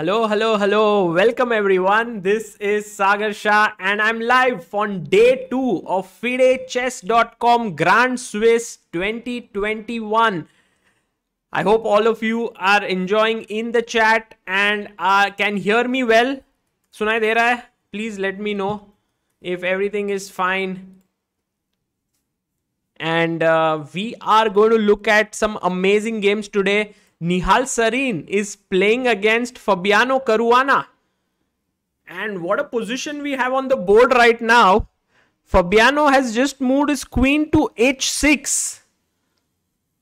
Hello, hello, hello. Welcome everyone. This is Sagar Shah and I'm live on day 2 of FideChess.com Grand Swiss 2021. I hope all of you are enjoying in the chat and uh, can hear me well. Sunai de hai? Please let me know if everything is fine. And uh, we are going to look at some amazing games today. Nihal Sarin is playing against Fabiano Caruana. And what a position we have on the board right now. Fabiano has just moved his queen to h6.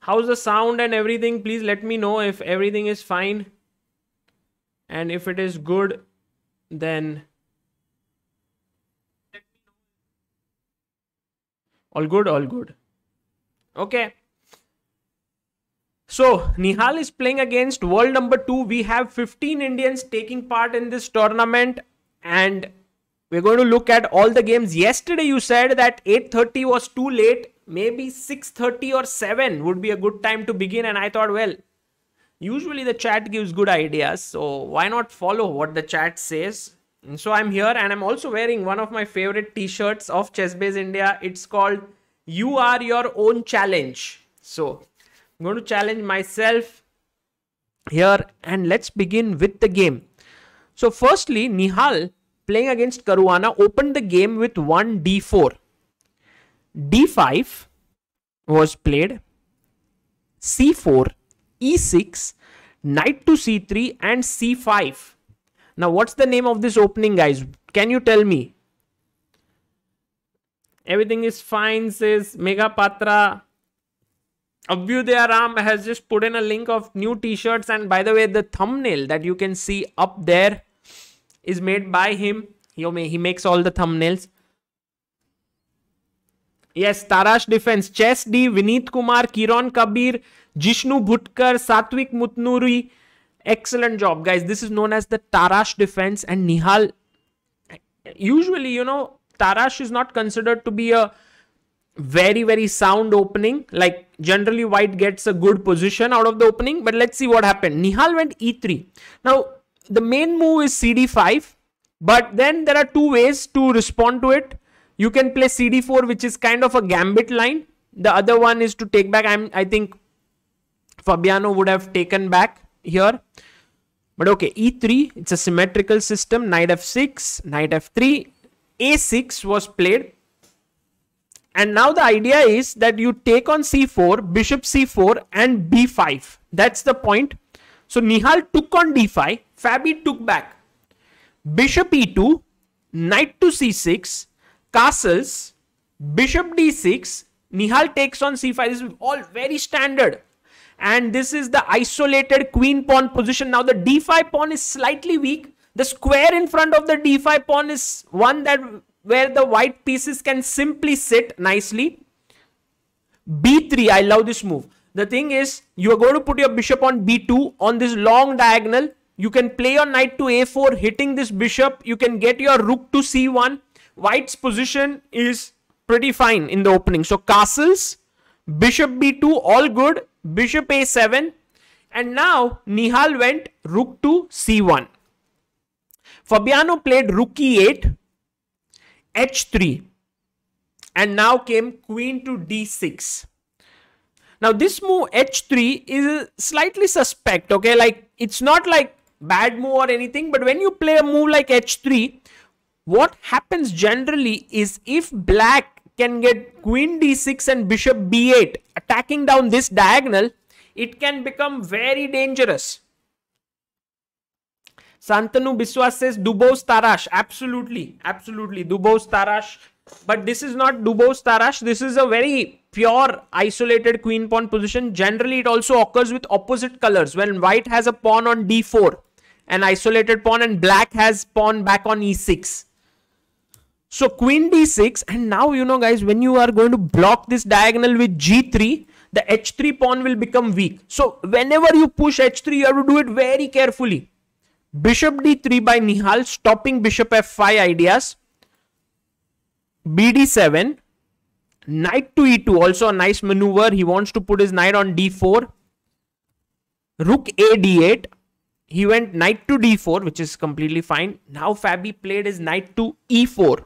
How's the sound and everything? Please let me know if everything is fine. And if it is good, then... All good, all good. Okay. So Nihal is playing against world number two. We have 15 Indians taking part in this tournament and we're going to look at all the games. Yesterday you said that 8.30 was too late. Maybe 6.30 or 7 would be a good time to begin and I thought, well, usually the chat gives good ideas. So why not follow what the chat says? And so I'm here and I'm also wearing one of my favorite t-shirts of Chessbase India. It's called You Are Your Own Challenge. So I'm going to challenge myself here and let's begin with the game. So firstly, Nihal playing against Karuana opened the game with 1 d4. d5 was played. c4, e6, knight to c3 and c5. Now what's the name of this opening guys? Can you tell me? Everything is fine says Megapatra. Ram has just put in a link of new t-shirts and by the way the thumbnail that you can see up there is made by him. He, he makes all the thumbnails. Yes, Tarash Defense, Chess D, Vineet Kumar, Kiran Kabir, Jishnu Bhutkar, Satwik Mutnuri. Excellent job, guys. This is known as the Tarash Defense and Nihal. Usually, you know, Tarash is not considered to be a very very sound opening like generally white gets a good position out of the opening but let's see what happened nihal went e3 now the main move is cd5 but then there are two ways to respond to it you can play cd4 which is kind of a gambit line the other one is to take back i'm i think fabiano would have taken back here but okay e3 it's a symmetrical system knight f6 knight f3 a6 was played and now the idea is that you take on c4, bishop c4 and b5. That's the point. So Nihal took on d5, Fabi took back. Bishop e2, knight to c6, castles, bishop d6, Nihal takes on c5. This is all very standard. And this is the isolated queen pawn position. Now the d5 pawn is slightly weak. The square in front of the d5 pawn is one that where the white pieces can simply sit nicely. B3, I love this move. The thing is, you are going to put your bishop on B2 on this long diagonal. You can play your knight to A4, hitting this bishop. You can get your rook to C1. White's position is pretty fine in the opening. So castles, bishop B2, all good. Bishop A7. And now, Nihal went rook to C1. Fabiano played rook E8 h3 and now came queen to d6. Now this move h3 is slightly suspect, okay? Like it's not like bad move or anything, but when you play a move like h3, what happens generally is if black can get queen d6 and bishop b8 attacking down this diagonal, it can become very dangerous. Santanu Biswas says Dubose Tarash. Absolutely. Absolutely. Dubose Tarash. But this is not Dubose Tarash. This is a very pure isolated queen pawn position. Generally, it also occurs with opposite colors. When white has a pawn on d4, an isolated pawn, and black has pawn back on e6. So queen d6 and now you know guys when you are going to block this diagonal with g3 the h3 pawn will become weak. So whenever you push h3 you have to do it very carefully Bishop d3 by Nihal, stopping bishop f5 ideas. bd7, knight to e2, also a nice maneuver. He wants to put his knight on d4. Rook a d8. He went knight to d4, which is completely fine. Now Fabi played his knight to e4.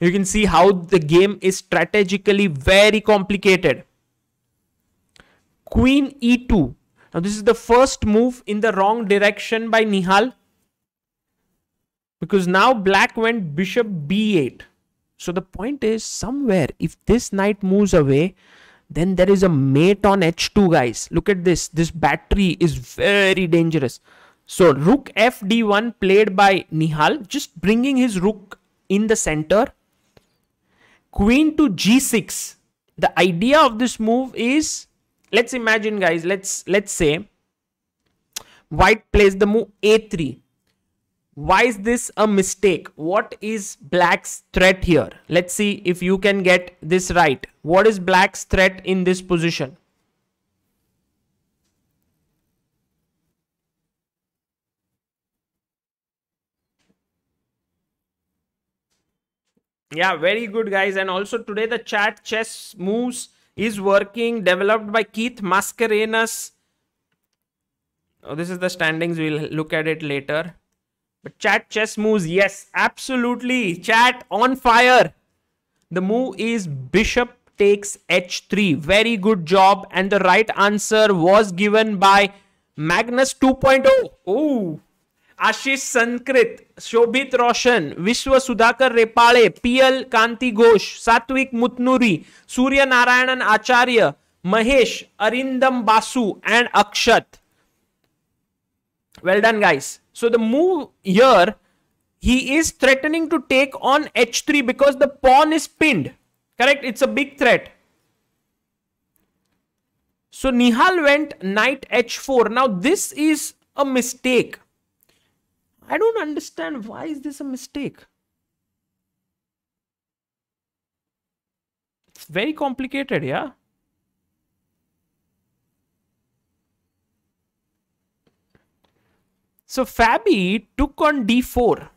You can see how the game is strategically very complicated. Queen e2 now this is the first move in the wrong direction by Nihal. Because now black went bishop b8. So the point is somewhere if this knight moves away then there is a mate on h2 guys. Look at this. This battery is very dangerous. So rook fd1 played by Nihal just bringing his rook in the center. Queen to g6. The idea of this move is let's imagine guys let's let's say white plays the move a3 why is this a mistake what is black's threat here let's see if you can get this right what is black's threat in this position yeah very good guys and also today the chat chess moves is working, developed by Keith Mascarenas. Oh, this is the standings. We'll look at it later. But chat chess moves. Yes, absolutely. Chat on fire. The move is bishop takes h3. Very good job. And the right answer was given by Magnus 2.0. Oh. Ashish Sanskrit Shobhit Roshan Vishwa Sudhakar Repade PL Kanti Ghosh Satvik Mutnuri Surya Narayanan Acharya Mahesh Arindam Basu and Akshat well done guys so the move yeah he is threatening to take on h three because the pawn is pinned correct it's a big threat so Nihal went knight h four now this is a mistake I don't understand why is this a mistake? It's very complicated, yeah? So Fabi took on d4.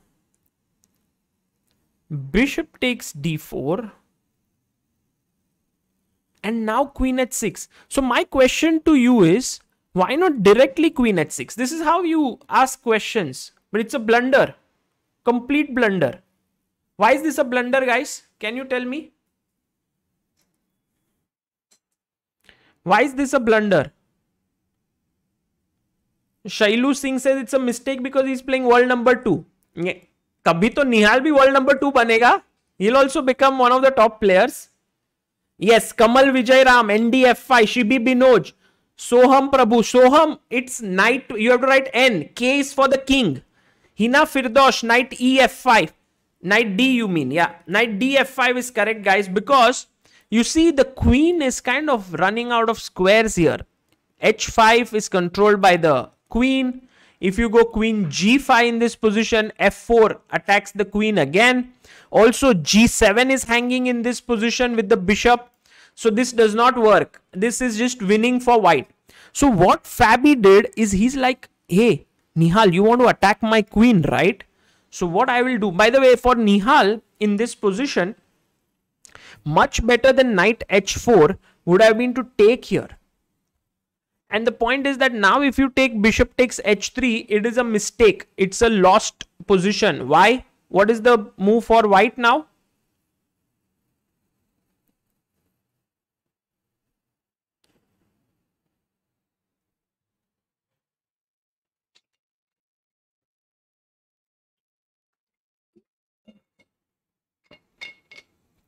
Bishop takes d4. And now queen at 6. So my question to you is, why not directly queen at 6? This is how you ask questions. but it's a blunder complete blunder why is this a blunder guys can you tell me why is this a blunder shailu singh says it's a mistake because he's playing world number 2 kabhi to nihal bhi world number 2 banega he'll also become one of the top players. Yes, Kamal Vijay Ram, ndf5 Shibi Binoj, Soham Prabhu, Soham, it's knight you have to write N, K is for the king. Hina Firdosh, knight ef5. Knight d you mean. Yeah, knight df5 is correct guys because you see the queen is kind of running out of squares here. h5 is controlled by the queen. If you go queen g5 in this position, f4 attacks the queen again. Also g7 is hanging in this position with the bishop. So this does not work. This is just winning for white. So what Fabi did is he's like, hey, Nihal, you want to attack my queen, right? So what I will do, by the way, for Nihal in this position, much better than knight h4 would have been to take here. And the point is that now if you take bishop takes h3, it is a mistake. It's a lost position. Why? What is the move for white now?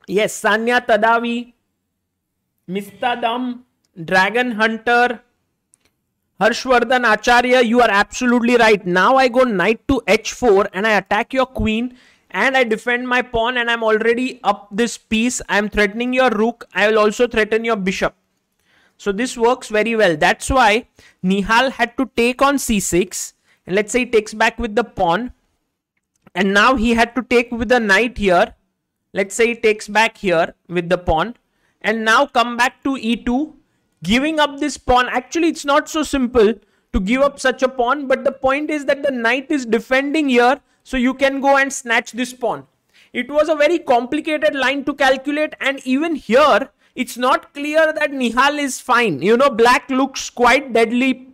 Yes, Sanya Tadavi, Mistadam, Dragon Hunter, Harshvardhan Acharya, you are absolutely right. Now I go knight to h4 and I attack your queen and I defend my pawn and I'm already up this piece. I'm threatening your rook. I will also threaten your bishop. So this works very well. That's why Nihal had to take on c6 and let's say he takes back with the pawn and now he had to take with the knight here Let's say he takes back here with the pawn and now come back to e2. Giving up this pawn, actually it's not so simple to give up such a pawn. But the point is that the knight is defending here. So you can go and snatch this pawn. It was a very complicated line to calculate. And even here, it's not clear that Nihal is fine. You know, black looks quite deadly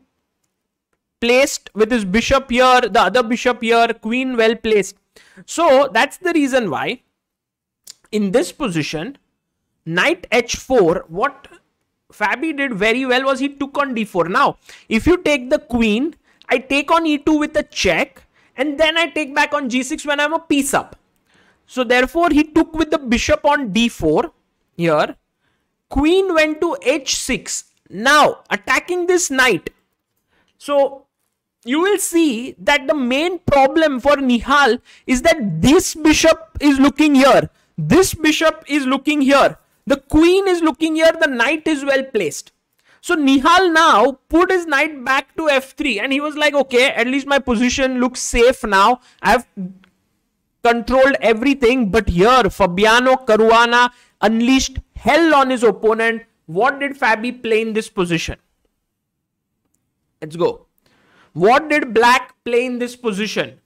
placed with his bishop here, the other bishop here, queen well placed. So that's the reason why in this position, knight h4, what Fabi did very well was he took on d4. Now, if you take the queen, I take on e2 with a check and then I take back on g6 when I'm a piece up. So therefore, he took with the bishop on d4 here. Queen went to h6. Now, attacking this knight. So, you will see that the main problem for Nihal is that this bishop is looking here. This bishop is looking here. The queen is looking here. The knight is well placed. So Nihal now put his knight back to f3 and he was like, okay, at least my position looks safe now. I've controlled everything. But here, Fabiano Caruana unleashed hell on his opponent. What did Fabi play in this position? Let's go. What did black play in this position?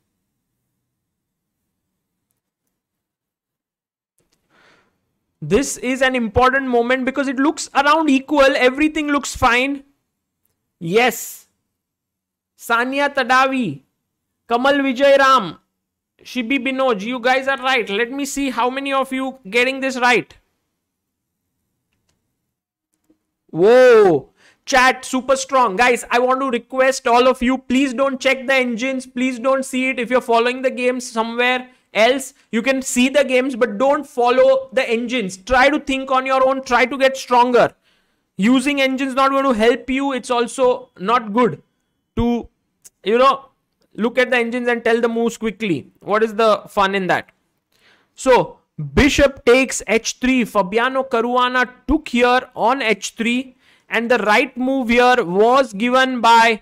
This is an important moment because it looks around equal. Everything looks fine. Yes. Sanya Tadavi, Kamal Vijay Ram, Shibi Binoj, you guys are right. Let me see how many of you getting this right. Whoa. Chat super strong. Guys, I want to request all of you please don't check the engines. Please don't see it. If you're following the game somewhere, else you can see the games but don't follow the engines try to think on your own try to get stronger using engines not going to help you it's also not good to you know look at the engines and tell the moves quickly what is the fun in that so bishop takes h3 fabiano caruana took here on h3 and the right move here was given by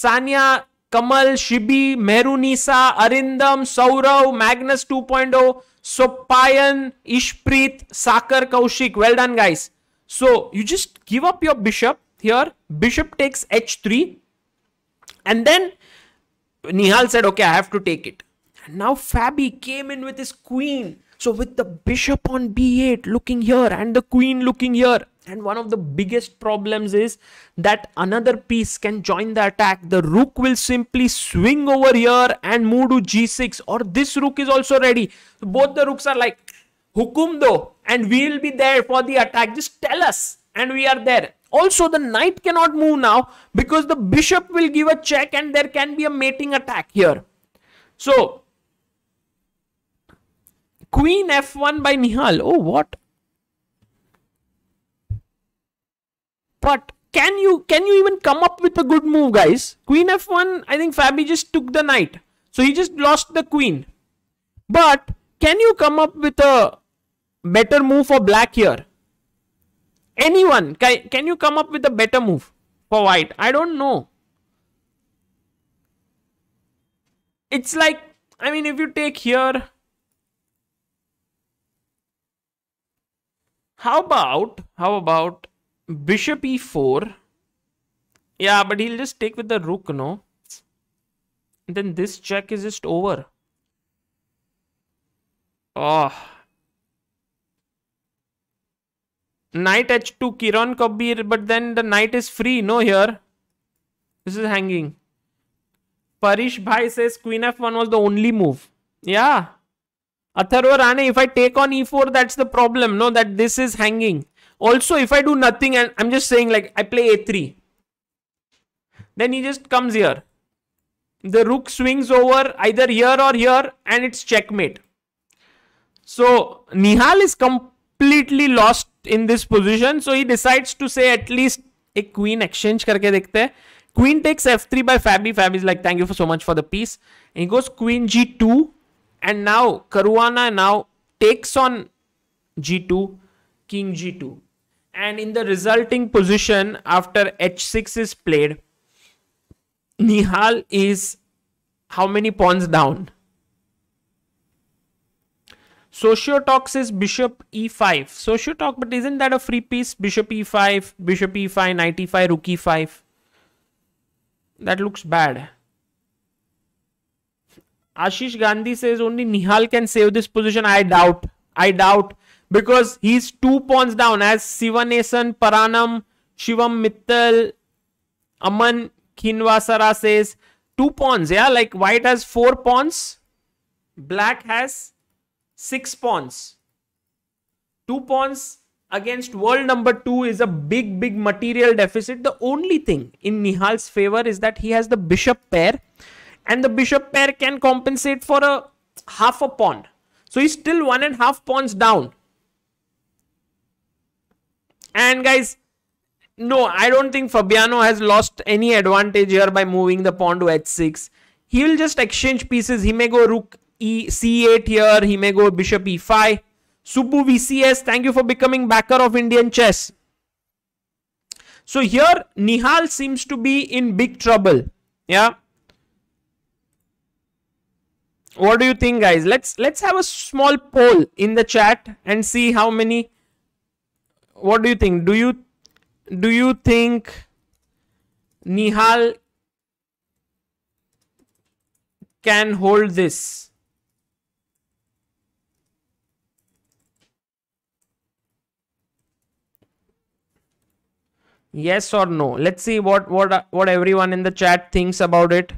sanya Kamal, Shibi, Mehrunisa, Arindam, Saurav, Magnus 2.0, Sopayan, Ishpreet, Sakar, Kaushik. Well done, guys. So you just give up your bishop here. Bishop takes h3. And then Nihal said, okay, I have to take it. And now Fabi came in with his queen. So with the bishop on b8 looking here and the queen looking here, and one of the biggest problems is that another piece can join the attack. The rook will simply swing over here and move to g6 or this rook is also ready. So both the rooks are like, hukum though, and we'll be there for the attack. Just tell us and we are there. Also the knight cannot move now because the bishop will give a check and there can be a mating attack here. So queen f1 by Nihal. Oh, what? But can you can you even come up with a good move, guys? Queen f1, I think Fabi just took the knight. So he just lost the queen. But can you come up with a better move for black here? Anyone, can, can you come up with a better move for white? I don't know. It's like, I mean, if you take here, how about, how about Bishop e4. Yeah, but he'll just take with the rook, no? And then this check is just over. Oh. Knight h2, Kiran Kabir, but then the knight is free, no here. This is hanging. Parish Bhai says queen f1 was the only move. Yeah. Atharva Rane, if I take on e4, that's the problem, no? That this is hanging. Also, if I do nothing and I'm just saying like I play a3, then he just comes here. The rook swings over either here or here and it's checkmate. So Nihal is completely lost in this position. So he decides to say at least a queen exchange करके देखते हैं. Queen takes f3 by Fabi. Fabi is like thank you for so much for the piece. And he goes queen g2 and now Karuana now takes on g2, king g2 and in the resulting position after h6 is played nihal is how many pawns down sociotox is bishop e5 sociotox but isn't that a free piece bishop e5 bishop e5 knight e5 rook e5 that looks bad ashish gandhi says only nihal can save this position i doubt i doubt because he's two pawns down as Sivanesan Paranam, Shivam Mittal, Aman Kinvasara says two pawns. Yeah, like white has four pawns, black has six pawns. Two pawns against world number two is a big, big material deficit. The only thing in Nihal's favor is that he has the bishop pair, and the bishop pair can compensate for a half a pawn. So he's still one and half pawns down and guys, no, I don't think Fabiano has lost any advantage here by moving the pawn to h6. He will just exchange pieces. He may go rook e c8 here. He may go bishop e5. Subbu VCS, thank you for becoming backer of Indian chess. So here Nihal seems to be in big trouble. Yeah. What do you think guys? Let's let's have a small poll in the chat and see how many what do you think? Do you do you think Nihal can hold this? yes or no let's see what what what everyone in the chat thinks about it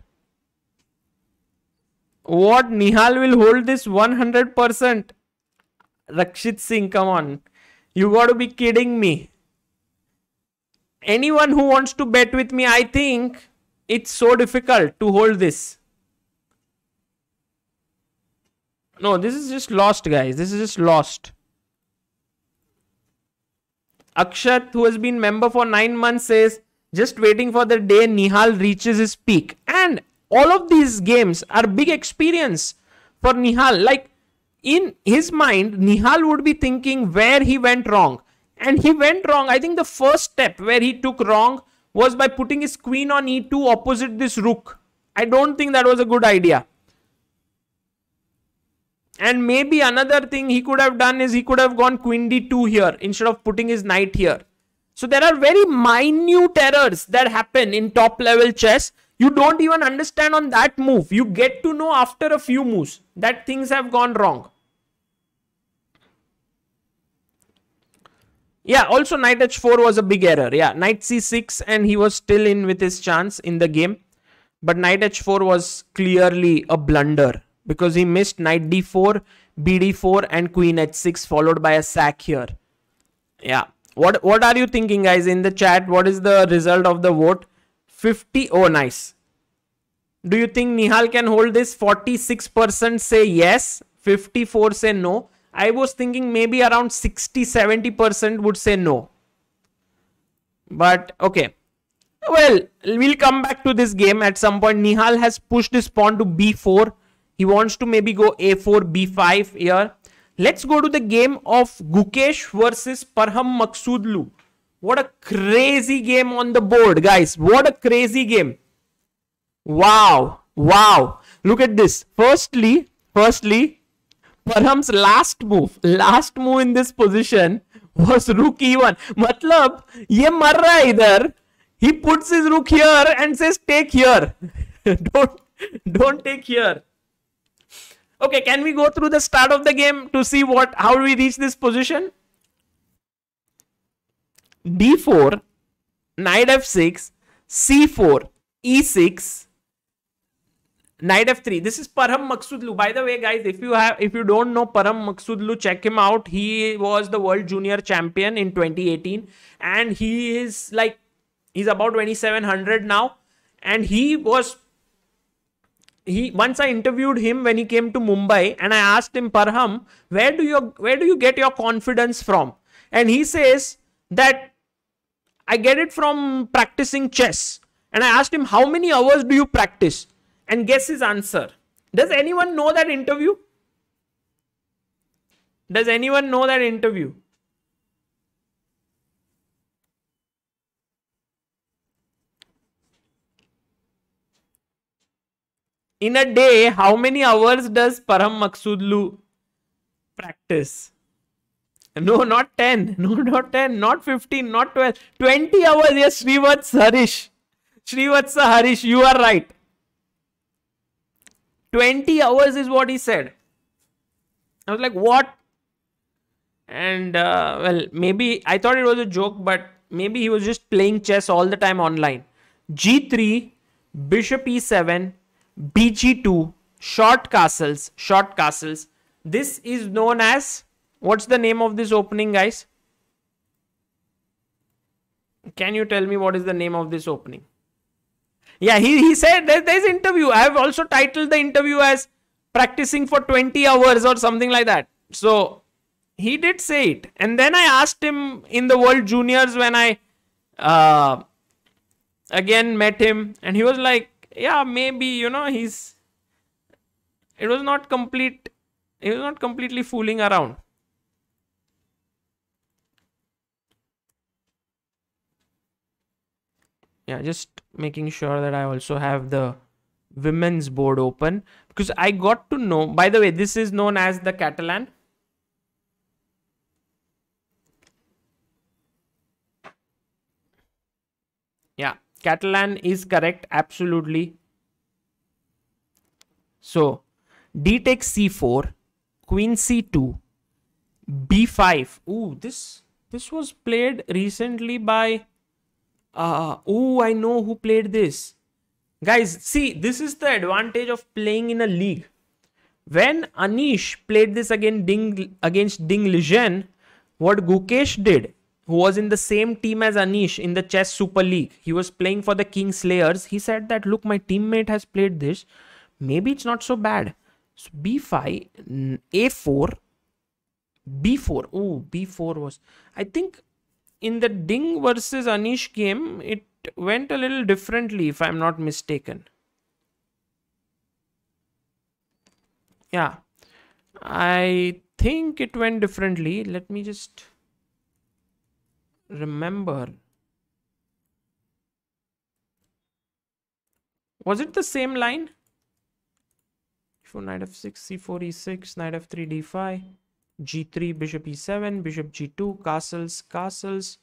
what nihal will hold this 100% rakshit singh come on you got to be kidding me. Anyone who wants to bet with me, I think it's so difficult to hold this. No, this is just lost, guys. This is just lost. Akshat, who has been member for 9 months, says, just waiting for the day Nihal reaches his peak. And all of these games are big experience for Nihal. Like, in his mind, Nihal would be thinking where he went wrong. And he went wrong. I think the first step where he took wrong was by putting his queen on e2 opposite this rook. I don't think that was a good idea. And maybe another thing he could have done is he could have gone queen d2 here instead of putting his knight here. So there are very minute errors that happen in top level chess. You don't even understand on that move. You get to know after a few moves that things have gone wrong. Yeah, also knight h4 was a big error. Yeah, knight c6 and he was still in with his chance in the game. But knight h4 was clearly a blunder because he missed knight d4, bd4 and queen h6 followed by a sack here. Yeah. What what are you thinking guys in the chat? What is the result of the vote? 50 oh nice. Do you think Nihal can hold this? 46% say yes, 54 say no. I was thinking maybe around 60 70% would say no. But okay. Well, we'll come back to this game at some point. Nihal has pushed his pawn to b4. He wants to maybe go a4, b5 here. Let's go to the game of Gukesh versus Parham Maksudlu. What a crazy game on the board, guys. What a crazy game. Wow. Wow. Look at this. Firstly, firstly, परहम्स last move, last move in this position was rook e1 matlab ye mar raha he puts his rook here and says take here don't don't take here okay can we go through the start of the game to see what how we reach this position d4 knight f6 c4 e6 Knight f3. This is Param Maksudlu. By the way, guys, if you have, if you don't know Param Maksudlu, check him out. He was the world junior champion in 2018, and he is like, he's about 2700 now, and he was. He once I interviewed him when he came to Mumbai, and I asked him, Parham, where do you where do you get your confidence from? And he says that I get it from practicing chess. And I asked him, how many hours do you practice? and guess his answer. Does anyone know that interview? Does anyone know that interview? In a day, how many hours does Param Maksudlu practice? No, not 10. No, not 10. Not 15. Not 12. 20 hours. Yes, Srivatsa Harish. Srivatsa Harish, you are right. 20 hours is what he said. I was like, what? And uh, well, maybe I thought it was a joke, but maybe he was just playing chess all the time online. G3, Bishop E7, BG2, short castles, short castles. This is known as, what's the name of this opening, guys? Can you tell me what is the name of this opening? Yeah, he, he said that there's interview. I have also titled the interview as practicing for 20 hours or something like that. So he did say it. And then I asked him in the World Juniors when I uh, again met him and he was like, yeah, maybe, you know, he's, it was not complete, he was not completely fooling around. yeah just making sure that i also have the women's board open because i got to know by the way this is known as the catalan yeah catalan is correct absolutely so d takes c4 queen c2 b5 ooh this this was played recently by uh, oh, I know who played this. Guys, see, this is the advantage of playing in a league. When Anish played this again Ding, against Ding Lijen, what Gukesh did, who was in the same team as Anish in the Chess Super League, he was playing for the King Slayers. He said that, look, my teammate has played this. Maybe it's not so bad. So B5, A4, B4. Oh, B4 was. I think in the Ding versus Anish game, it went a little differently, if I'm not mistaken. Yeah, I think it went differently. Let me just remember. Was it the same line? F4, knight f6, c4, e6, knight f3, d5 g3 bishop e7 bishop g2 castles castles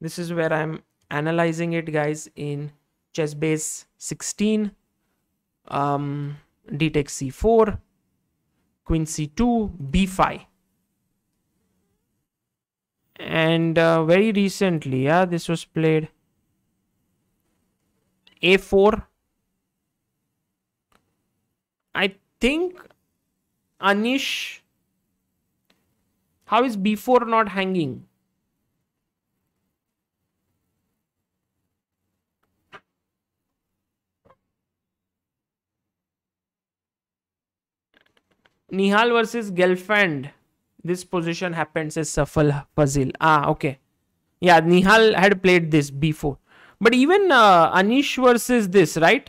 this is where i'm analyzing it guys in chess base 16 um d takes c4 queen c2 b5 and uh, very recently yeah this was played a4 i think anish how is B4 not hanging? Nihal versus girlfriend. This position happens as Safal puzzle. Ah, okay. Yeah, Nihal had played this before. But even uh, Anish versus this, right?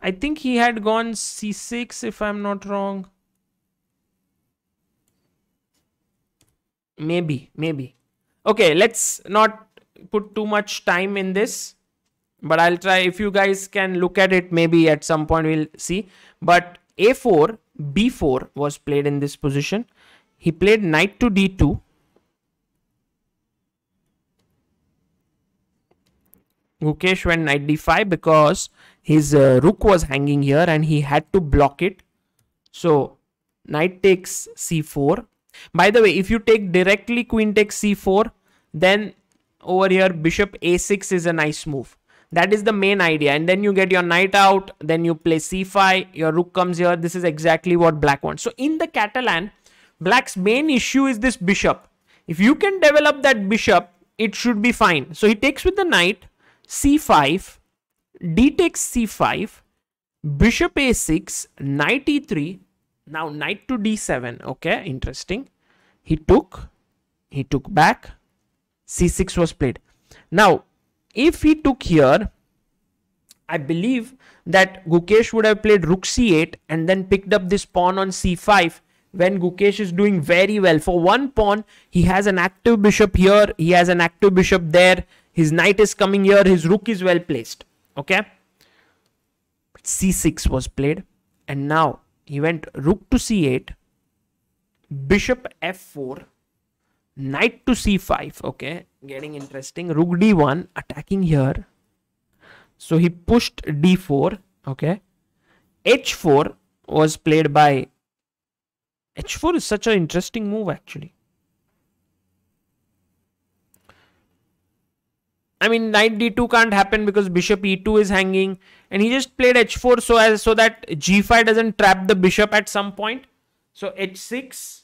I think he had gone C6 if I'm not wrong. maybe maybe okay let's not put too much time in this but i'll try if you guys can look at it maybe at some point we'll see but a4 b4 was played in this position he played knight to d2 Gukesh went knight d5 because his uh, rook was hanging here and he had to block it so knight takes c4 by the way, if you take directly queen takes c4, then over here bishop a6 is a nice move. That is the main idea. And then you get your knight out, then you play c5, your rook comes here. This is exactly what black wants. So in the Catalan, black's main issue is this bishop. If you can develop that bishop, it should be fine. So he takes with the knight, c5, d takes c5, bishop a6, knight e3, now knight to d7. Okay, interesting. He took, he took back. c6 was played. Now, if he took here, I believe that Gukesh would have played rook c8 and then picked up this pawn on c5 when Gukesh is doing very well. For one pawn, he has an active bishop here, he has an active bishop there, his knight is coming here, his rook is well placed. Okay. But c6 was played and now he went rook to c8 bishop f4 knight to c5 okay getting interesting rook d1 attacking here so he pushed d4 okay h4 was played by h4 is such an interesting move actually I mean, knight d2 can't happen because bishop e2 is hanging. And he just played h4 so as so that g5 doesn't trap the bishop at some point. So h6,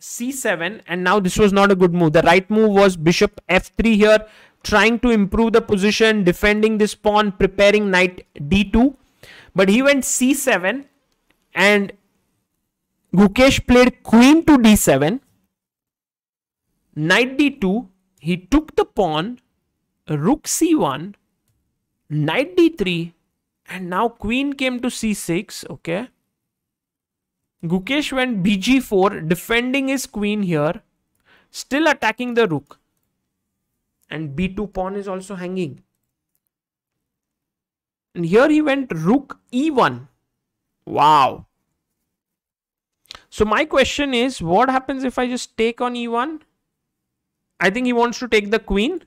c7, and now this was not a good move. The right move was bishop f3 here, trying to improve the position, defending this pawn, preparing knight d2. But he went c7 and Gukesh played queen to d7, knight d2. He took the pawn rook c1 knight d3 and now queen came to c6 okay gukesh went bg4 defending his queen here still attacking the rook and b2 pawn is also hanging and here he went rook e1 wow so my question is what happens if i just take on e1 i think he wants to take the queen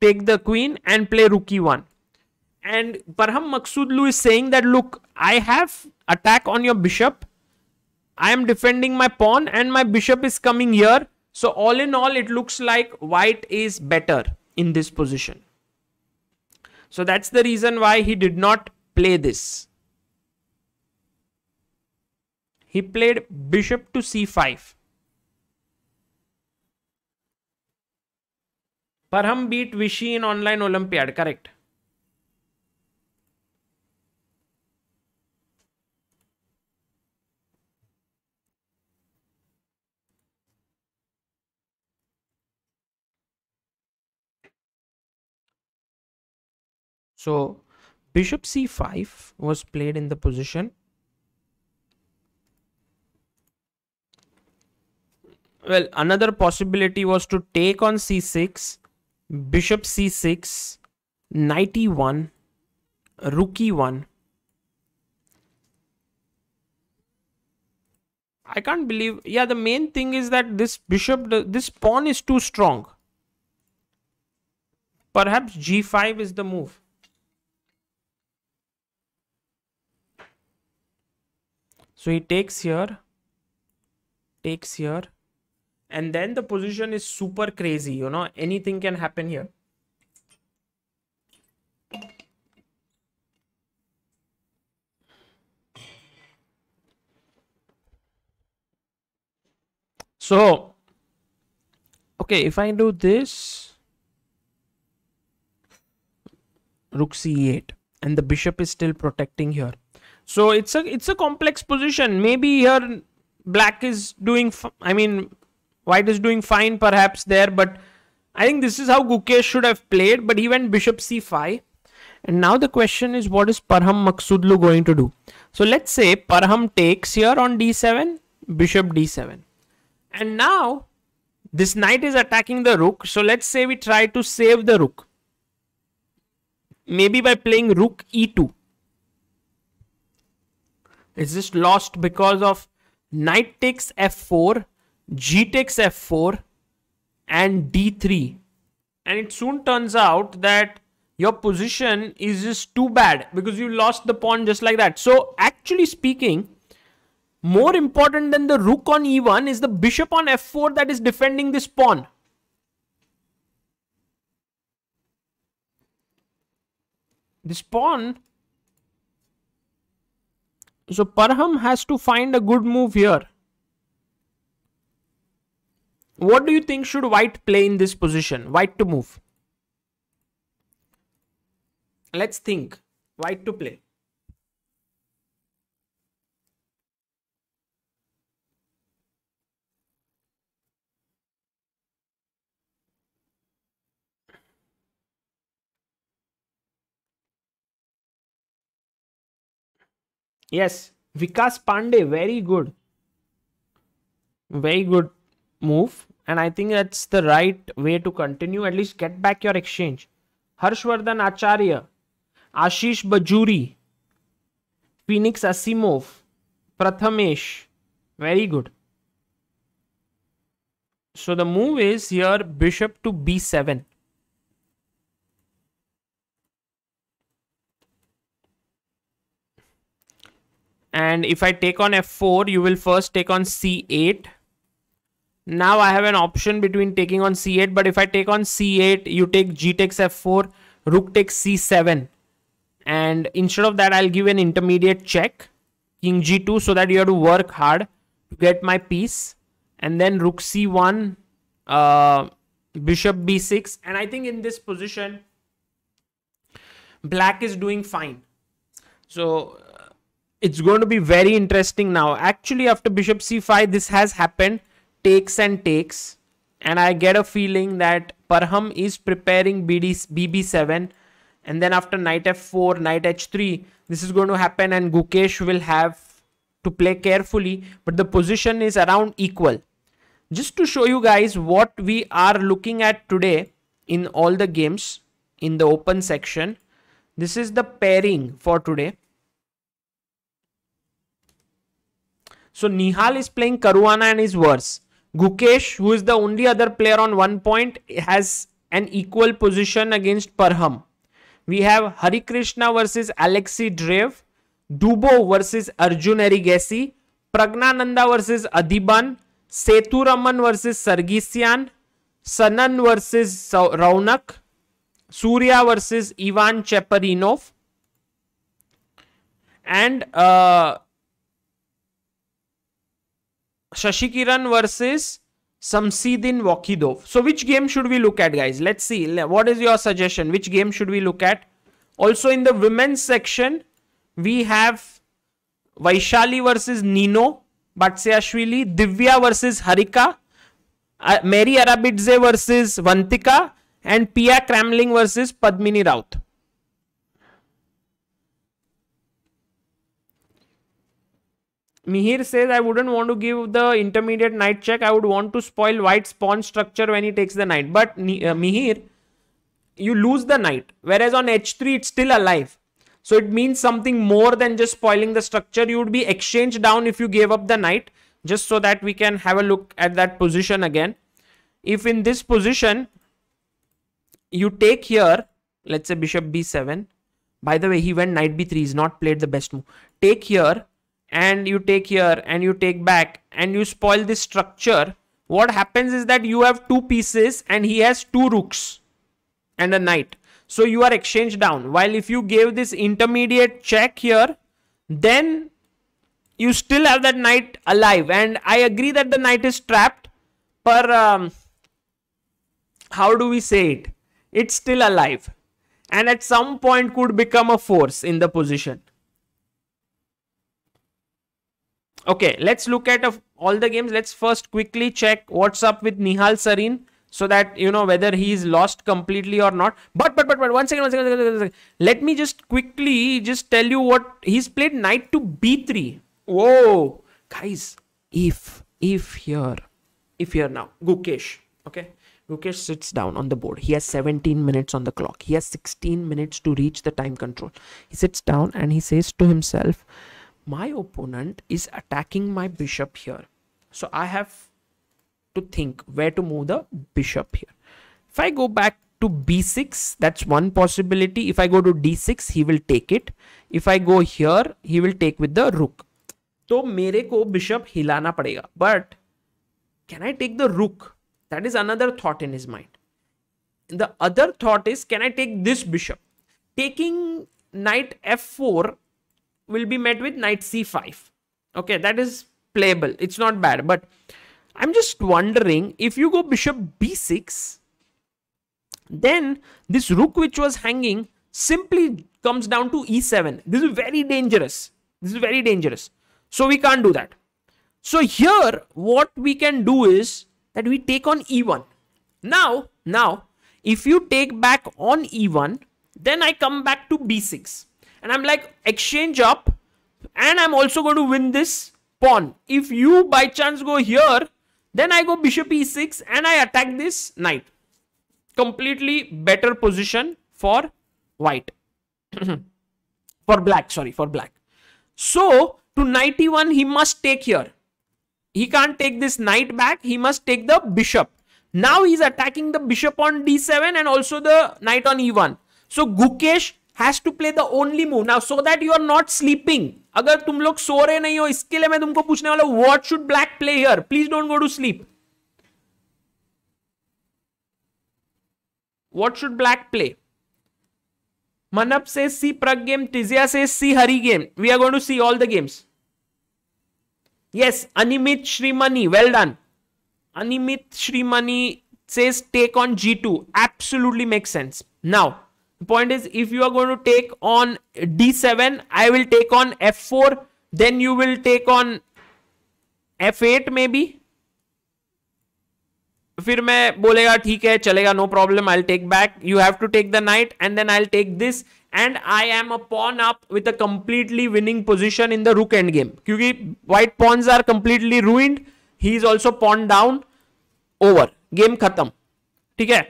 take the queen and play rookie 1. And Parham Maksudlu is saying that look, I have attack on your bishop. I am defending my pawn and my bishop is coming here. So all in all, it looks like white is better in this position. So that's the reason why he did not play this. He played bishop to c5. पर हम beat Vishy in online olympiad correct so bishop c five was played in the position well another possibility was to take on c six bishop c6 knight e1 rook e1 i can't believe yeah the main thing is that this bishop this pawn is too strong perhaps g5 is the move so he takes here takes here and then the position is super crazy you know anything can happen here so okay if i do this rook c8 and the bishop is still protecting here so it's a it's a complex position maybe here black is doing i mean White is doing fine perhaps there, but I think this is how Gukesh should have played, but he went bishop c5. And now the question is what is Parham Maksudlu going to do? So let's say Parham takes here on d7, bishop d7. And now this knight is attacking the rook. So let's say we try to save the rook. Maybe by playing rook e2. Is this lost because of knight takes f4 G takes F4 and D3 and it soon turns out that your position is just too bad because you lost the pawn just like that. So actually speaking, more important than the rook on e1 is the bishop on f4 that is defending this pawn. This pawn. So Parham has to find a good move here. What do you think should white play in this position? White to move. Let's think. White to play. Yes, Vikas Pandey, very good. Very good move and I think that's the right way to continue. At least get back your exchange. Harshvardhan Acharya, Ashish Bajuri, Phoenix Asimov, Prathamesh. Very good. So the move is here bishop to b7. And if I take on f4, you will first take on c8 now I have an option between taking on c8, but if I take on c8, you take g takes f4, rook takes c7. And instead of that, I'll give an intermediate check, king g2, so that you have to work hard to get my piece. And then rook c1, uh, bishop b6. And I think in this position, black is doing fine. So uh, it's going to be very interesting now. Actually, after bishop c5, this has happened takes and takes and I get a feeling that Parham is preparing BD, BB7 and then after knight f4, knight h3, this is going to happen and Gukesh will have to play carefully but the position is around equal. Just to show you guys what we are looking at today in all the games in the open section, this is the pairing for today. So Nihal is playing Karuana and is worse. Gukesh, who is the only other player on one point, has an equal position against Parham. We have Hari Krishna versus Alexei Drev, Dubo versus Arjun Erigesi, Pragnananda versus Adiban, Setu Raman versus Sargisian, Sanan versus Raunak, Surya versus Ivan Cheperinov, and uh, Shashi Kiran versus Shamsiddin Vokhidov so which game should we look at guys let see what is your suggestion which game should we look at also in the women's section we have Vaishali versus Nino Batsashvili Divya versus Harika Meri Arabidze versus Vantika and Pia Cramling versus Padmini Rout Mihir says, I wouldn't want to give the intermediate knight check. I would want to spoil white's pawn structure when he takes the knight. But uh, Mihir, you lose the knight. Whereas on h3, it's still alive. So it means something more than just spoiling the structure. You would be exchanged down if you gave up the knight. Just so that we can have a look at that position again. If in this position, you take here, let's say bishop b7. By the way, he went knight b3. He's not played the best move. Take here and you take here and you take back and you spoil this structure, what happens is that you have two pieces and he has two rooks and a knight. So you are exchanged down. While if you gave this intermediate check here, then you still have that knight alive. And I agree that the knight is trapped, but um, how do we say it? It's still alive and at some point could become a force in the position. Okay, let's look at uh, all the games. Let's first quickly check what's up with Nihal Sarin so that you know whether he is lost completely or not. But but but but one second, one second, one second, one second. let me just quickly just tell you what he's played knight to b3. Whoa, guys, if if here, if here now, Gukesh, okay. Gukesh sits down on the board. He has 17 minutes on the clock. He has 16 minutes to reach the time control. He sits down and he says to himself, my opponent is attacking my bishop here so i have to think where to move the bishop here if i go back to b6 that's one possibility if i go to d6 he will take it if i go here he will take with the rook So मेरे को bishop हिलाना पड़ेगा But can I take the rook? That is another thought in his mind. The other thought is, can I take this bishop? Taking knight F four will be met with knight c5. Okay, that is playable. It's not bad. But I'm just wondering, if you go bishop b6, then this rook which was hanging simply comes down to e7. This is very dangerous. This is very dangerous. So we can't do that. So here, what we can do is that we take on e1. Now, now, if you take back on e1, then I come back to b6 and I'm like exchange up and I'm also going to win this pawn. If you by chance go here, then I go bishop e6 and I attack this knight. Completely better position for white. for black, sorry, for black. So, to knight e1, he must take here. He can't take this knight back. He must take the bishop. Now he's attacking the bishop on d7 and also the knight on e1. So, Gukesh has to play the only move now so that you are not sleeping अगर तुम लोग सो रहे नहीं हो इसके लिए मैं तुमको पूछने वाला हूं what should black play here please don't go to sleep what should black play मनप से सी प्रग गेम टिजिया says see Hari game we are going to see all the games yes Animit Shrimani well done Animit Shrimani says take on g two absolutely make sense now point is if you are going to take on d7 i will take on f4 then you will take on f8 maybe फिर मैं बोलेगा ठीक है चलेगा no problem I take back you have to take the knight and then I take this and I am a pawn up with a completely winning position in the rook end game क्योंकि white pawns are completely ruined he is also pawn down over game खत्म ठीक है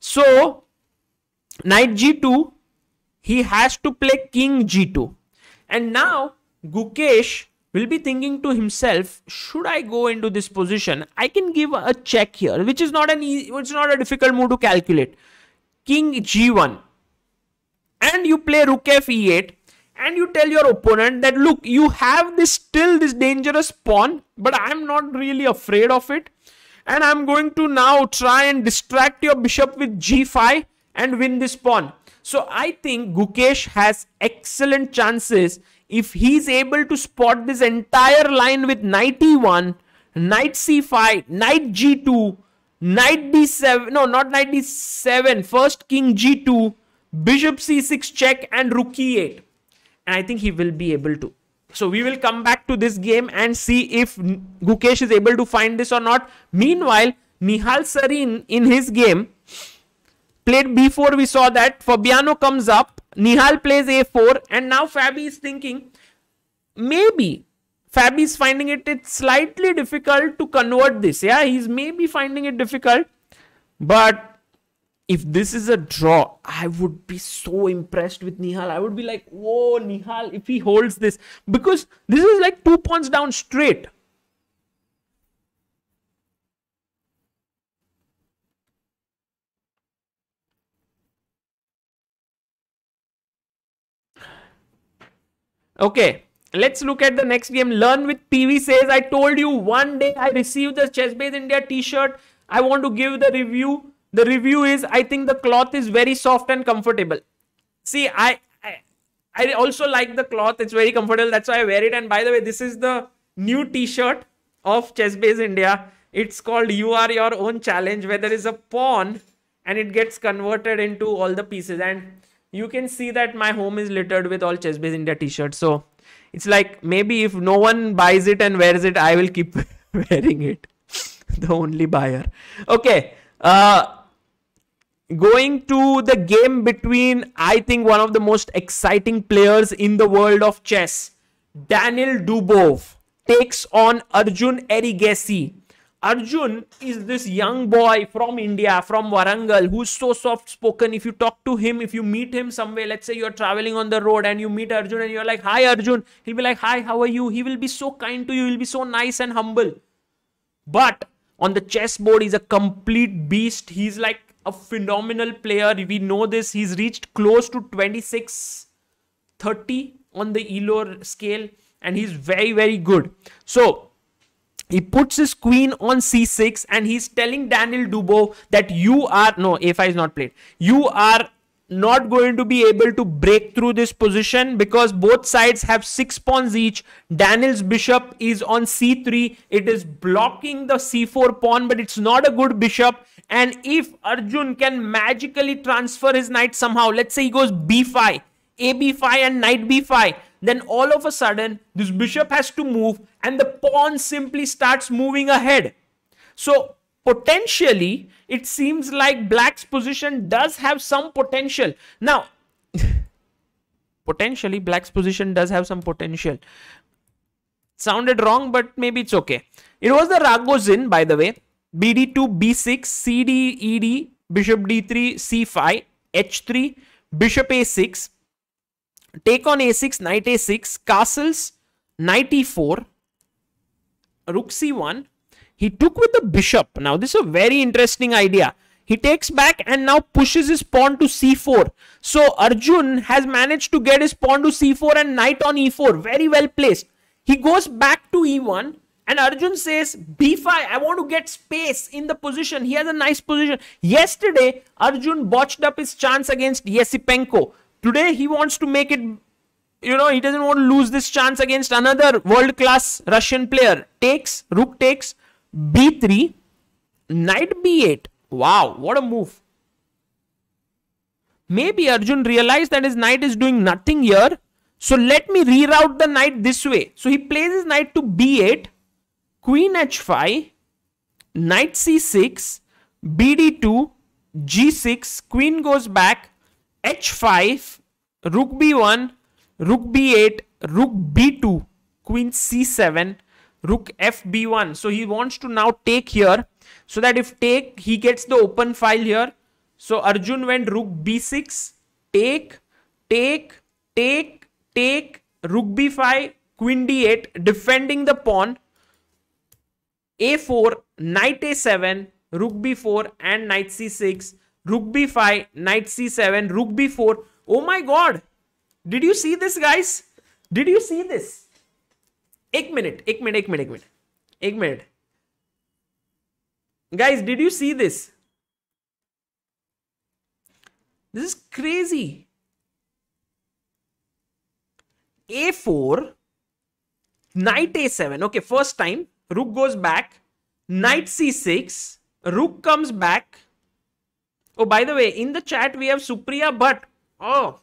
सो so, knight g2, he has to play king g2. And now Gukesh will be thinking to himself, should I go into this position? I can give a check here, which is not an easy, it's not a difficult move to calculate. King g1 and you play rook f e8 and you tell your opponent that look you have this still this dangerous pawn but i'm not really afraid of it and i'm going to now try and distract your bishop with g5 and win this pawn. So I think Gukesh has excellent chances if he's able to spot this entire line with knight e1, knight c5, knight g2, knight d7, no not knight d7, first king g2, bishop c6 check and rook e8. And I think he will be able to. So we will come back to this game and see if Gukesh is able to find this or not. Meanwhile, Nihal Sarin in his game played b4 we saw that fabiano comes up nihal plays a4 and now fabi is thinking maybe fabi is finding it it's slightly difficult to convert this yeah he's maybe finding it difficult but if this is a draw, I would be so impressed with Nihal. I would be like, whoa, Nihal, if he holds this. Because this is like two pawns down straight. Okay, let's look at the next game. Learn with PV says, I told you one day I received the Chessbase India t-shirt. I want to give the review. The review is, I think the cloth is very soft and comfortable. See, I, I, I also like the cloth. It's very comfortable. That's why I wear it. And by the way, this is the new t-shirt of Chessbase India. It's called You Are Your Own Challenge, where there is a pawn and it gets converted into all the pieces. And you can see that my home is littered with all Chess Base India t-shirts. So it's like maybe if no one buys it and wears it, I will keep wearing it. the only buyer. Okay. Uh, going to the game between, I think, one of the most exciting players in the world of chess, Daniel Dubov, takes on Arjun Erigesi. Arjun is this young boy from India, from Warangal, who's so soft spoken. If you talk to him, if you meet him somewhere, let's say you're traveling on the road and you meet Arjun and you're like, Hi Arjun, he'll be like, Hi, how are you? He will be so kind to you, he'll be so nice and humble. But on the chessboard, he's a complete beast. He's like a phenomenal player. We know this. He's reached close to 26 30 on the Elo scale and he's very, very good. So, he puts his queen on c6 and he's telling Daniel Dubo that you are no a5 is not played you are not going to be able to break through this position because both sides have six pawns each Daniel's bishop is on c3 it is blocking the c4 pawn but it's not a good bishop and if Arjun can magically transfer his knight somehow let's say he goes b5 ab5 and knight b5 then all of a sudden this bishop has to move and the pawn simply starts moving ahead. So potentially, it seems like black's position does have some potential. Now, potentially black's position does have some potential. Sounded wrong, but maybe it's okay. It was the Ragozin, by the way. BD2, B6, CD, ED, Bishop D3, C5, H3, Bishop A6, take on A6, Knight A6, castles, Knight E4, rook c1 he took with the bishop now this is a very interesting idea he takes back and now pushes his pawn to c4 so arjun has managed to get his pawn to c4 and knight on e4 very well placed he goes back to e1 and Arjun says, B5, I want to get space in the position. He has a nice position. Yesterday, Arjun botched up his chance against Yesipenko. Today, he wants to make it you know, he doesn't want to lose this chance against another world-class Russian player. Takes, rook takes, b3, knight b8. Wow, what a move. Maybe Arjun realized that his knight is doing nothing here. So let me reroute the knight this way. So he plays his knight to b8, queen h5, knight c6, bd2, g6, queen goes back, h5, rook b1, rook b8, rook b2, queen c7, rook fb1. So he wants to now take here so that if take, he gets the open file here. So Arjun went rook b6, take, take, take, take, rook b5, queen d8, defending the pawn, a4, knight a7, rook b4 and knight c6, rook b5, knight c7, rook b4. Oh my god, did you see this, guys? Did you see this? Ek minute, ek minute, ek minute, ek minute. Ek minute. Guys, did you see this? This is crazy. A4, knight A7. Okay, first time, rook goes back, knight C6, rook comes back. Oh, by the way, in the chat we have Supriya but Oh,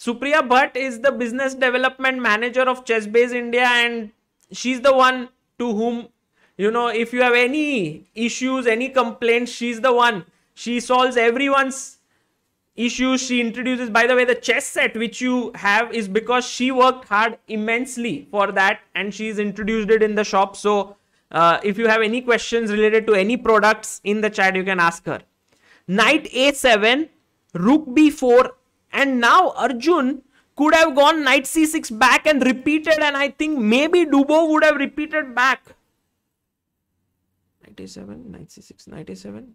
Supriya Bhatt is the business development manager of Chessbase India and she's the one to whom, you know, if you have any issues, any complaints, she's the one. She solves everyone's issues. She introduces, by the way, the chess set which you have is because she worked hard immensely for that and she's introduced it in the shop. So uh, if you have any questions related to any products in the chat, you can ask her. Knight a7, rook b4, and now Arjun could have gone knight c6 back and repeated and I think maybe Dubo would have repeated back. Knight a7, knight c6, knight a7.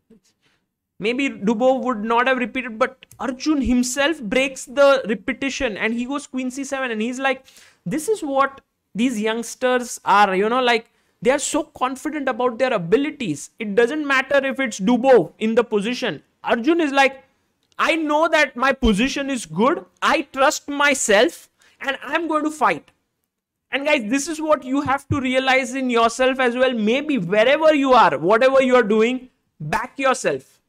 Maybe Dubo would not have repeated but Arjun himself breaks the repetition and he goes queen c7 and he's like this is what these youngsters are you know like they are so confident about their abilities. It doesn't matter if it's Dubo in the position. Arjun is like, I know that my position is good. I trust myself and I'm going to fight. And guys, this is what you have to realize in yourself as well. Maybe wherever you are, whatever you are doing, back yourself.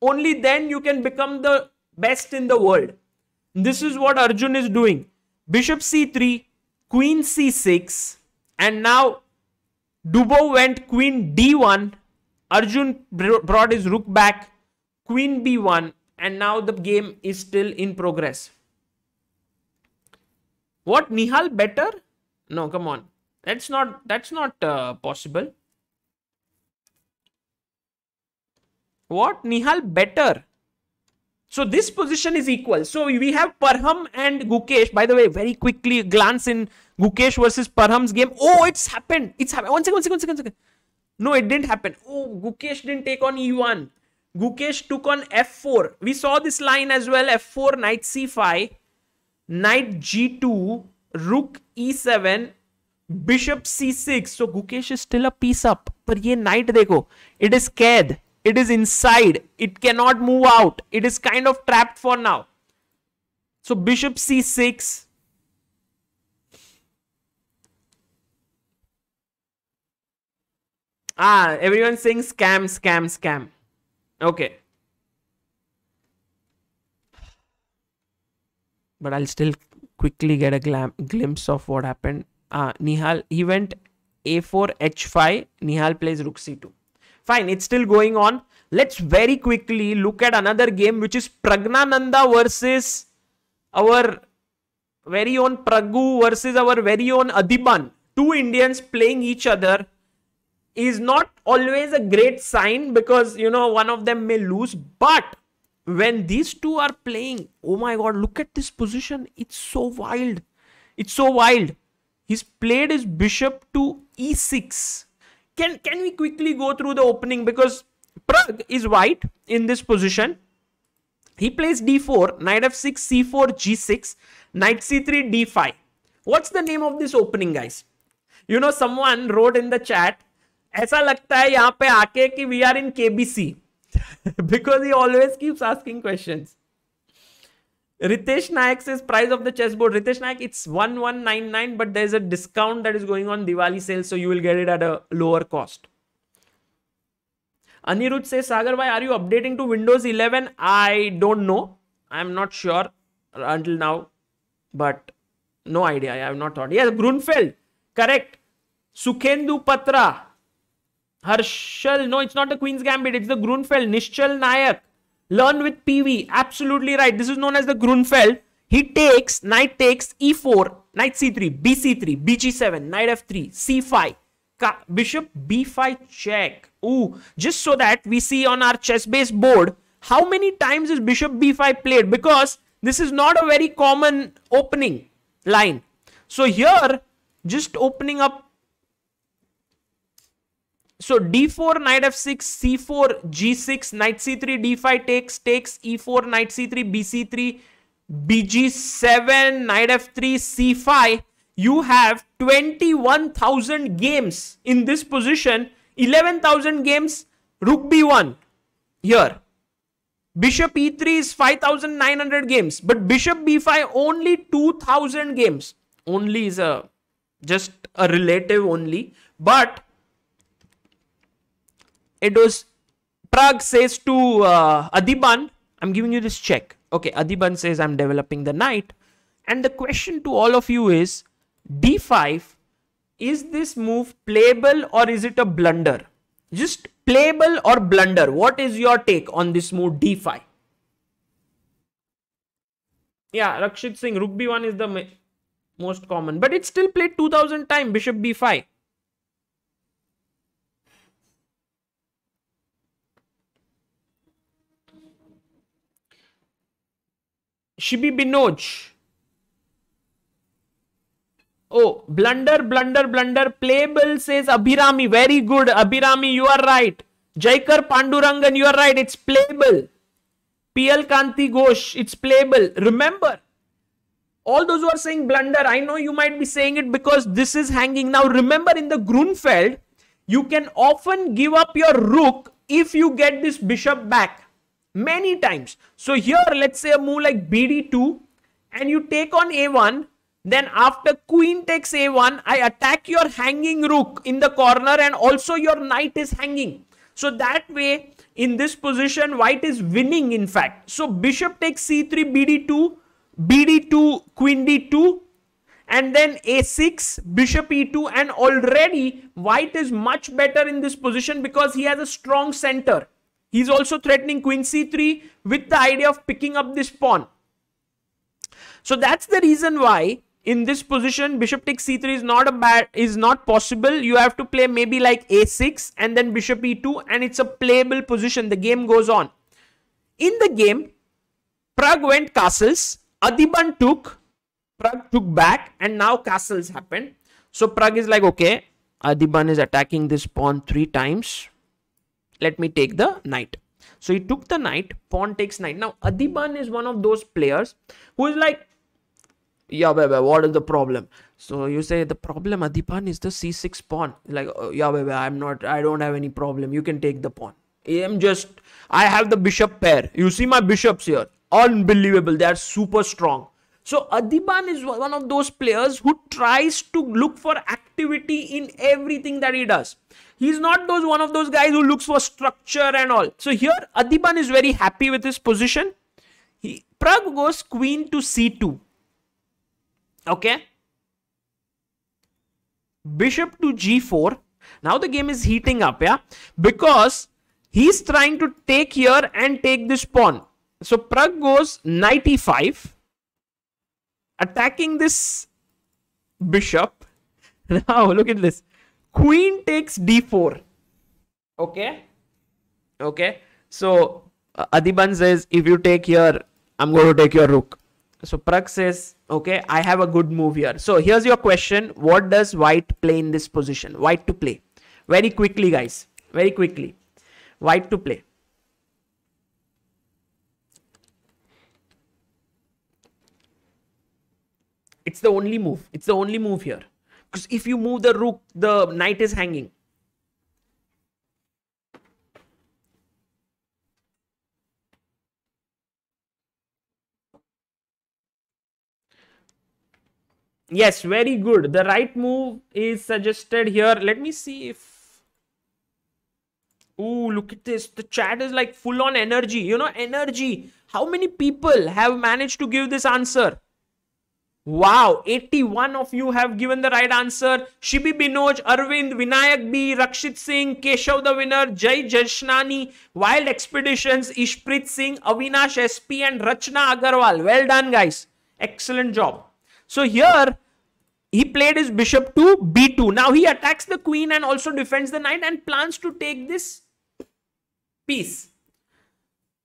Only then you can become the best in the world. This is what Arjun is doing. Bishop c3, queen c6, and now Dubo went queen d1. Arjun brought his rook back, queen b1, and now the game is still in progress. What Nihal better? No, come on. That's not that's not uh, possible. What Nihal better? So this position is equal. So we have Parham and Gukesh. By the way, very quickly glance in Gukesh versus Parham's game. Oh, it's happened. It's happened. One second, one second, one second, one second. No, it didn't happen. Oh, Gukesh didn't take on E1. Gukesh took on f4. We saw this line as well. f4, knight c5, knight g2, rook e7, bishop c6. So Gukesh is still a piece up. But ये knight देखो. It is कैद. It is inside. It cannot move out. It is kind of trapped for now. So bishop c6. Ah, everyone saying scam, scam, scam. Okay. But I'll still quickly get a glimpse of what happened. Uh, Nihal, he went a4, h5. Nihal plays rook c2. Fine, it's still going on. Let's very quickly look at another game which is Pragnananda versus our very own Pragu versus our very own Adiban. Two Indians playing each other is not always a great sign because you know one of them may lose but when these two are playing oh my god look at this position it's so wild it's so wild he's played his bishop to e6 can can we quickly go through the opening because Prague is white in this position he plays d4 knight f6 c4 g6 knight c3 d5 what's the name of this opening guys you know someone wrote in the chat ऐसा लगता है यहां पे आके कि we are in के KBC because he always की Ritesh Nayak says price of the chess board Ritesh Nayak it's one one nine nine but there is a discount that is going on Diwali sale so you will get it at a lower cost Aniruddh says Sagar bhai are you updating to Windows eleven I don't know I am not sure until now but no idea I have not thought ये Grunfeld correct Sukhendu पत्रा Harshal. No, it's not the Queen's Gambit. It's the Grunfeld. Nishchal Nayak. Learn with PV. Absolutely right. This is known as the Grunfeld. He takes, knight takes e4, knight c3, bc3, bg7, knight f3, c5, bishop b5 check. Ooh, just so that we see on our chess-based board how many times is bishop b5 played because this is not a very common opening line. So here, just opening up so d4, knight f6, c4, g6, knight c3, d5 takes, takes, e4, knight c3, bc3, bg7, knight f3, c5. You have 21,000 games in this position, 11,000 games, rook b1 here. Bishop e3 is 5,900 games, but bishop b5 only 2,000 games. Only is a just a relative only, but it was Prague says to uh, Adiban, I'm giving you this check. Okay, Adiban says I'm developing the knight. And the question to all of you is d5, is this move playable or is it a blunder? Just playable or blunder? What is your take on this move d5? Yeah, Rakshit Singh, rook b1 is the most common, but it's still played 2000 times. bishop b5. Shibi Binoch. Oh, blunder, blunder, blunder. Playable says Abhirami. Very good, Abhirami. You are right. Jaikar Pandurangan, you are right. It's playable. PL Kanti Ghosh, it's playable. Remember, all those who are saying blunder, I know you might be saying it because this is hanging. Now, remember in the Grunfeld, you can often give up your rook if you get this bishop back many times. So here, let's say a move like BD2 and you take on A1. Then after queen takes A1, I attack your hanging rook in the corner and also your knight is hanging. So that way, in this position, white is winning in fact. So bishop takes C3, BD2, BD2, queen D2 and then a6 bishop e2 and already white is much better in this position because he has a strong center He's also threatening queen c3 with the idea of picking up this pawn. So that's the reason why in this position bishop takes c3 is not a bad is not possible you have to play maybe like a6 and then bishop e2 and it's a playable position the game goes on in the game prague went castles adiban took prague took back and now castles happened so prague is like okay adiban is attacking this pawn three times let me take the knight. So he took the knight, pawn takes knight. Now Adiban is one of those players who is like, yeah, baby, what is the problem? So you say the problem Adiban is the c6 pawn. Like, oh, yeah, baby, I'm not, I don't have any problem. You can take the pawn. I'm just, I have the bishop pair. You see my bishops here. Unbelievable. They are super strong. So Adiban is one of those players who tries to look for activity in everything that he does. He's not those one of those guys who looks for structure and all. So here Adiban is very happy with his position. He, Prague goes queen to c2. Okay. Bishop to g4. Now the game is heating up, yeah. Because he's trying to take here and take this pawn. So Prague goes knight e5. Attacking this bishop. Now look at this queen takes d4 okay okay so uh, adiban says if you take here i'm going to take your rook so Prak says, okay, I have a good move here. So here's your question. What does white play in this position? White to play. Very quickly, guys. Very quickly. White to play. It's the only move. It's the only move here. Because if you move the rook, the knight is hanging. Yes, very good. The right move is suggested here. Let me see if... Ooh, look at this. The chat is like full on energy. You know, energy. How many people have managed to give this answer? Wow, 81 of you have given the right answer. Shibi Binoj, Arvind, Vinayak B, Rakshit Singh, Keshav the winner, Jay Jashnani, Wild Expeditions, Ishprit Singh, Avinash SP and Rachna Agarwal. Well done guys. Excellent job. So here, he played his bishop to b2. Now he attacks the queen and also defends the knight and plans to take this piece.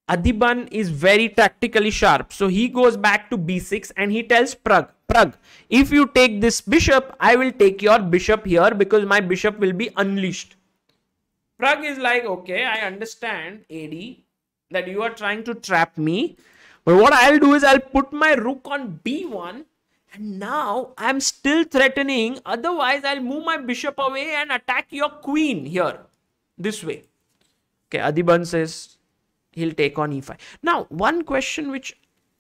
Adhiban is very tactically sharp. So he goes back to b6 and he tells Prag Prag, if you take this bishop, I will take your bishop here because my bishop will be unleashed. Prague is like, okay, I understand, AD, that you are trying to trap me. But what I'll do is I'll put my rook on b1 and now I'm still threatening. Otherwise, I'll move my bishop away and attack your queen here this way. Okay, Adhiban says, he'll take on e5. Now, one question which,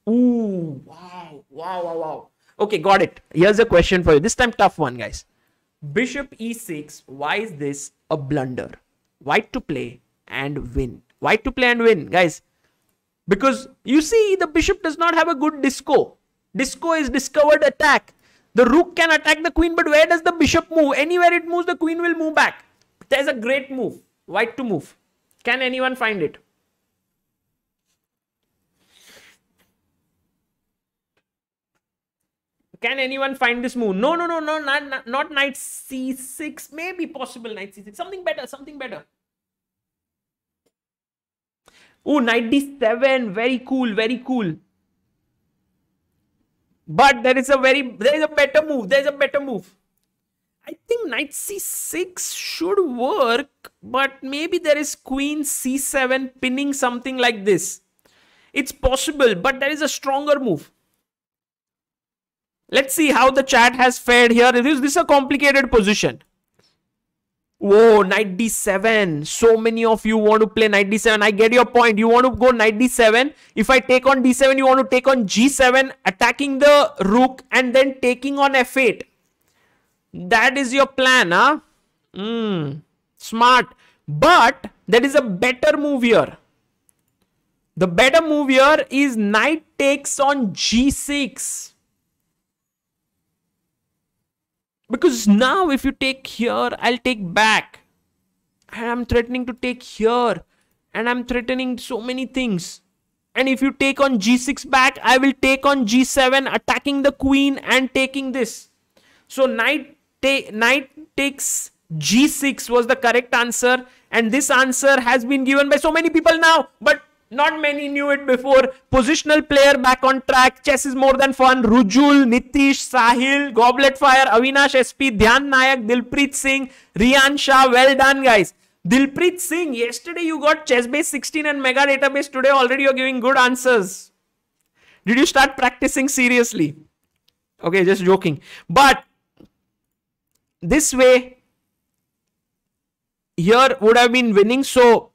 ooh, wow, wow, wow, wow. Okay, got it. Here's a question for you. This time, tough one, guys. Bishop e6, why is this a blunder? White to play and win. White to play and win, guys. Because you see, the bishop does not have a good disco. Disco is discovered attack. The rook can attack the queen, but where does the bishop move? Anywhere it moves, the queen will move back. There's a great move. White to move. Can anyone find it? Can anyone find this move? No, no, no, no, not, not, not knight c6. Maybe possible knight c6. Something better, something better. Oh, knight d7. Very cool, very cool. But there is a very, there is a better move. There is a better move. I think knight c6 should work, but maybe there is queen c7 pinning something like this. It's possible, but there is a stronger move. Let's see how the chat has fared here. Is this a complicated position? Whoa, knight d7. So many of you want to play knight d7. I get your point. You want to go knight d7. If I take on d7, you want to take on g7, attacking the rook and then taking on f8. That is your plan, huh? Hmm. smart. But that is a better move here. The better move here is knight takes on g6 because now if you take here i'll take back and i'm threatening to take here and i'm threatening so many things and if you take on g6 back i will take on g7 attacking the queen and taking this so knight ta knight takes g6 was the correct answer and this answer has been given by so many people now but not many knew it before. Positional player back on track. Chess is more than fun. Rujul, Nitish, Sahil, Goblet Fire, Avinash SP, Dhyan Nayak, Dilpreet Singh, Riyan Shah. Well done, guys. Dilpreet Singh, yesterday you got chess base 16 and mega database. Today already you're giving good answers. Did you start practicing seriously? Okay, just joking. But this way, here would have been winning. So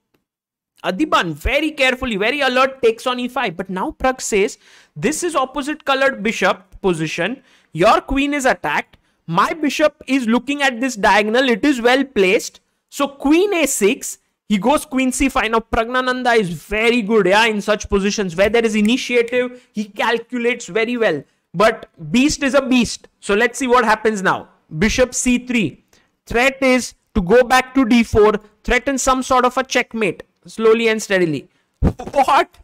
Adiban, very carefully, very alert, takes on e5. But now Prag says, this is opposite colored bishop position. Your queen is attacked. My bishop is looking at this diagonal. It is well placed. So queen a6, he goes queen c5. Now Pragnananda is very good yeah, in such positions where there is initiative. He calculates very well. But beast is a beast. So let's see what happens now. Bishop c3. Threat is to go back to d4, threaten some sort of a checkmate. slowly and steadily. What?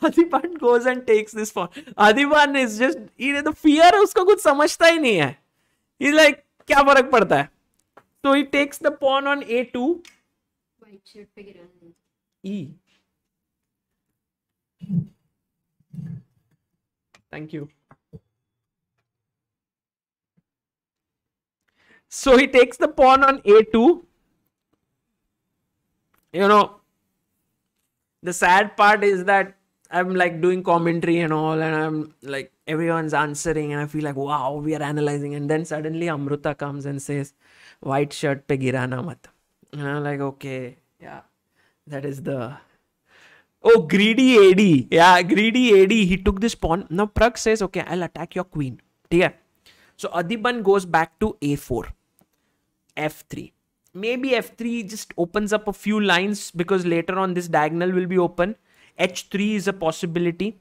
Adipan goes and takes this for. Adipan is just you know, the fear उसको कुछ समझता ही नहीं है. He's like क्या फर्क पड़ता है? So he takes the pawn on a2. White should figure out. E. Thank you. So he takes the pawn on a2. you know the sad part is that i'm like doing commentary and all and i'm like everyone's answering and i feel like wow we are analyzing and then suddenly amruta comes and says white shirt pe girana mat and i'm like okay yeah that is the oh greedy ad yeah greedy ad he took this pawn now Prak says okay i'll attack your queen ठीक so Adiban goes back to a4, f3 maybe f3 just opens up a few lines because later on this diagonal will be open. h3 is a possibility.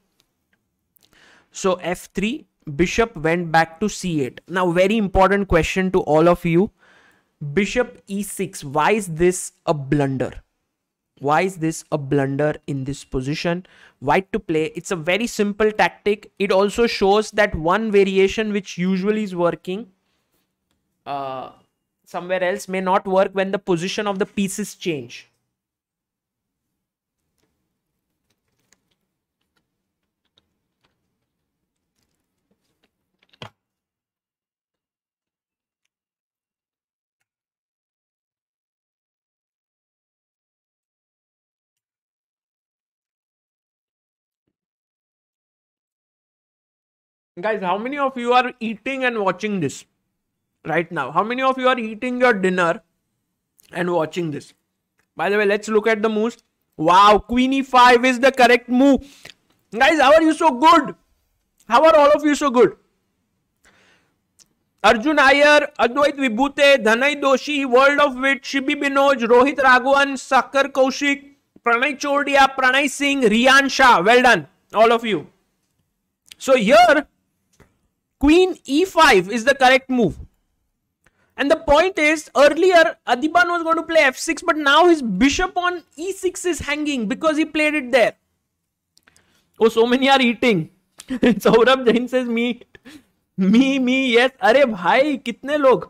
So f3, bishop went back to c8. Now very important question to all of you. Bishop e6, why is this a blunder? Why is this a blunder in this position? White to play. It's a very simple tactic. It also shows that one variation which usually is working. Uh, somewhere else may not work when the position of the pieces change. Guys, how many of you are eating and watching this? right now. How many of you are eating your dinner and watching this? By the way, let's look at the moves. Wow, queen e5 is the correct move. Guys, how are you so good? How are all of you so good? Arjun Iyer, Advait Vibhute, Dhanai Doshi, World of Wit, Shibi Binoj, Rohit Raghavan, Sakar Kaushik, Pranay Chordia, Pranay Singh, Riyan Shah. Well done, all of you. So here, Queen e5 is the correct move. And the point is, earlier Adiban was going to play f6, but now his bishop on e6 is hanging because he played it there. Oh, so many are eating. Saurabh Jain says, me, me, me, yes. Are bhai, kitne log?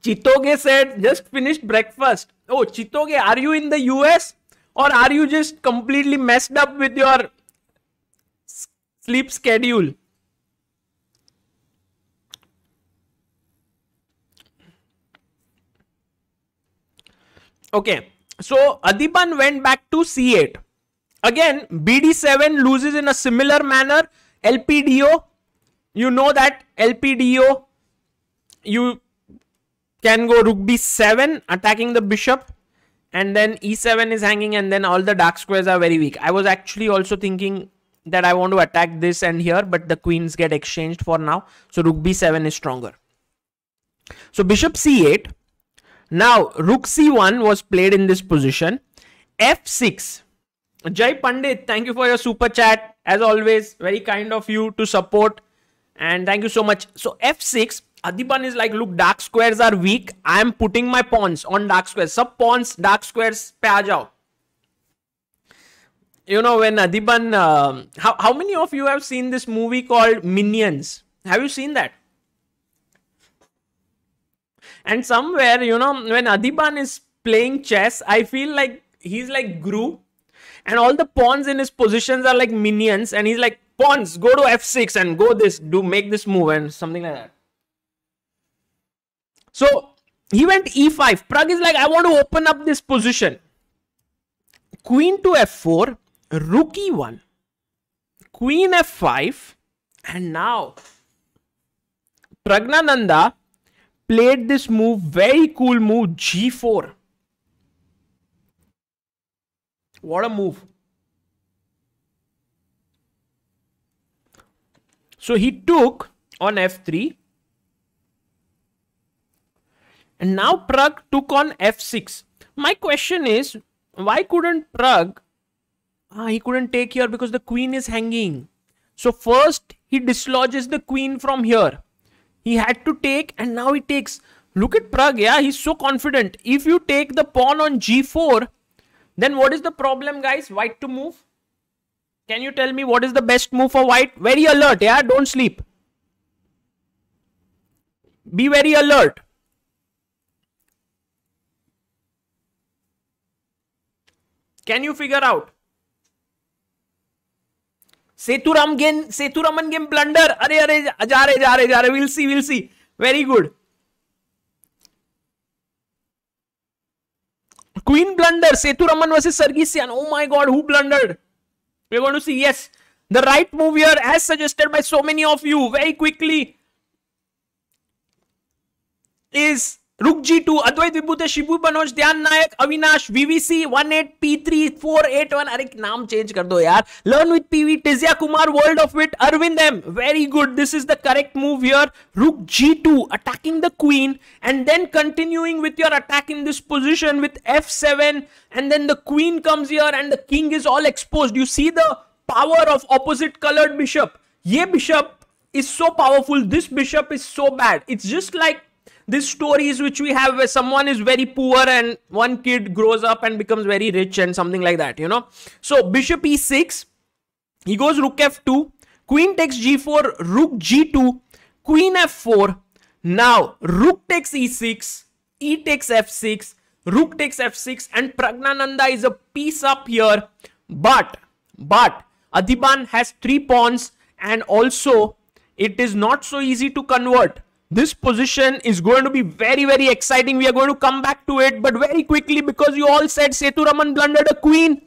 Chitoge said, just finished breakfast. Oh, Chitoge, are you in the US? Or are you just completely messed up with your sleep schedule? Okay, so Adiban went back to C8. Again, BD7 loses in a similar manner. LPDO, you know that LPDO, you can go Rook B7 attacking the bishop and then E7 is hanging and then all the dark squares are very weak. I was actually also thinking that I want to attack this and here but the queens get exchanged for now. So Rook B7 is stronger. So Bishop C8 now, rook c1 was played in this position. f6. Jai Pandit, thank you for your super chat. As always, very kind of you to support. And thank you so much. So, f6, Adiban is like, look, dark squares are weak. I am putting my pawns on dark squares. Sub pawns, dark squares, pe jao. You know, when Adiban, uh, how, how many of you have seen this movie called Minions? Have you seen that? And somewhere, you know, when Adiban is playing chess, I feel like he's like Gru. And all the pawns in his positions are like minions. And he's like, pawns, go to f6 and go this, do make this move and something like that. So he went e5. Prague is like, I want to open up this position. Queen to f4, rookie one queen f5, and now Pragnananda played this move, very cool move, g4. What a move. So he took on f3. And now Prague took on f6. My question is, why couldn't Prague? Ah, he couldn't take here because the queen is hanging. So first he dislodges the queen from here. He had to take and now he takes. Look at Prague. Yeah, he's so confident. If you take the pawn on g4, then what is the problem, guys? White to move? Can you tell me what is the best move for white? Very alert. Yeah, don't sleep. Be very alert. Can you figure out? Sethuram game Sethuraman game blunder अरे अरे जा रहे जा रहे जा रहे will see will see very good queen blunder Sethuraman versus Sian oh my god who blundered we're going to see yes the right move here as suggested by so many of you very quickly is rook g two Advait Vibhut Shibu Banoj Dhyan Nayak Avinash VVC one eight P three four eight one अरे नाम change कर दो यार learn with PV Tijiya Kumar world of wit Arvind M very good this is the correct move your rook g two attacking the queen and then continuing with your attack in this position with f seven and then the queen comes your and the king is all expose you see the power of opposite coloured bishop ये bishop is so powerful this bishop is so bad it's just like these stories which we have where someone is very poor and one kid grows up and becomes very rich and something like that, you know. So bishop e6, he goes rook f2, queen takes g4, rook g2, queen f4. Now rook takes e6, e takes f6, rook takes f6 and Pragnananda is a piece up here. But, but Adiban has three pawns and also it is not so easy to convert this position is going to be very, very exciting. We are going to come back to it, but very quickly because you all said Setu Raman blundered a queen.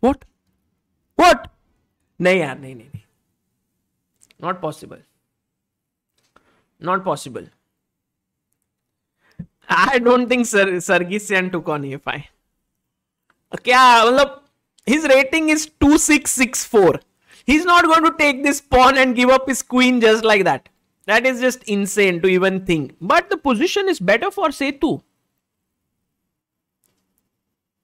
What? What? No, yaar, nahin, nahin, Not possible. Not possible. I don't think Sir Sargisian took on five. Okay, मतलब his rating is 2664. He's not going to take this pawn and give up his queen just like that. That is just insane to even think. But the position is better for Setu.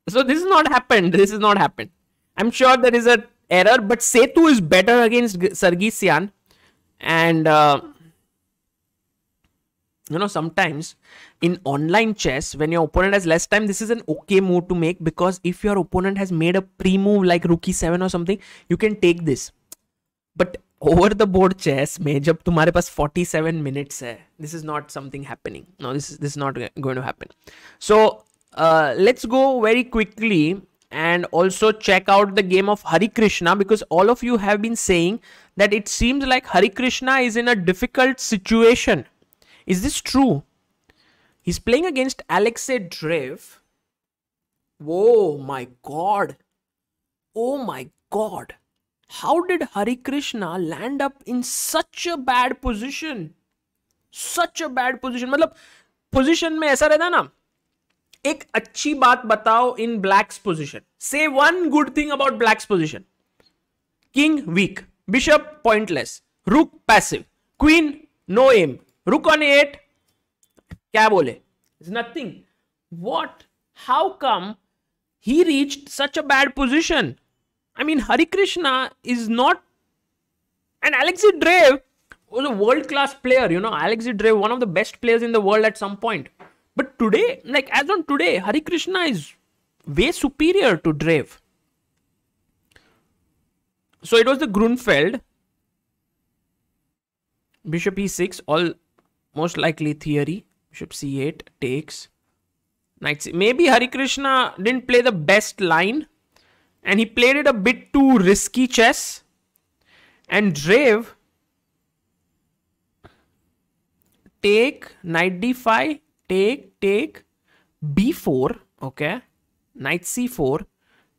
So this is not happened. This is not happened. I'm sure there is a error, but Setu is better against Sargsyan. And, uh, you know, sometimes in online chess when your opponent has less time this is an okay move to make because if your opponent has made a pre move like rookie 7 or something you can take this but over the board chess major jab tumhare 47 minutes hai this is not something happening no this is this is not going to happen so uh, let's go very quickly and also check out the game of Hari Krishna because all of you have been saying that it seems like Hari Krishna is in a difficult situation. Is this true? He's playing against Alexei Drev. Oh my god. Oh my god. How did Hari Krishna land up in such a bad position? Such a bad position. मतलब position में ऐसा रहता ना एक अच्छी बात बताओ इन ब्लैक्स पोजीशन से one good thing about black's position king weak bishop pointless rook passive queen no um rook on eight क्या बोले is nothing what how come he reached such a bad position I mean Hari Krishna is not and Alexei was a world class player, you know, Alexi Drev, one of the best players in the world at some point. But today, like as on today, Hari Krishna is way superior to Drev. So it was the Grunfeld, Bishop e6, all most likely theory. Bishop c8 takes. Knight c Maybe Hari Krishna didn't play the best line. And he played it a bit too risky chess. And Drave take knight d5 take take b4 okay knight c4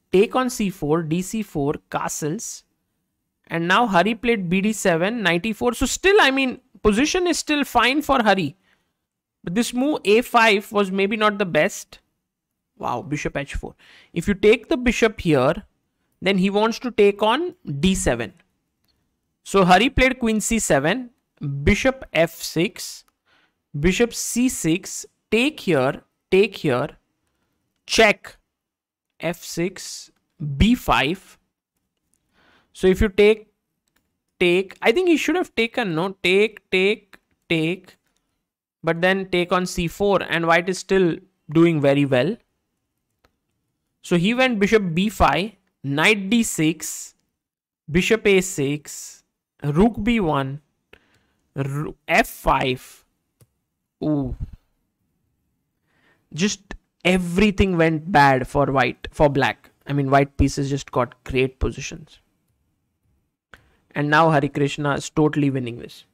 take on c4 dc4 castles and now Hari played bd7 94 so still i mean position is still fine for Hari. But this move a5 was maybe not the best. Wow, bishop h4. If you take the bishop here, then he wants to take on d7. So Hari played queen c7, bishop f6, bishop c6, take here, take here, check f6, b5. So if you take, take, I think he should have taken, no, take, take, take, but then take on c4 and white is still doing very well. So he went bishop b5, knight d6, bishop a6, rook b1, rook f5. Ooh. Just everything went bad for white, for black. I mean, white pieces just got great positions. And now Hari Krishna is totally winning this.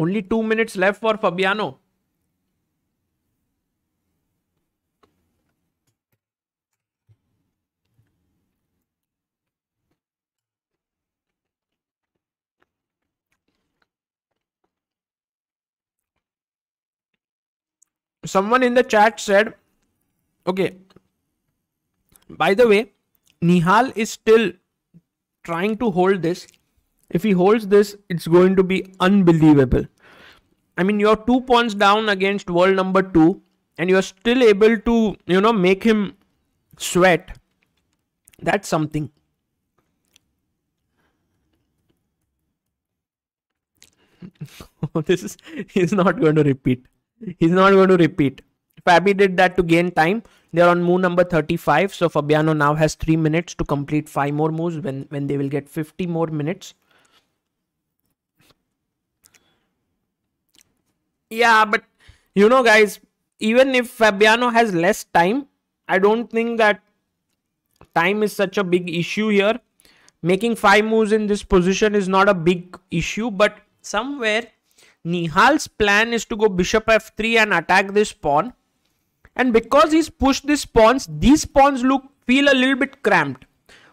Only two minutes left for Fabiano. Someone in the chat said, okay, by the way, Nihal is still trying to hold this if he holds this, it's going to be unbelievable. I mean, you're two pawns down against world number two, and you're still able to, you know, make him sweat. That's something. this is he's not going to repeat. He's not going to repeat. Fabi did that to gain time. They're on move number 35. So Fabiano now has three minutes to complete five more moves when, when they will get 50 more minutes. Yeah, but you know, guys, even if Fabiano has less time, I don't think that time is such a big issue here. Making five moves in this position is not a big issue, but somewhere Nihal's plan is to go bishop f3 and attack this pawn. And because he's pushed these pawns, these pawns look feel a little bit cramped.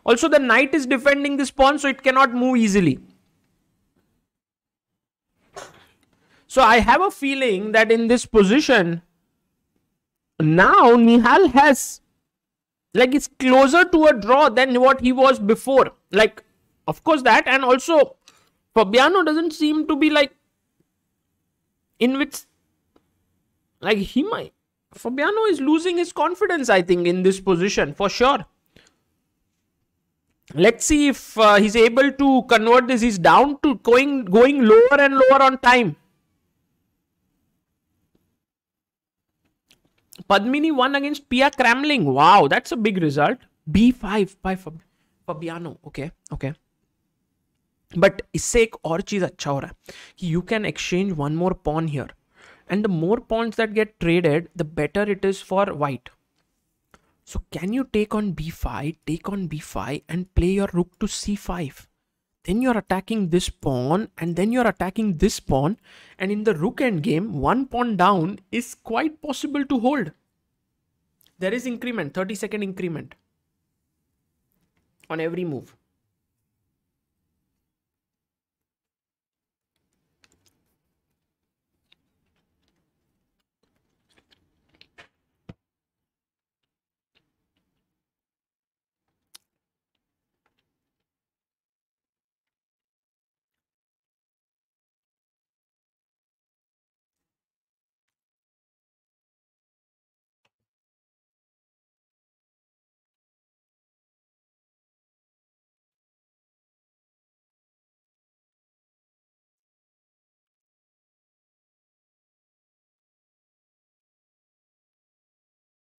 Also, the knight is defending this pawn, so it cannot move easily. So I have a feeling that in this position, now Nihal has like it's closer to a draw than what he was before. Like, of course that and also Fabiano doesn't seem to be like in which like he might Fabiano is losing his confidence, I think, in this position for sure. Let's see if uh, he's able to convert this. He's down to going going lower and lower on time. Padmini won against Pia Kramling. Wow, that's a big result. B5 by Fab Fabiano. Okay, okay. But Issek or Chiza Chaura. You can exchange one more pawn here. And the more pawns that get traded, the better it is for white. So can you take on b5, take on b5 and play your rook to c5? then you're attacking this pawn and then you're attacking this pawn and in the rook endgame one pawn down is quite possible to hold there is increment 30 second increment on every move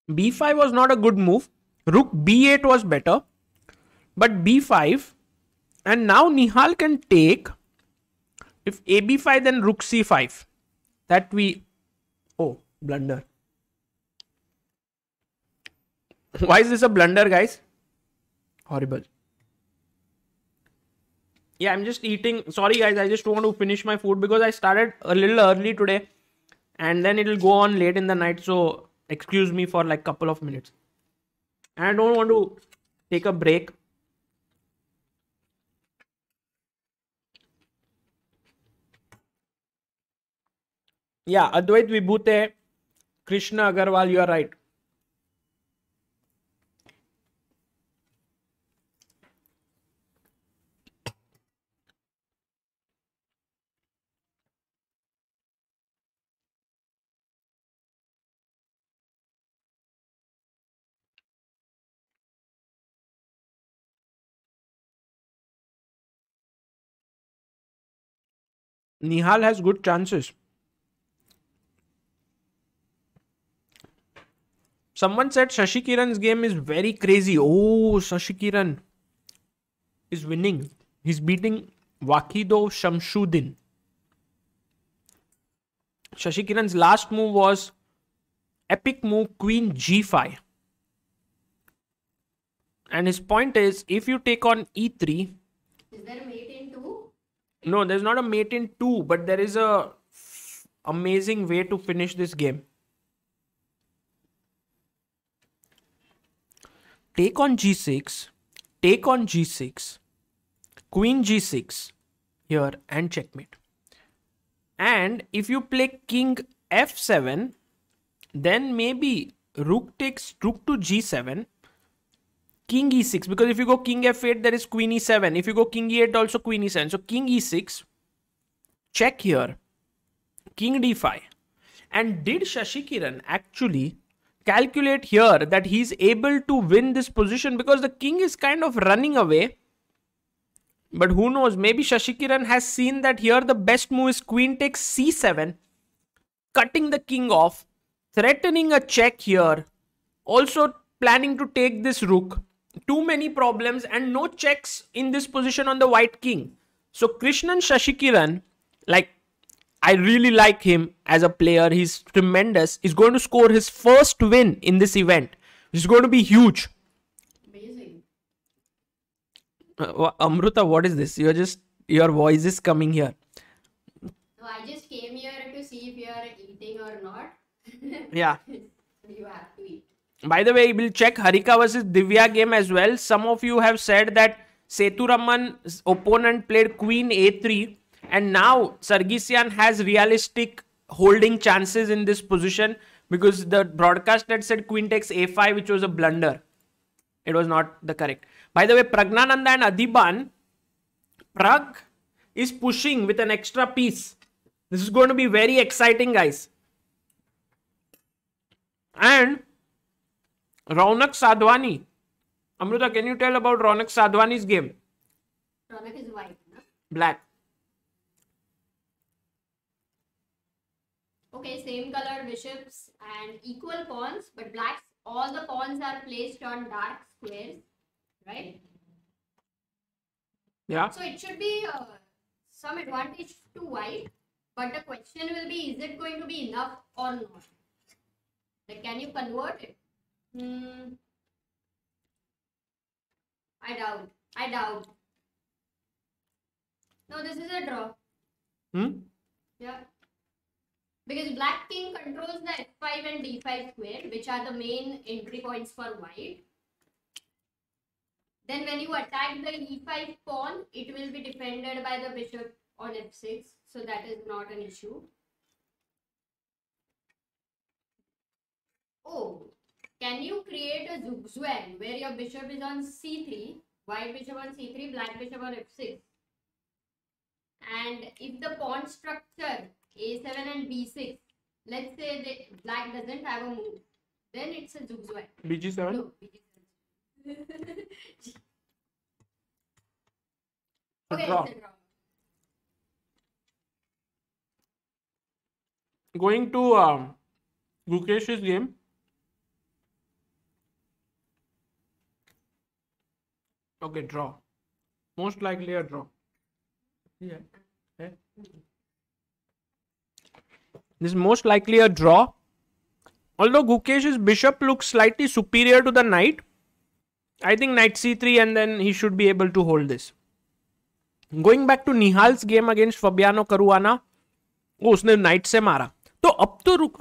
b5 was not a good move. Rook b8 was better. But b5. And now Nihal can take. If ab5 then rook c5. That we. Oh, blunder. Why is this a blunder guys? Horrible. Yeah, I'm just eating. Sorry guys, I just want to finish my food because I started a little early today. And then it'll go on late in the night. So excuse me for like couple of minutes and i don't want to take a break yeah advait vibhute krishna agarwal you are right Nihal has good chances. Someone said Shashi Kiran's game is very crazy. Oh, Shashi Kiran is winning. He's beating Wakido Shamshuddin. Shashi Kiran's last move was epic move Queen G5. And his point is if you take on E3, no, there's not a mate in 2, but there is a amazing way to finish this game. Take on g6, take on g6, queen g6 here and checkmate. And if you play king f7, then maybe rook takes rook to g7 king e6 because if you go king f8 there is queen e7 if you go king e8 also queen e7 so king e6 check here king d5 and did Shashikiran actually calculate here that he's able to win this position because the king is kind of running away but who knows maybe Shashikiran has seen that here the best move is queen takes c7 cutting the king off threatening a check here also planning to take this rook too many problems and no checks in this position on the white king. So Krishnan Shashikiran, like I really like him as a player. He's tremendous. He's going to score his first win in this event. He's going to be huge. Amazing. Uh, Amruta, what is this? You're just your voice is coming here. No, I just came here to see if you are eating or not. yeah. you are. By the way, we'll check Harika versus Divya game as well. Some of you have said that Seturaman's opponent played queen a3 and now Sargisian has realistic holding chances in this position because the broadcast had said queen takes a5 which was a blunder. It was not the correct. By the way, Pragnananda and Adhiban, Prag is pushing with an extra piece. This is going to be very exciting guys. And Ronak Sadwani. Amruta, can you tell about Ronak Sadwani's game? Ronak is white. No? Black. Okay, same color bishops and equal pawns, but blacks, all the pawns are placed on dark squares, right? Yeah. So it should be uh, some advantage to white, but the question will be, is it going to be enough or not? Like, can you convert it? Hmm. I doubt. I doubt. No, this is a draw. Hmm? Yeah. Because black king controls the f5 and d5 square, which are the main entry points for white. Then when you attack the e5 pawn, it will be defended by the bishop on f6. So that is not an issue. Oh, can you create a zugzwang where your bishop is on c3, white bishop on c3, black bishop on f6? And if the pawn structure a7 and b6, let's say the black doesn't have a move, then it's a zugzwang. bg7? No, bg okay, Going to um, Gukesh's game. okay draw most likely a draw yeah okay. this is most likely a draw although gukesh's bishop looks slightly superior to the knight i think knight c3 and then he should be able to hold this going back to Nihal's game against Fabiano Caruana वो उसने night से मारा तो अब तो रुक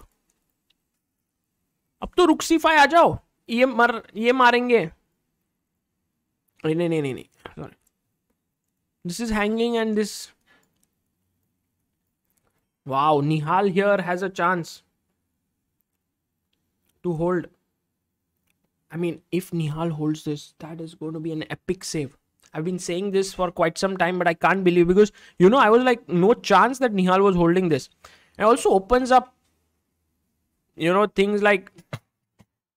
अब तो रुक सी फाइव आ जाओ ये मर ये मारेंगे No, no, no, no. Sorry. This is hanging and this. Wow, Nihal here has a chance to hold. I mean, if Nihal holds this, that is going to be an epic save. I've been saying this for quite some time, but I can't believe because, you know, I was like, no chance that Nihal was holding this. It also opens up, you know, things like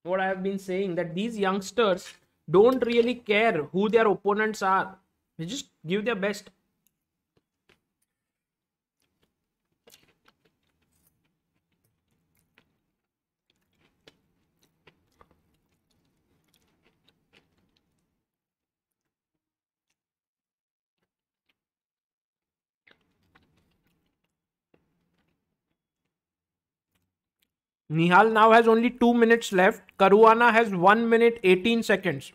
what I have been saying that these youngsters don't really care who their opponents are. They just give their best. Nihal now has only 2 minutes left. Karuana has 1 minute 18 seconds.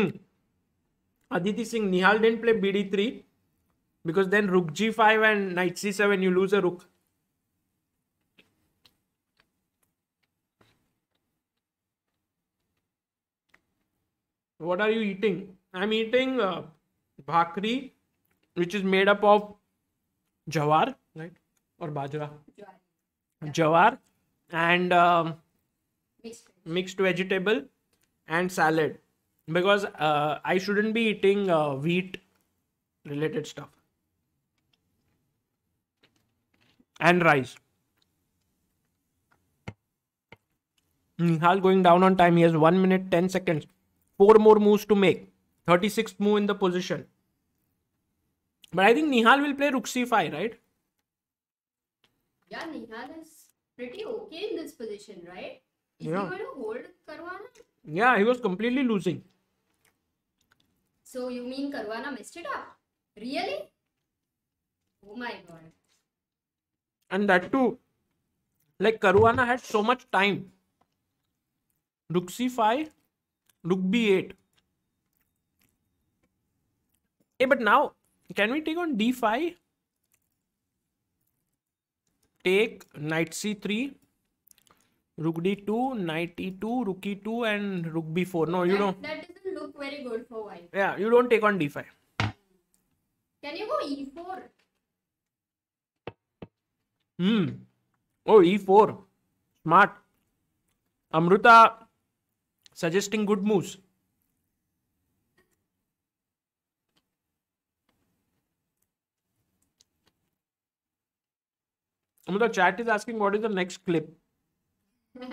Aditi Singh, Nihal didn't play BD3 because then Rook G5 and Knight C7, you lose a Rook. What are you eating? I'm eating uh, bhakri, which is made up of jawar, right, or bajra, jawar, jawar and um, mixed. mixed vegetable and salad. because uh, I shouldn't be eating uh, wheat related stuff and rice. Nihal going down on time. He has 1 minute 10 seconds. 4 more moves to make. 36th move in the position. But I think Nihal will play rook c5, right? Yeah, Nihal is pretty okay in this position, right? Is yeah. he going to hold Karwana? Yeah, he was completely losing. So you mean Karwana messed it up? Really? Oh my god. And that too, like Karwana had so much time. Rook c5, Rook b8. Hey, but now can we take on d5? Take knight c3, rook d2, knight e2, rook e2, and rook b4. No, you that, know. That look very good for white. Yeah, you don't take on d5. Can you go e4? Hmm. Oh, e4. Smart. Amruta suggesting good moves. Amruta, chat is asking what is the next clip?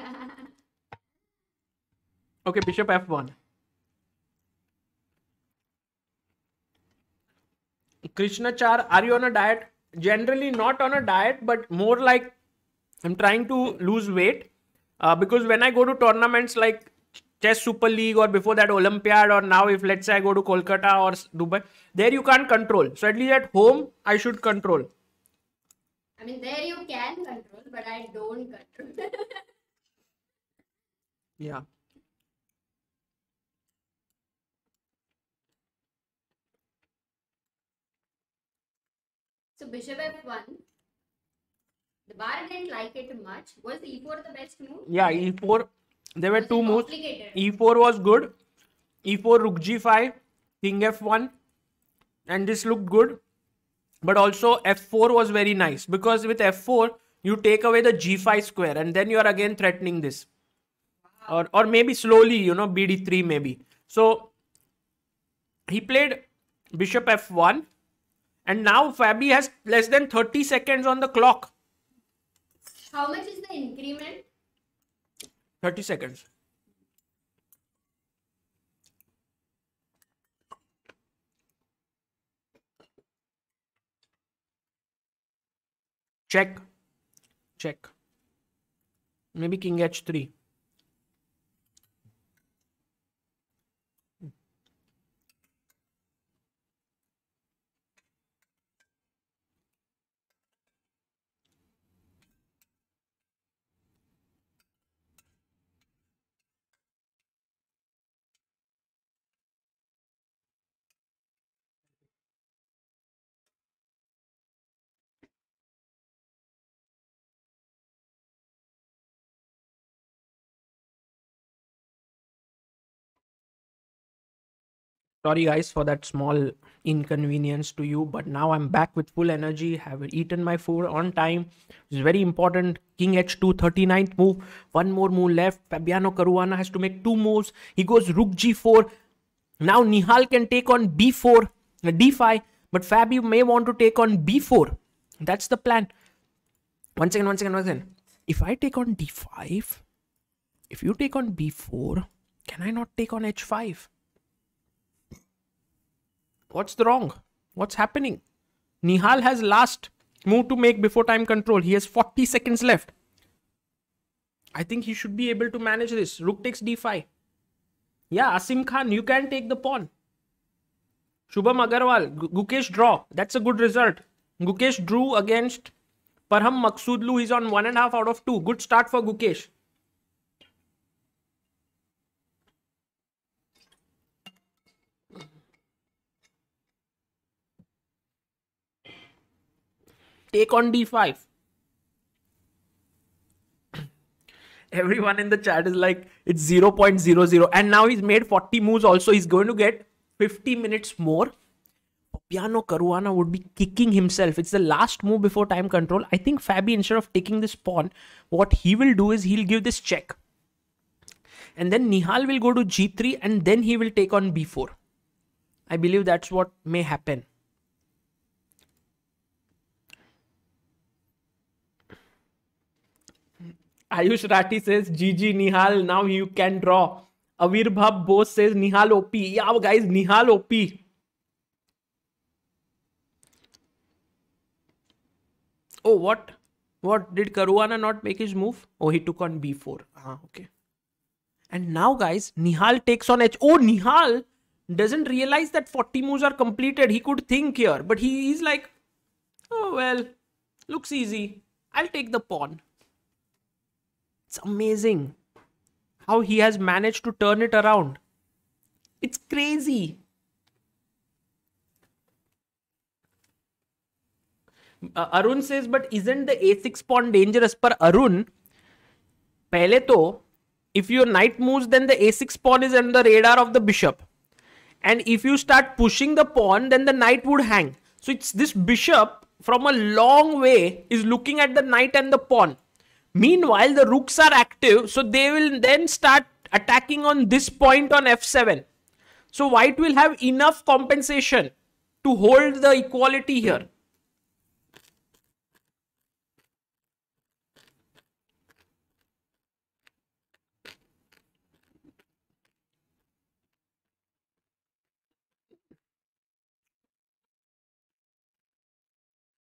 okay, bishop f1. Krishna Char, are you on a diet? Generally, not on a diet, but more like I'm trying to lose weight uh, because when I go to tournaments like Chess Super League or before that Olympiad or now if let's say I go to Kolkata or Dubai, there you can't control. So at least at home I should control. I mean, there you can control, but I don't control. yeah. So bishop f1. The bar didn't like it much. Was e4 the best move? Yeah, e4. There were was two moves. e4 was good. e4, rook g5, king f1. And this looked good. But also f4 was very nice. Because with f4, you take away the g5 square. And then you are again threatening this. Or, or maybe slowly, you know, bd3 maybe. So, he played bishop f1 and now Fabi has less than 30 seconds on the clock. How much is the increment? 30 seconds. Check. Check. Maybe king h3. Sorry guys for that small inconvenience to you, but now I'm back with full energy, have eaten my food on time. It's very important. King h2, 39th move, one more move left. Fabiano Caruana has to make two moves. He goes rook g4. Now Nihal can take on b4, uh, d5, but Fabi may want to take on b4. That's the plan. One second, one second, one second. If I take on d5, if you take on b4, can I not take on h5? What's the wrong? What's happening? Nihal has last move to make before time control. He has 40 seconds left. I think he should be able to manage this. Rook takes d5. Yeah, Asim Khan, you can take the pawn. Shubham Agarwal, Gukesh draw. That's a good result. Gukesh drew against Parham Maksudlu. He's on one and a half out of two. Good start for Gukesh. take on d5 everyone in the chat is like it's 0.00 and now he's made 40 moves also he's going to get 50 minutes more Piano Caruana would be kicking himself. It's the last move before time control. I think Fabi, instead of taking this pawn, what he will do is he'll give this check. And then Nihal will go to g3 and then he will take on b4. I believe that's what may happen. Ayush Rati says, GG Nihal, now you can draw. Avirbhav Bose says, Nihal OP. Yeah, guys, Nihal OP. Oh, what? What? Did Karuana not make his move? Oh, he took on B4. Ah, okay. And now, guys, Nihal takes on H. Oh, Nihal doesn't realize that 40 moves are completed. He could think here, but he is like, oh, well, looks easy. I'll take the pawn. It's amazing how he has managed to turn it around. It's crazy. Uh, Arun says, but isn't the a6 pawn dangerous? Per Arun, pehle to, if your knight moves, then the a6 pawn is under the radar of the bishop. And if you start pushing the pawn, then the knight would hang. So it's this bishop from a long way is looking at the knight and the pawn. Meanwhile, the rooks are active, so they will then start attacking on this point on f7. So white will have enough compensation to hold the equality here.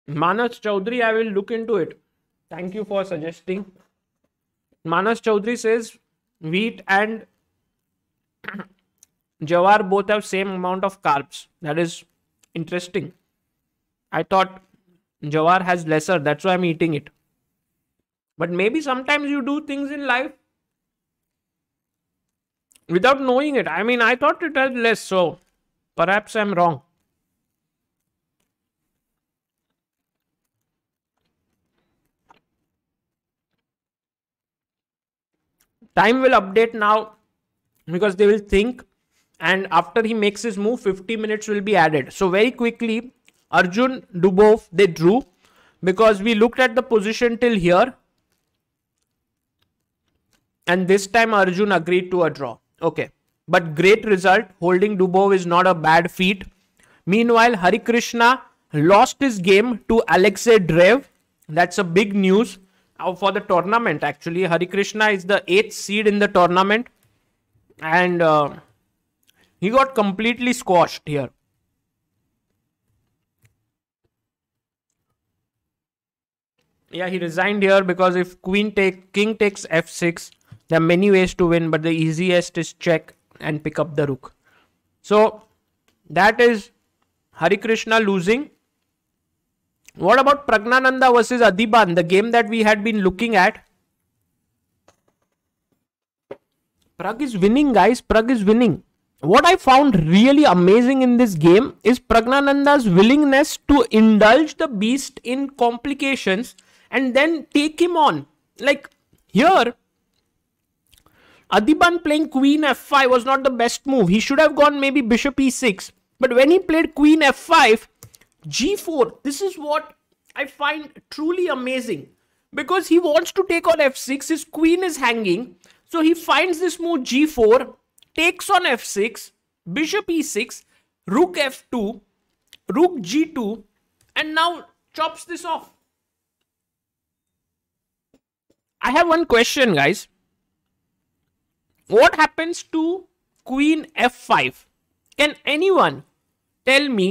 Manas Chaudhary, I will look into it. Thank you for suggesting. Manas Chaudhary says wheat and jawar both have same amount of carbs. That is interesting. I thought jawar has lesser. That's why I'm eating it. But maybe sometimes you do things in life without knowing it. I mean, I thought it had less. So perhaps I'm wrong. time will update now because they will think and after he makes his move 50 minutes will be added so very quickly arjun dubov they drew because we looked at the position till here and this time arjun agreed to a draw okay but great result holding dubov is not a bad feat meanwhile Hari Krishna lost his game to alexey drev that's a big news for the tournament actually. Hari Krishna is the eighth seed in the tournament and uh, he got completely squashed here. Yeah, he resigned here because if queen take king takes f6, there are many ways to win, but the easiest is check and pick up the rook. So that is Hari Krishna losing what about Pragnananda versus Adiban, the game that we had been looking at? Prag is winning, guys. Prag is winning. What I found really amazing in this game is Pragnananda's willingness to indulge the beast in complications and then take him on. Like here, Adiban playing queen f5 was not the best move. He should have gone maybe bishop e6. But when he played queen f5, g4 this is what i find truly amazing because he wants to take on f6 his queen is hanging so he finds this move g4 takes on f6 bishop e6 rook f2 rook g2 and now chops this off i have one question guys what happens to queen f5 can anyone tell me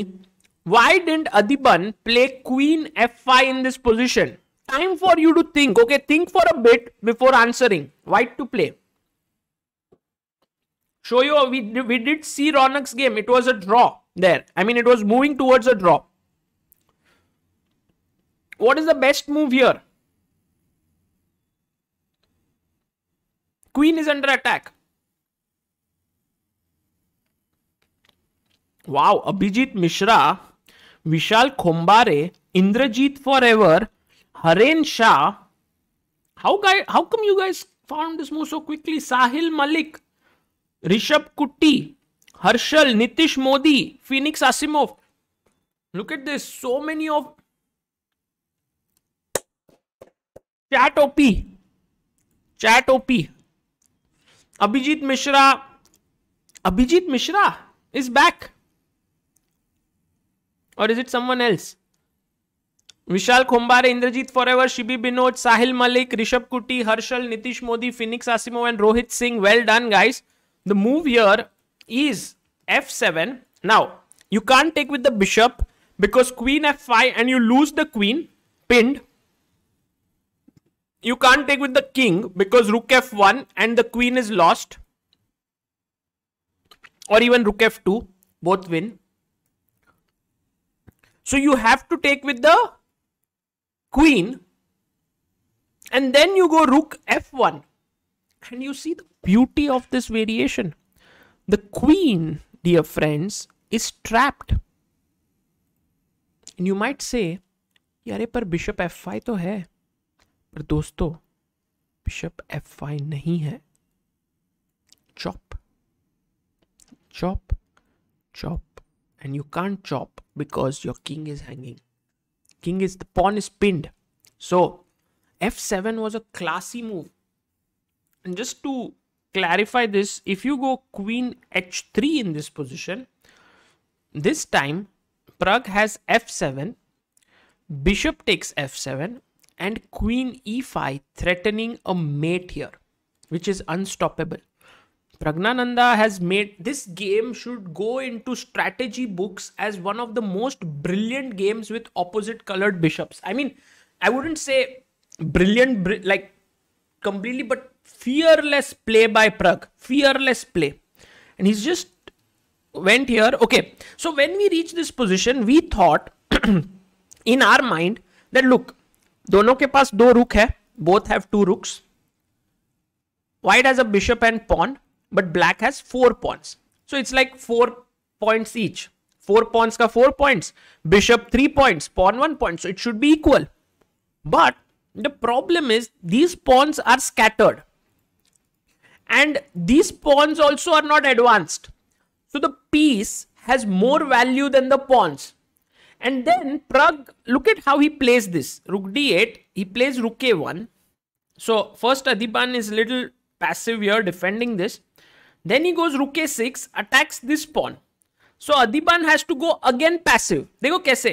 why didn't Adiban play queen f5 in this position? Time for you to think. Okay, think for a bit before answering. White to play. Show you, we, we did see Ronak's game. It was a draw there. I mean, it was moving towards a draw. What is the best move here? Queen is under attack. Wow, Abhijit Mishra Vishal Khombare Indrajit forever Haren Shah how guy how come you guys found this move so quickly Sahil Malik Rishabh Kutty Harshal Nitish Modi Phoenix Asimov look at this so many of chat OP chat OP Abhijit Mishra Abhijit Mishra is back Or is it someone else? Vishal Khombare, Indrajit Forever, Shibi Binod, Sahil Malik, Rishabh Kuti, Harshal, Nitish Modi, Phoenix Asimo and Rohit Singh. Well done guys. The move here is f7. Now, you can't take with the bishop because queen f5 and you lose the queen pinned. You can't take with the king because rook f1 and the queen is lost. Or even rook f2. Both win. So you have to take with the queen and then you go rook f1 and you see the beauty of this variation. The queen, dear friends, is trapped. And you might say, "Yare, पर bishop f5 तो है पर दोस्तों bishop f5 नहीं Chop, chop, chop, and you can't chop because your king is hanging. King is the pawn is pinned. So f7 was a classy move. And just to clarify this, if you go queen h3 in this position, this time Prague has f7, bishop takes f7 and queen e5 threatening a mate here, which is unstoppable. Pragnananda has made this game should go into strategy books as one of the most brilliant games with opposite colored bishops. I mean, I wouldn't say brilliant, br- like completely, but fearless play by Prag. Fearless play. And he's just went here. Okay. So when we reached this position, we thought in our mind that look, दोनों के पास do rook है both have two rooks white has a bishop and but black has four pawns. So it's like four points each. Four pawns ka four points. Bishop three points. Pawn one point. So it should be equal. But the problem is these pawns are scattered. And these pawns also are not advanced. So the piece has more value than the pawns. And then Prague, look at how he plays this. Rook d8, he plays rook a1. So first Adiban is little passive here defending this. Then he goes rook a6, attacks this pawn. So Adiban has to go again passive. Dekho kaise.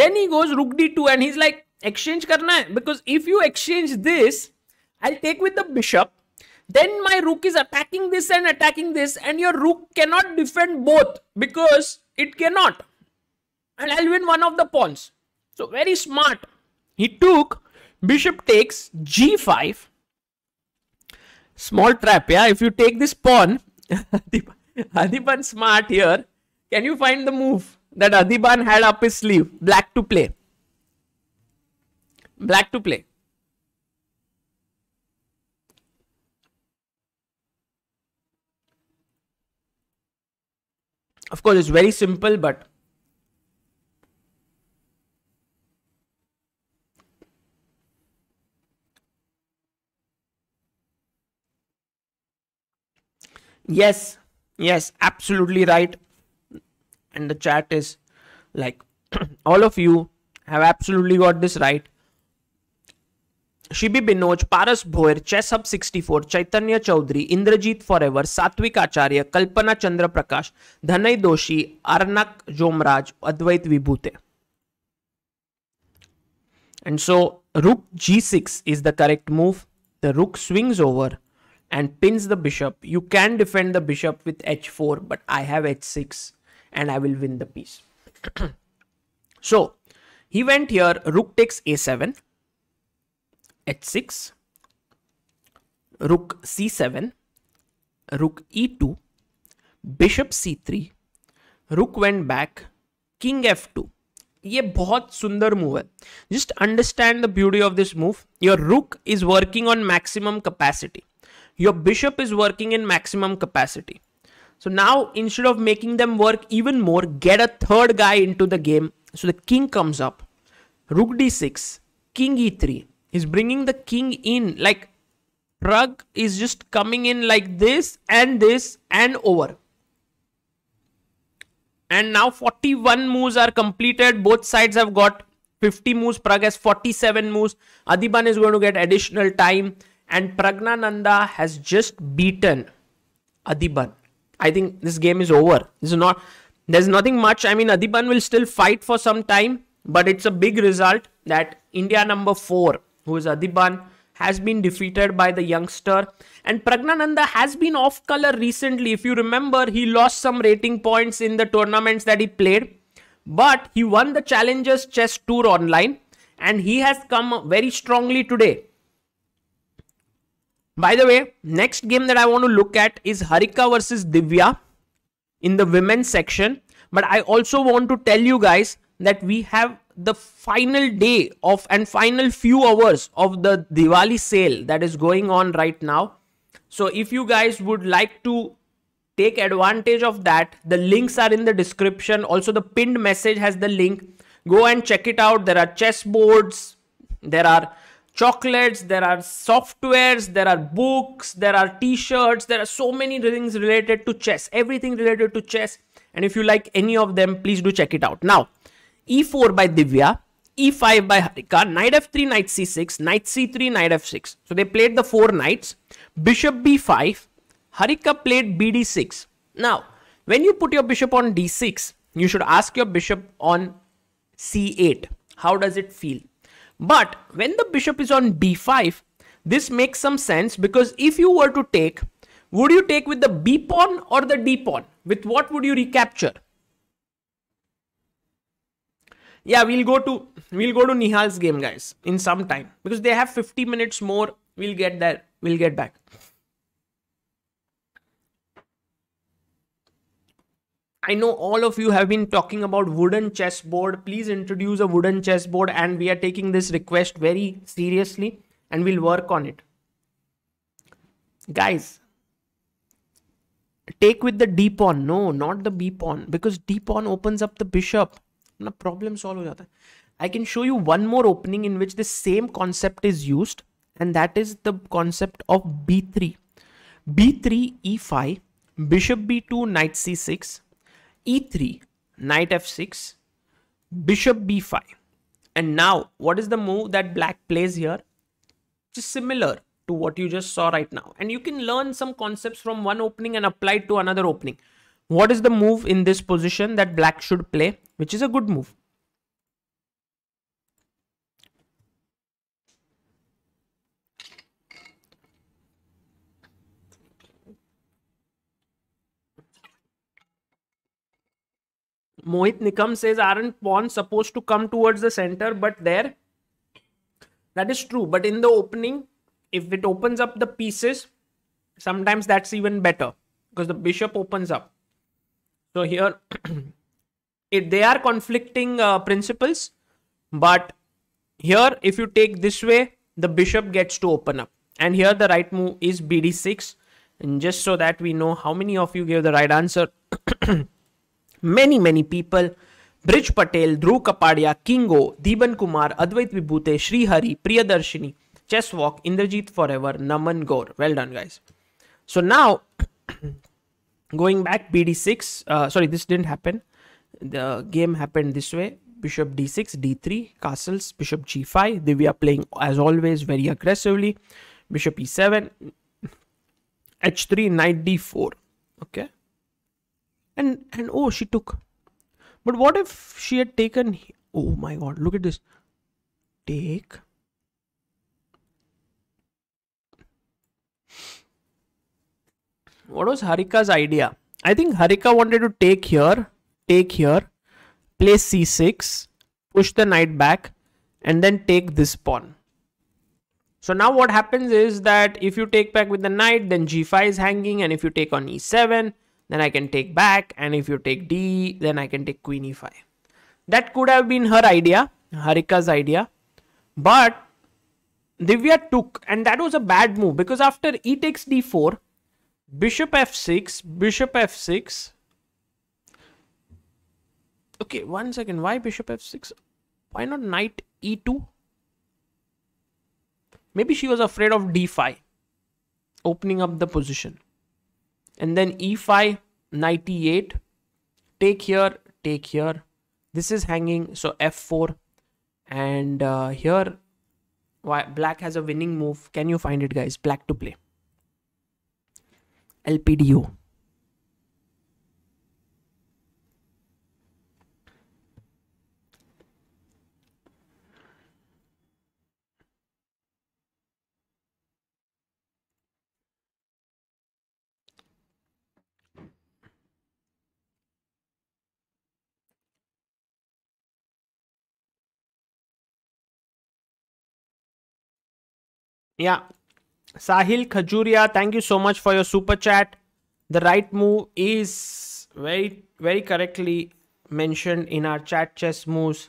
Then he goes rook d2 and he's like exchange karna hai. Because if you exchange this, I'll take with the bishop. Then my rook is attacking this and attacking this and your rook cannot defend both because it cannot. And I'll win one of the pawns. So very smart. He took bishop takes g5 small trap yeah if you take this pawn adiban smart here can you find the move that adiban had up his sleeve black to play black to play of course it's very simple but yes yes absolutely right and the chat is like all of you have absolutely got this right Shibi Binoj Paras Bhoyar chess hub 64 Chaitanya Chaudhary Indrajit forever Satvik Acharya कल्पना चंद्र प्रकाश धनय दोषी अर्नक जोमराज अद्वैत विभूते and so rook g6 is the correct move the rook swings over and pins the bishop. You can defend the bishop with h4, but I have h6 and I will win the piece. so he went here, rook takes a7, h6, rook c7, rook e2, bishop c3, went back. King f2. ये ये बहुत सुंदर move है just understand the beauty of this move your rook is working on maximum capacity your bishop is working in maximum capacity. So now instead of making them work even more, get a third guy into the game. So the king comes up, rook d6, king e3. He's bringing the king in like rug is just coming in like this and this and over. And now 41 moves are completed. Both sides have got 50 moves. Prague has 47 moves. Adiban is going to get additional time and Pragnananda has just beaten Adiban. I think this game is over. This is not there's nothing much. I mean Adiban will still fight for some time, but it's a big result that India number 4, who is Adiban, has been defeated by the youngster. And Pragnananda has been off color recently. If you remember, he lost some rating points in the tournaments that he played. But he won the Challengers Chess Tour online and he has come very strongly today. By the way, next game that I want to look at is Harika versus Divya in the women's section. But I also want to tell you guys that we have the final day of and final few hours of the Diwali sale that is going on right now. So if you guys would like to take advantage of that, the links are in the description. Also the pinned message has the link. Go and check it out. There are chess boards. There are chocolates, there are softwares, there are books, there are t-shirts, there are so many things related to chess, everything related to chess. And if you like any of them, please do check it out. Now, e4 by Divya, e5 by Harika, knight f3, knight c6, knight c3, knight f6. So they played the four knights, bishop b5, Harika played bd6. Now, when you put your bishop on d6, you should ask your bishop on c8. How does it feel? But when the bishop is on b5, this makes some sense because if you were to take, would you take with the b pawn or the d pawn? With what would you recapture? Yeah, we'll go to we'll go to Nihal's game, guys, in some time because they have 50 minutes more. We'll get there. We'll get back. I know all of you have been talking about wooden chessboard. Please introduce a wooden chessboard and we are taking this request very seriously and we'll work on it. Guys, take with the D pawn. No, not the B pawn because D pawn opens up the bishop. No problem solved. I can show you one more opening in which the same concept is used and that is the concept of B3. B3, E5, Bishop B2, Knight C6, e3, knight f6, bishop b5. And now, what is the move that black plays here? Just similar to what you just saw right now. And you can learn some concepts from one opening and apply it to another opening. What is the move in this position that black should play, which is a good move? Mohit Nikam says, aren't pawns supposed to come towards the center? But there, that is true. But in the opening, if it opens up the pieces, sometimes that's even better because the bishop opens up. So here, it, they are conflicting uh, principles. But here, if you take this way, the bishop gets to open up. And here the right move is bd6. And just so that we know how many of you gave the right answer. many, many people. Brij Patel, Dhruv Kapadia, Kingo, Divan Kumar, Advait Vibhute, Srihari, Priyadarshini, Chess Walk, Indrajit Forever, Naman Gore. Well done, guys. So now, going back, BD6, uh, sorry, this didn't happen. The game happened this way. Bishop D6, D3, castles, Bishop G5. They were playing, as always, very aggressively. Bishop E7, H3, Knight D4. Okay and and oh she took but what if she had taken oh my god look at this take what was harika's idea i think harika wanted to take here take here play c6 push the knight back and then take this pawn so now what happens is that if you take back with the knight then g5 is hanging and if you take on e7 then I can take back and if you take d then I can take queen e5 that could have been her idea Harika's idea but Divya took and that was a bad move because after e takes d4 bishop f6 bishop f6 okay one second why bishop f6 why not knight e2 maybe she was afraid of d5 opening up the position and then e5 knight e8 take here take here this is hanging so f4 and uh, here why black has a winning move can you find it guys black to play lpdo Yeah. Sahil Khajuria, thank you so much for your super chat. The right move is very, very correctly mentioned in our chat chess moves.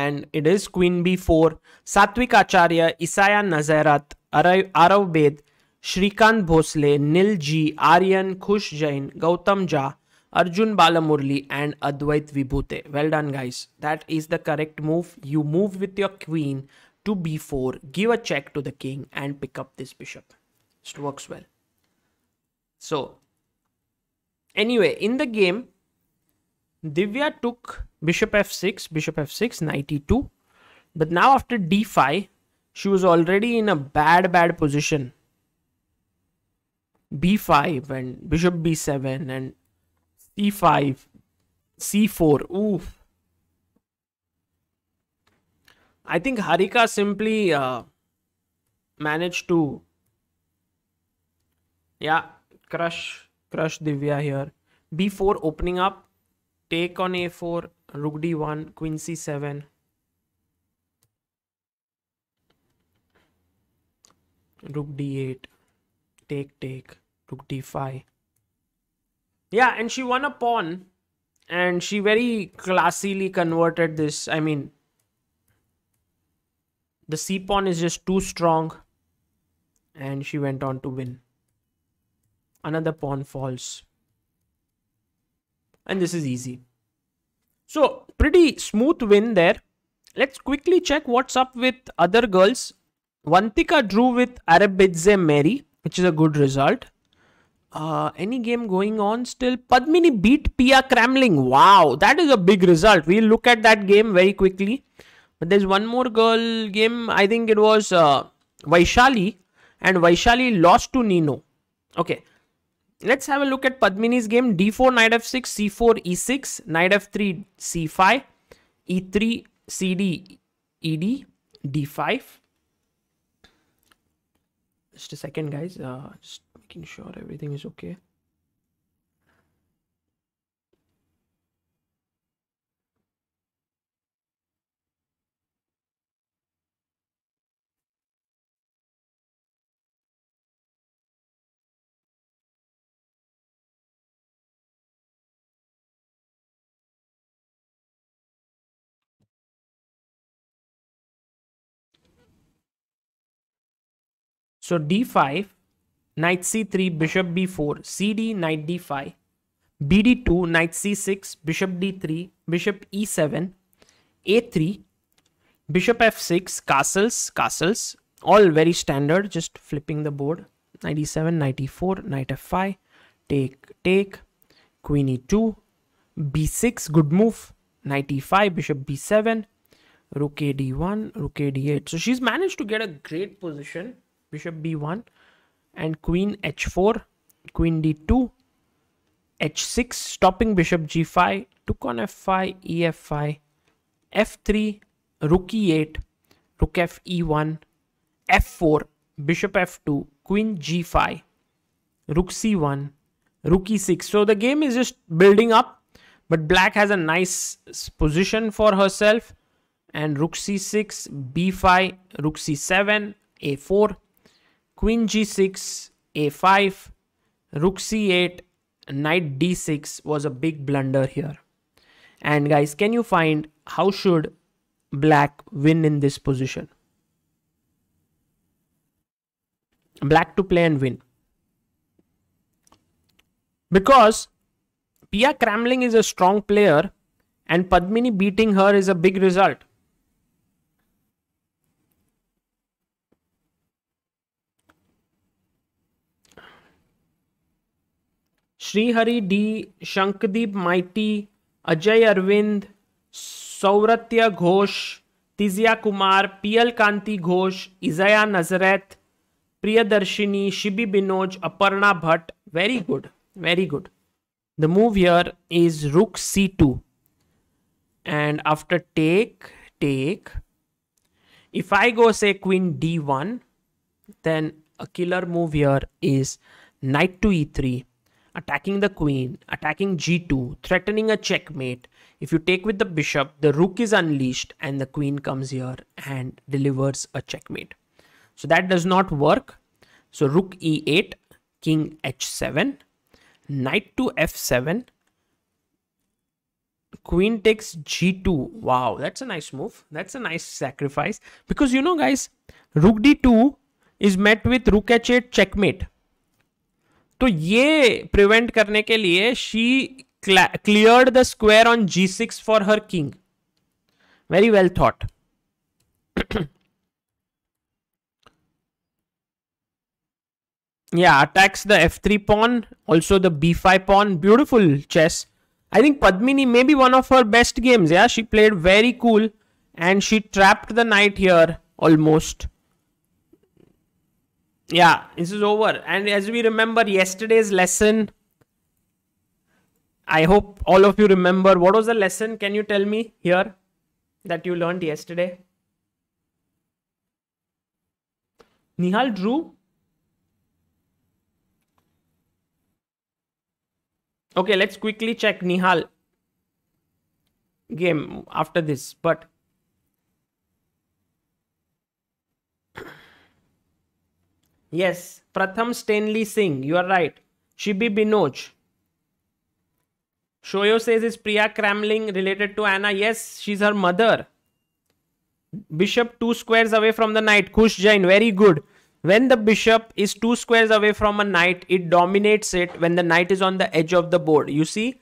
And it is Queen B4, Satwik Acharya, Isaya Nazarat, Arav Bed, Shrikant Bhosle, Nil G, Aryan Khush Jain, Gautam Jha, Arjun Balamurli and Advait Vibhute. Well done guys. That is the correct move. You move with your queen to b4, give a check to the king and pick up this bishop. It works well. So anyway, in the game, Divya took bishop f6, bishop f6, knight e2. But now after d5, she was already in a bad, bad position b5 and bishop b7 and c5 c4 oof i think harika simply uh, managed to yeah crush crush divya here b4 opening up take on a4 rook d1 queen c7 rook d8 take take rook d5 yeah, and she won a pawn and she very classily converted this. I mean, the c pawn is just too strong and she went on to win. Another pawn falls. And this is easy. So, pretty smooth win there. Let's quickly check what's up with other girls. Vantika drew with Arabidze Mary, which is a good result. Uh, any game going on still? Padmini beat Pia Kramling. Wow, that is a big result. We'll look at that game very quickly. But there's one more girl game. I think it was uh, Vaishali. And Vaishali lost to Nino. Okay. Let's have a look at Padmini's game. d4, knight f6, c4, e6, knight f3, c5, e3, cd, ed, d5. Just a second, guys. Uh, just making sure everything is okay So D5 knight c3, bishop b4, cd, knight d5, bd2, knight c6, bishop d3, bishop e7, a3, bishop f6, castles, castles, all very standard, just flipping the board, knight e7, knight e4, knight f5, take, take, queen e2, b6, good move, knight e5, bishop b7, rook a d1, rook a d8. So she's managed to get a great position, bishop b1, and queen h4, queen d2, h6, stopping bishop g5, took on f5, e5, f3, rook e8, rook f e1, f4, bishop f2, queen g5, rook c1, rook e6. So the game is just building up, but black has a nice position for herself. And rook c6, b5, rook c7, a4, queen g6, a5, rook c8, knight d6 was a big blunder here. And guys, can you find how should black win in this position? Black to play and win. Because Pia Kramling is a strong player and Padmini beating her is a big result. Shrihari D Shankdeep mighty Ajay Arvind Sauratya Ghosh Tijiya Kumar PL Kanti Ghosh Ijaya Nazareth Priyadarshini Shibi Binoj Aparna Bhatt very good very good the move your is rook c two and after take take if I go say queen d one then a killer move your is knight to e three attacking the queen, attacking g2, threatening a checkmate. If you take with the bishop, the rook is unleashed and the queen comes here and delivers a checkmate. So that does not work. So rook e8, king h7, knight to f7, queen takes g2. Wow, that's a nice move. That's a nice sacrifice. Because you know guys, rook d2 is met with rook h8 checkmate. तो ये prevent करने के लिए she clear the square on g six for her king very well thought yeah attacks the f three pawn also the b five pawn beautiful chess I think Padmini may be one of our best games yeah she played very cool and she trapped the knight here almost yeah, this is over. And as we remember yesterday's lesson, I hope all of you remember what was the lesson. Can you tell me here that you learned yesterday? Nihal Drew. Okay, let's quickly check Nihal game after this. But Yes, Pratham Stanley Singh, you are right. Shibi Binoj. Shoyo says, is Priya Kramling related to Anna? Yes, she's her mother. Bishop two squares away from the knight. Kush Jain, very good. When the bishop is two squares away from a knight, it dominates it when the knight is on the edge of the board. You see,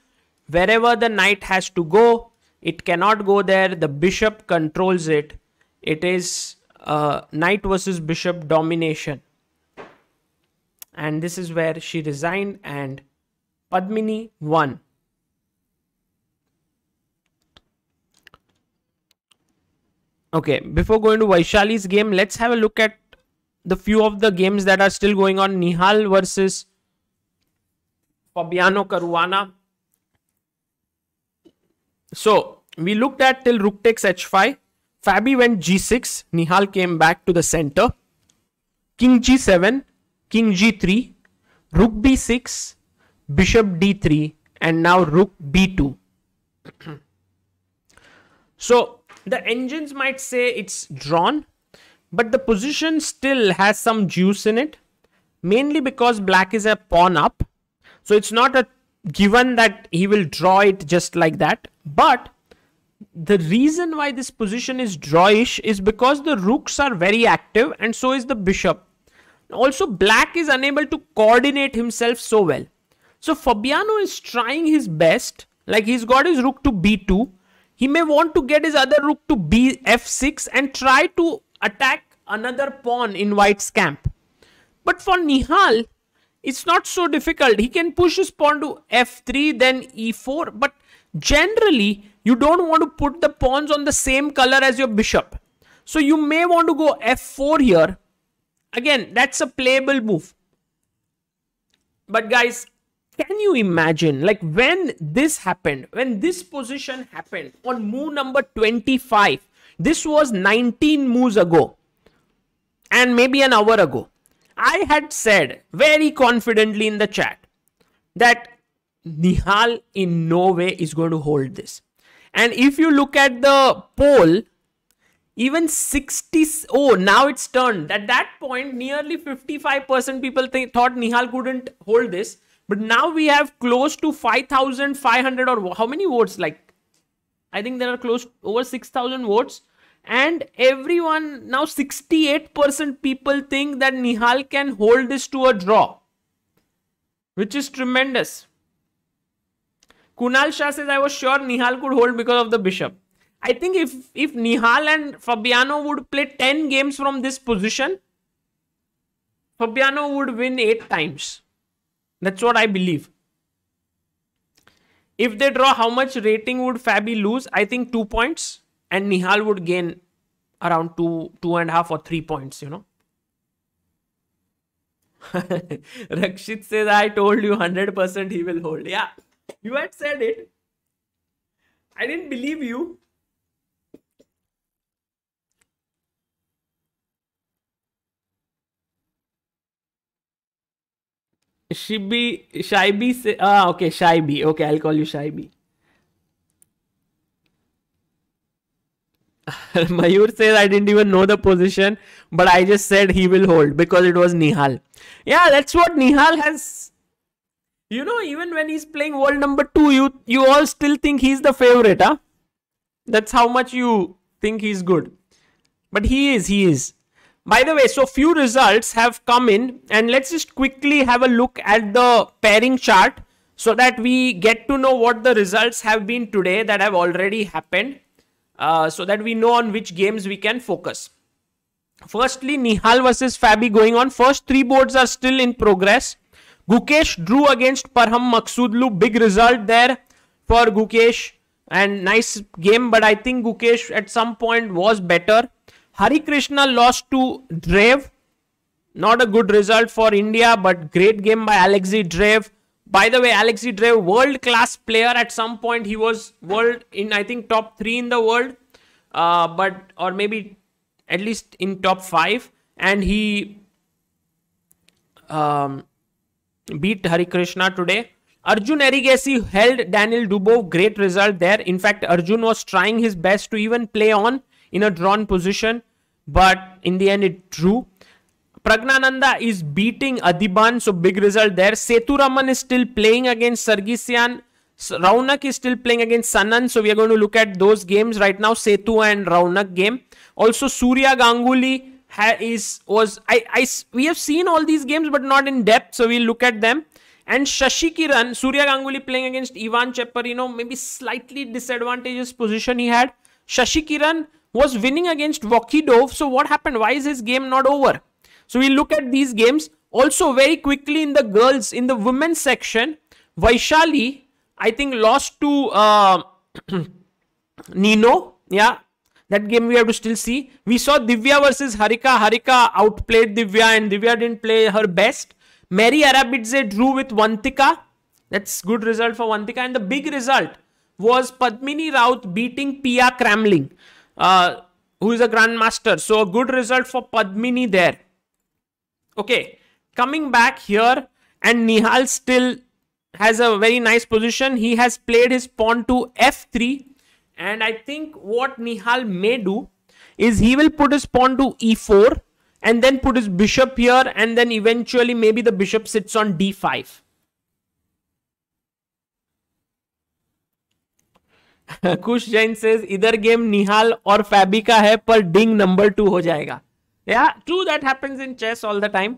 wherever the knight has to go, it cannot go there. The bishop controls it. It is uh, knight versus bishop domination and this is where she resigned and Padmini won. Okay, before going to Vaishali's game, let's have a look at the few of the games that are still going on. Nihal versus Fabiano Caruana. So, we looked at till Rook takes h5. Fabi went g6. Nihal came back to the center. King g7 king g3, rook b6, bishop d3 and now rook b2. so the engines might say it's drawn but the position still has some juice in it mainly because black is a pawn up so it's not a given that he will draw it just like that but the reason why this position is drawish is because the rooks are very active and so is the bishop also, Black is unable to coordinate himself so well. So Fabiano is trying his best. Like he's got his rook to b2. He may want to get his other rook to bf6 and try to attack another pawn in white's camp. But for Nihal, it's not so difficult. He can push his pawn to f3, then e4. But generally, you don't want to put the pawns on the same color as your bishop. So you may want to go f4 here Again, that's a playable move. But guys, can you imagine like when this happened, when this position happened on move number 25, this was 19 moves ago and maybe an hour ago. I had said very confidently in the chat that Nihal in no way is going to hold this. And if you look at the poll, even 60 oh now it's turned at that point nearly 55% people thought nihal couldn't hold this but now we have close to 5500 or how many votes like i think there are close over 6000 votes and everyone now 68% people think that nihal can hold this to a draw which is tremendous kunal shah says i was sure nihal could hold because of the bishop I think if if Nihal and Fabiano would play 10 games from this position, Fabiano would win 8 times. That's what I believe. If they draw, how much rating would Fabi lose? I think 2 points and Nihal would gain around 2, 2.5 or 3 points, you know. Rakshit says, I told you 100% he will hold. Yeah, you had said it. I didn't believe you. Shibi, Shibi say, ah, okay, Shibi. Okay, I'll call you Shibi. Mayur says, I didn't even know the position, but I just said he will hold because it was Nihal. Yeah, that's what Nihal has. You know, even when he's playing world number two, you you all still think he's the favorite, huh? That's how much you think he's good. But he is, he is. By the way, so few results have come in and let's just quickly have a look at the pairing chart so that we get to know what the results have been today that have already happened uh, so that we know on which games we can focus. Firstly, Nihal versus Fabi going on. First three boards are still in progress. Gukesh drew against Parham Maksudlu. Big result there for Gukesh and nice game but I think Gukesh at some point was better Hari Krishna lost to Drev. Not a good result for India, but great game by Alexei Drev. By the way, Alexei Drev, world class player. At some point, he was world in I think top three in the world, uh, but or maybe at least in top five, and he um, beat Hari Krishna today. Arjun Erigesi held Daniel Dubov, great result there. In fact, Arjun was trying his best to even play on in a drawn position but in the end it drew. Pragnananda is beating Adiban, so big result there. Setu Raman is still playing against Sargisian. Raunak is still playing against Sanan, so we are going to look at those games right now. Setu and Raunak game. Also, Surya Ganguly is was I, I we have seen all these games but not in depth, so we'll look at them. And Shashi Kiran, Surya Ganguly playing against Ivan Cheparino, maybe slightly disadvantageous position he had. Shashi Kiran was winning against Vokidov. So what happened? Why is his game not over? So we look at these games. Also very quickly in the girls, in the women's section, Vaishali, I think lost to uh, Nino. Yeah, that game we have to still see. We saw Divya versus Harika. Harika outplayed Divya and Divya didn't play her best. Mary Arabidze drew with Vantika. That's good result for Vantika. And the big result was Padmini Raut beating Pia Kramling. Uh, who is a grandmaster. So a good result for Padmini there. Okay, coming back here and Nihal still has a very nice position. He has played his pawn to f3 and I think what Nihal may do is he will put his pawn to e4 and then put his bishop here and then eventually maybe the bishop sits on d5. Khush Jain says इधर game Nihal और फैबिका है पर डिंग number two हो जाएगा yeah true that happens in chess all the time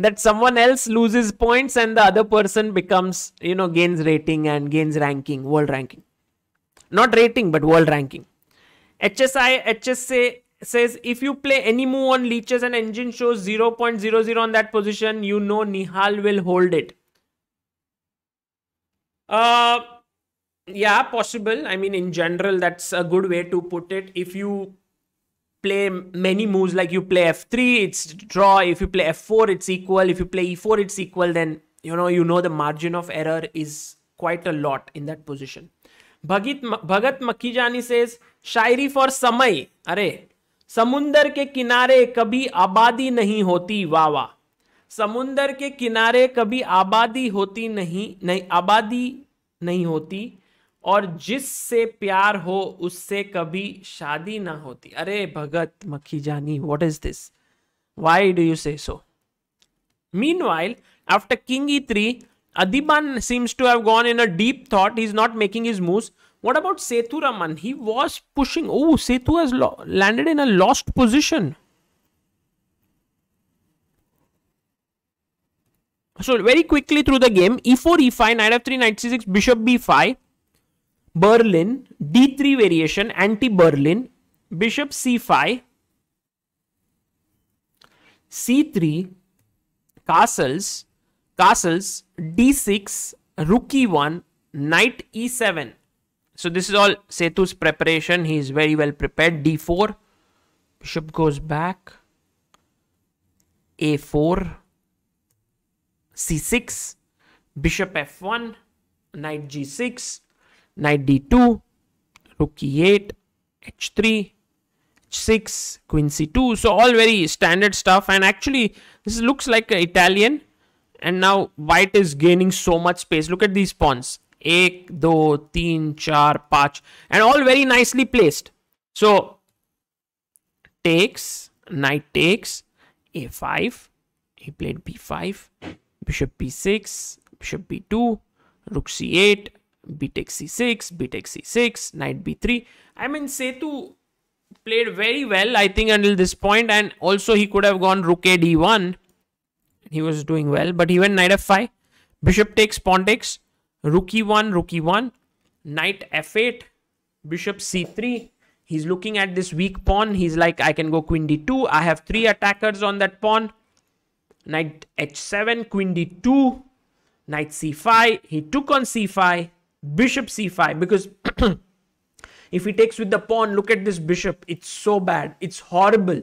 that someone else loses points and the other person becomes you know gains rating and gains ranking world ranking not rating but world ranking H S I H S say says if you play any move on leeches and engine shows 0.00 on that position you know nihal will hold it uh yeah possible i mean in general that's a good way to put it if you play many moves like you play f3 it's draw if you play f4 it's equal if you play e4 it's equal then you know you know the margin of error is quite a lot in that position Bhagat Bhagat Makhijani says shayari for samay are समुंदर के किनारे कभी आबादी नहीं होती वाह वाह समुंदर के किनारे कभी आबादी होती नहीं नहीं आबादी नहीं होती और जिससे प्यार हो उससे कभी शादी ना होती अरे Bhagat Makhijani what is this why do you say so mean while after king e three Adhiban seems to have gone in a deep thought is not making is move what about Sethu Raman he was pushing oh Sethu has landed in a lost position So very quickly through the game, e4, e5, knight f3, knight c6, bishop b5. Berlin, d3 variation, anti-Berlin, bishop c5, c3, castles, castles, d6, rook e1, knight e7. So this is all Setu's preparation. He is very well prepared. d4, bishop goes back, a4, c6, bishop f1, knight g6, knight d2, rook e8, h3, h6, queen c2. So all very standard stuff and actually this looks like Italian and now white is gaining so much space. Look at these pawns. 1, 2, 3, 4, 5 and all very nicely placed. So takes, knight takes, a5, he played b5, bishop b6, bishop b2, rook c8, b takes c6, b takes c6, knight b3. I mean, Setu played very well, I think, until this point, and also he could have gone rook a d1. He was doing well, but he went knight f5, bishop takes, pawn takes, rook e1, rook e1, knight f8, bishop c3. He's looking at this weak pawn. He's like, I can go queen d2. I have three attackers on that pawn. Knight h7, queen d2, knight c5. He took on c5 bishop c5 because if he takes with the pawn look at this bishop it's so bad it's horrible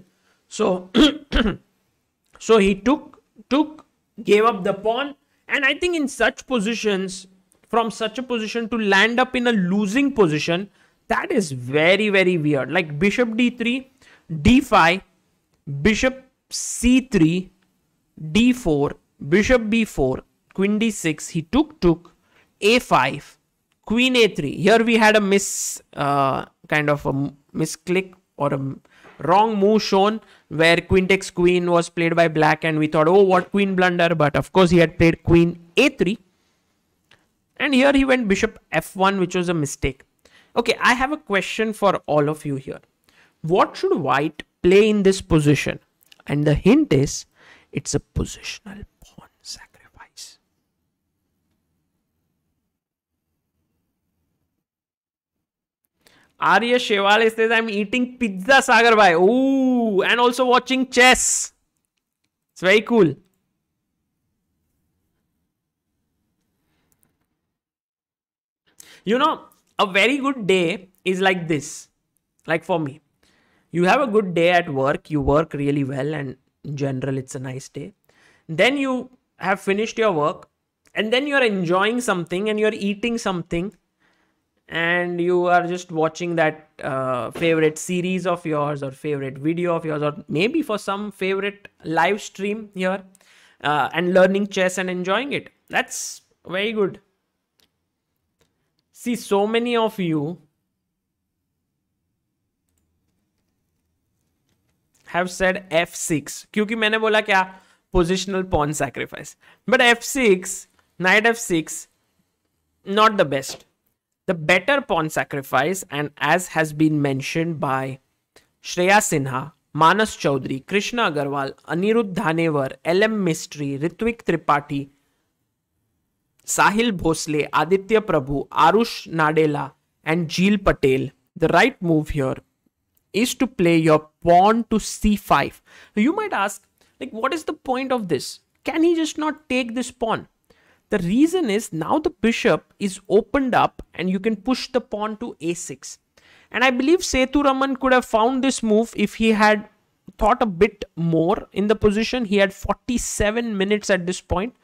so so he took took gave up the pawn and i think in such positions from such a position to land up in a losing position that is very very weird like bishop d3 d5 bishop c3 d4 bishop b4 queen d6 he took took a5 queen a3 here we had a miss uh, kind of a misclick or a wrong move shown where queen takes queen was played by black and we thought oh what queen blunder but of course he had played queen a3 and here he went bishop f1 which was a mistake okay i have a question for all of you here what should white play in this position and the hint is it's a positional Arya Shevale says, I'm eating pizza, Sagar bhai. Ooh, and also watching chess. It's very cool. You know, a very good day is like this. Like for me, you have a good day at work, you work really well, and in general, it's a nice day. Then you have finished your work, and then you're enjoying something and you're eating something and you are just watching that uh, favorite series of yours or favorite video of yours or maybe for some favorite live stream here uh, and learning chess and enjoying it that's very good see so many of you have said f6 क्योंकि मैंने बोला positional pawn sacrifice but f6 knight f6 not the best the better pawn sacrifice, and as has been mentioned by Shreya Sinha, Manas Chaudhary, Krishna Agarwal, Anirudh Dhanevar, LM Mystery, Ritwik Tripathi, Sahil Bhosle, Aditya Prabhu, Arush Nadella, and Jeel Patel. The right move here is to play your pawn to c5. You might ask, like, what is the point of this? Can he just not take this pawn? The reason is now the bishop is opened up and you can push the pawn to a6. And I believe Setu Raman could have found this move if he had thought a bit more in the position. He had 47 minutes at this point.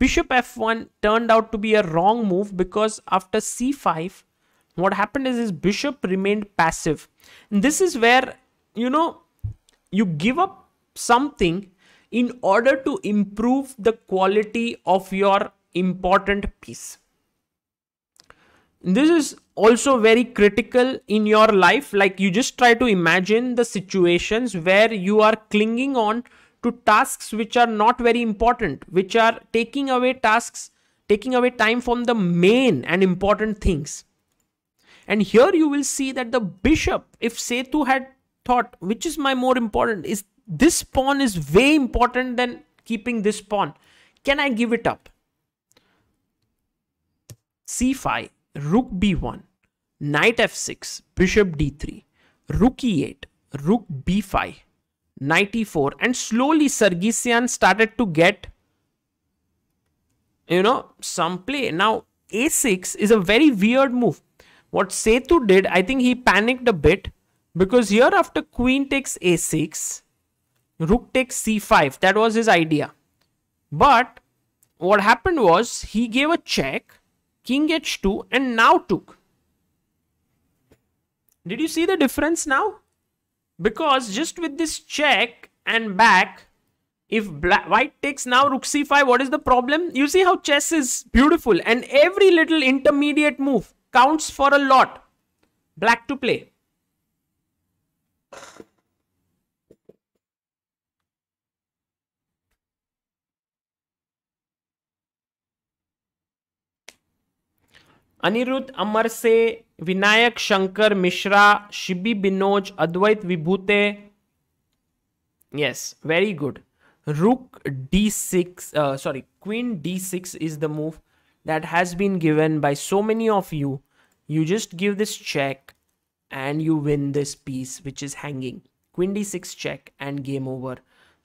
Bishop f1 turned out to be a wrong move because after c5, what happened is his bishop remained passive. And this is where, you know, you give up something in order to improve the quality of your important piece. This is also very critical in your life. Like you just try to imagine the situations where you are clinging on to tasks which are not very important, which are taking away tasks, taking away time from the main and important things. And here you will see that the bishop, if Setu had thought, which is my more important, is this pawn is way important than keeping this pawn. Can I give it up? c5, rook b1, knight f6, bishop d3, rook e8, rook b5, knight e4. And slowly Sargsyan started to get, you know, some play. Now, a6 is a very weird move. What Setu did, I think he panicked a bit because here after queen takes a6, rook takes c5. That was his idea. But what happened was he gave a check, king h2, and now took. Did you see the difference now? Because just with this check and back, if black, white takes now rook c5, what is the problem? You see how chess is beautiful and every little intermediate move counts for a lot. Black to play. Anirudh अमर से विनायक शंकर मिश्रा शिबी बिनोज अद्वैत विभूते yes very good rook d6 uh, sorry queen d6 is the move that has been given by so many of you you just give this check and you win this piece which is hanging queen d6 check and game over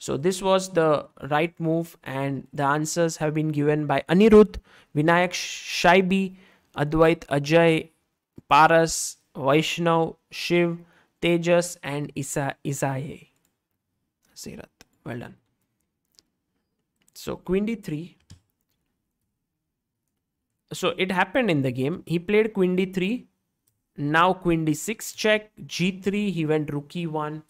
so this was the right move and the answers have been given by anirudh vinayak shaibi Advait, Ajay, Paras, Vaishnav, Shiv, Tejas, and Isa Isaye. Sirat. Well done. So Queen D3. So it happened in the game. He played Queen D3. Now Queen D6 check. G3. He went rookie one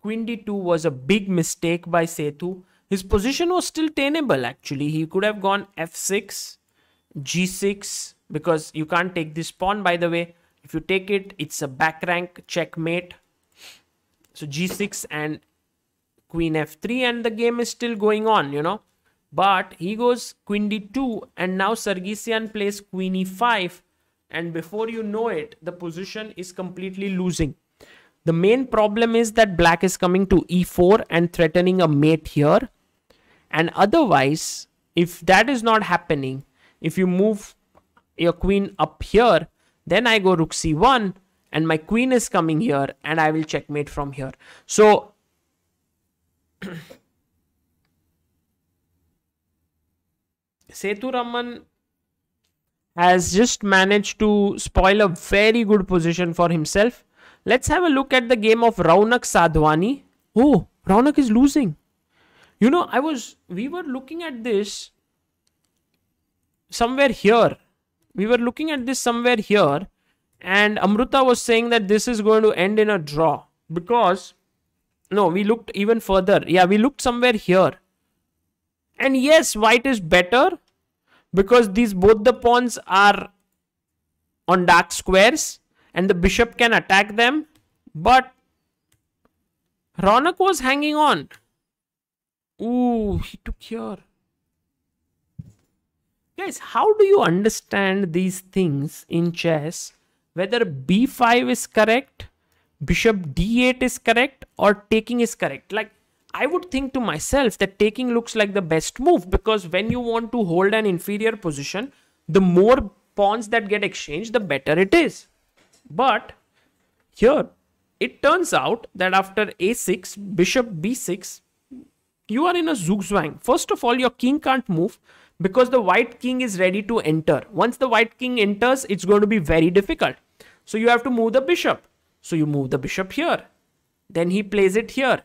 Queen D2 was a big mistake by Setu. His position was still tenable actually. He could have gone F6, G6, because you can't take this pawn by the way if you take it it's a back rank checkmate so g6 and queen f3 and the game is still going on you know but he goes queen d2 and now Sargsyan plays queen e5 and before you know it the position is completely losing the main problem is that black is coming to e4 and threatening a mate here and otherwise if that is not happening if you move your queen up here then i go rook c1 and my queen is coming here and i will checkmate from here so Setu Raman has just managed to spoil a very good position for himself. Let's have a look at the game of Raunak Sadwani. Oh, Raunak is losing. You know, I was we were looking at this somewhere here we were looking at this somewhere here and Amruta was saying that this is going to end in a draw because no we looked even further yeah we looked somewhere here and yes white is better because these both the pawns are on dark squares and the bishop can attack them but Ronak was hanging on ooh he took here Guys, how do you understand these things in chess? Whether b5 is correct, bishop d8 is correct, or taking is correct. Like, I would think to myself that taking looks like the best move because when you want to hold an inferior position, the more pawns that get exchanged, the better it is. But here, it turns out that after a6, bishop b6, you are in a zugzwang. First of all, your king can't move because the white king is ready to enter. Once the white king enters, it's going to be very difficult. So you have to move the bishop. So you move the bishop here. Then he plays it here.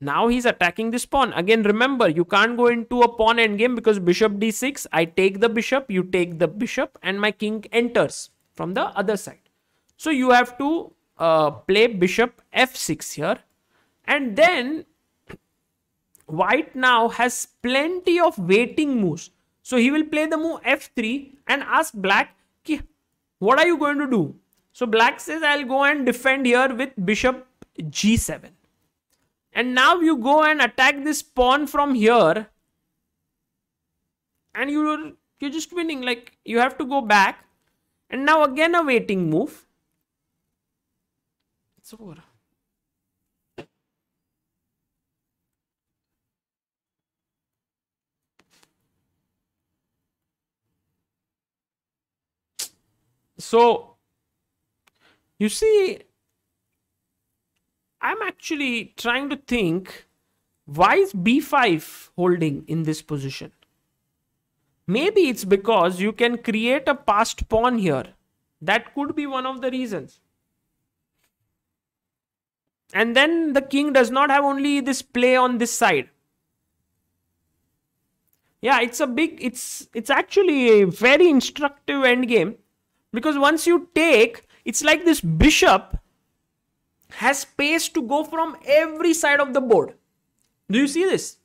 Now he's attacking this pawn. Again, remember, you can't go into a pawn endgame because bishop d6, I take the bishop, you take the bishop and my king enters from the other side. So you have to uh, play bishop f6 here. And then white now has plenty of waiting moves. So he will play the move f3 and ask black, what are you going to do? So black says, I'll go and defend here with bishop g7. And now you go and attack this pawn from here. And you're, you're just winning. Like you have to go back. And now again a waiting move. It's over. So, you see, I'm actually trying to think why is B5 holding in this position? Maybe it's because you can create a passed pawn here. That could be one of the reasons. And then the king does not have only this play on this side. Yeah, it's a big, it's it's actually a very instructive endgame because once you take, it's like this bishop has space to go from every side of the board. Do you see this?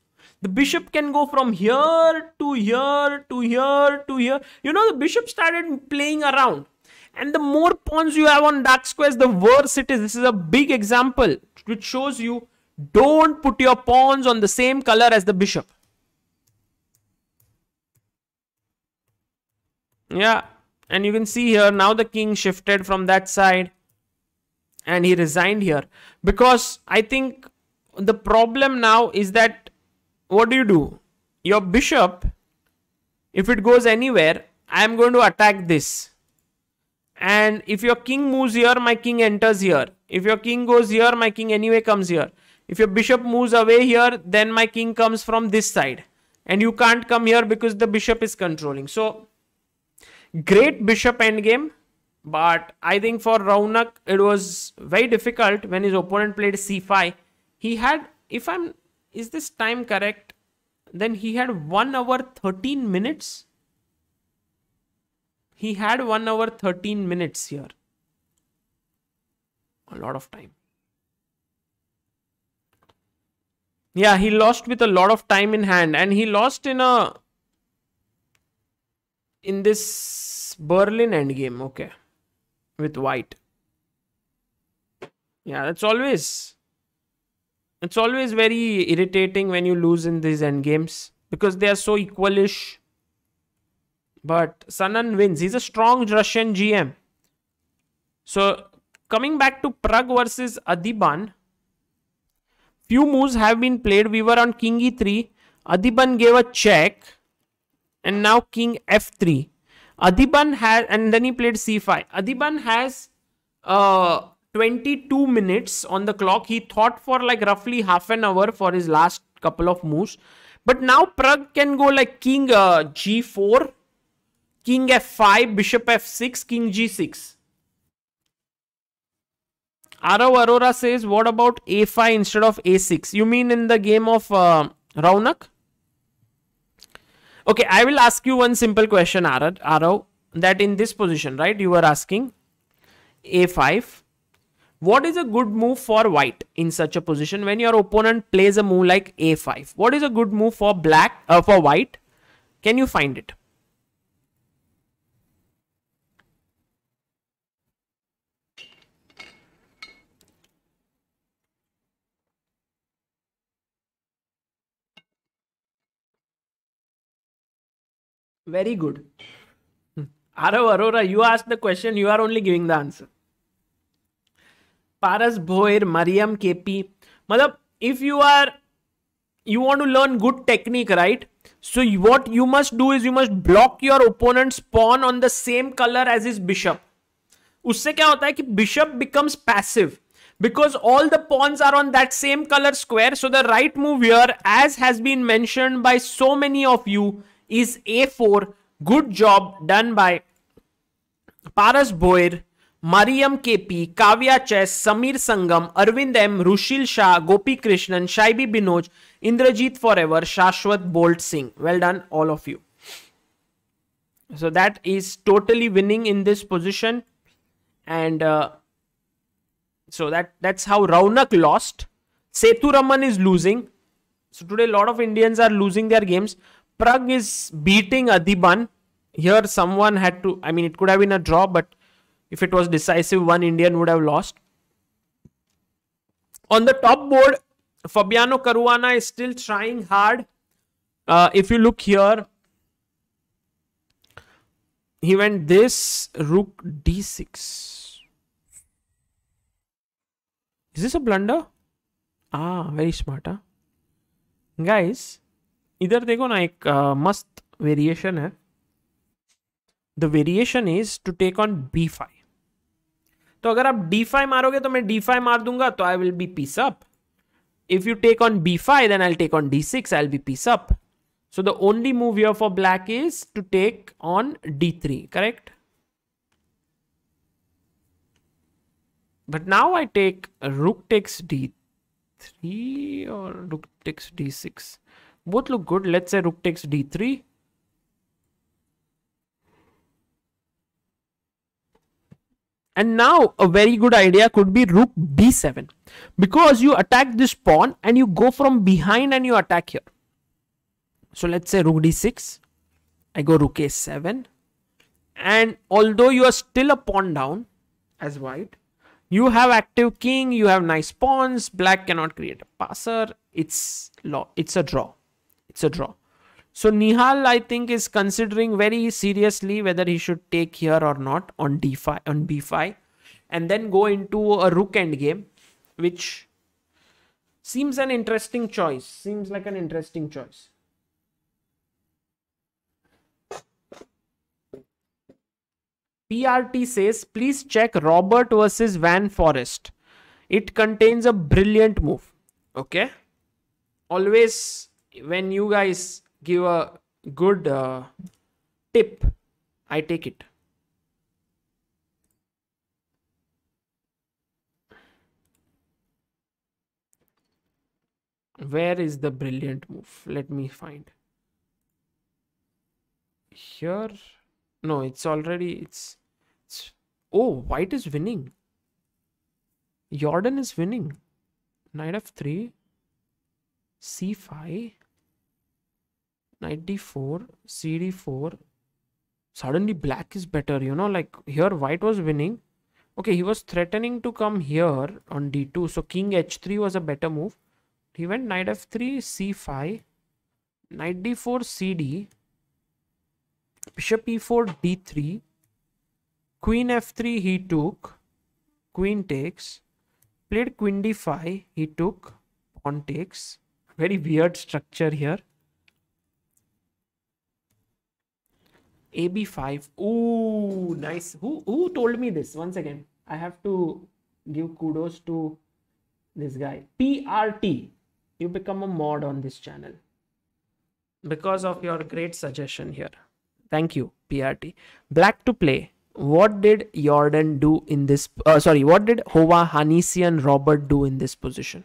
The bishop can go from here to here to here to here. You know, the bishop started playing around. And the more pawns you have on dark squares, the worse it is. This is a big example which shows you don't put your pawns on the same color as the bishop. Yeah, and you can see here now the king shifted from that side and he resigned here because I think the problem now is that what do you do? Your bishop, if it goes anywhere, I am going to attack this. And if your king moves here, my king enters here. If your king goes here, my king anyway comes here. If your bishop moves away here, then my king comes from this side. And you can't come here because the bishop is controlling. So great bishop endgame, but I think for Raunak it was very difficult when his opponent played c5. He had, if I'm, is this time correct? Then he had 1 hour 13 minutes. He had 1 hour 13 minutes here. A lot of time. Yeah, he lost with a lot of time in hand and he lost in a in this Berlin endgame, okay, with white. Yeah, that's always it's always very irritating when you lose in these endgames because they are so equalish. But Sanan wins. He's a strong Russian GM. So coming back to Prague versus Adiban, few moves have been played. We were on King E3. Adiban gave a check and now king f3. Adiban has, and then he played c5. Adiban has uh, 22 minutes on the clock. He thought for like roughly half an hour for his last couple of moves. But now Prag can go like king uh, g4, king f5, bishop f6, king g6. Arav Arora says, what about a5 instead of a6? You mean in the game of uh, Raunak? okay i will ask you one simple question arav that in this position right you were asking a5 what is a good move for white in such a position when your opponent plays a move like a5 what is a good move for black uh, for white can you find it Very good. Arav Arora, you asked the question, you are only giving the answer. Paras Bhoir, Mariam KP. Madhab, if you are, you want to learn good technique, right? So what you must do is you must block your opponent's pawn on the same color as his bishop. Usse kya hota hai ki bishop becomes passive because all the pawns are on that same color square. So the right move here, as has been mentioned by so many of you, is A4. Good job done by Paras Boyer, Mariam KP, Kavya Chess, Samir Sangam, Arvind M, Rushil Shah, Gopi Krishnan, Shaibi Binoj, Indrajit Forever, Shashwat Bolt Singh. Well done, all of you. So that is totally winning in this position. And uh, so that that's how Raunak lost. Setu Raman is losing. So today a lot of Indians are losing their games. Prague is beating Adiban. Here someone had to, I mean, it could have been a draw, but if it was decisive, one Indian would have lost. On the top board, Fabiano Caruana is still trying hard. Uh, if you look here, he went this, rook d6. Is this a blunder? Ah, very smart, huh? Guys, इधर देखो ना एक आ, मस्त variation है the variation is to take on b five तो अगर आप D five मारोगे तो मैं डी फाइव मार दूंगा तो I will be piece up if you take on b five then I take on d six I be piece up so the only move your for black is to take on d three correct but now I take rook takes d three और rook takes d six Both look good. Let's say rook takes d3. And now a very good idea could be rook b7 because you attack this pawn and you go from behind and you attack here. So let's say rook d6, I go rook a7 and although you are still a pawn down as white, you have active king, you have nice pawns, black cannot create a passer, it's, law, it's a draw. It's a draw. So Nihal, I think, is considering very seriously whether he should take here or not on d5 on b5, and then go into a rook end game, which seems an interesting choice. Seems like an interesting choice. PRT says, please check Robert versus Van Forest. It contains a brilliant move. Okay. Always when you guys give a good uh, tip, I take it. Where is the brilliant move? Let me find. Here. No, it's already. It's. it's oh, white is winning. Jordan is winning. Knight f3. C5. 94 cd4 suddenly black is better you know like here white was winning okay he was threatening to come here on d2 so king h3 was a better move he went knight f3 c5 knight d4 cd bishop e4 d3 queen f3 he took queen takes played queen d5 he took pawn takes very weird structure here AB5. Ooh, nice. Who who told me this? Once again, I have to give kudos to this guy. PRT. You become a mod on this channel because of your great suggestion here. Thank you, PRT. Black to play. What did Jordan do in this? Uh, sorry, what did Hova Hanesian Robert do in this position?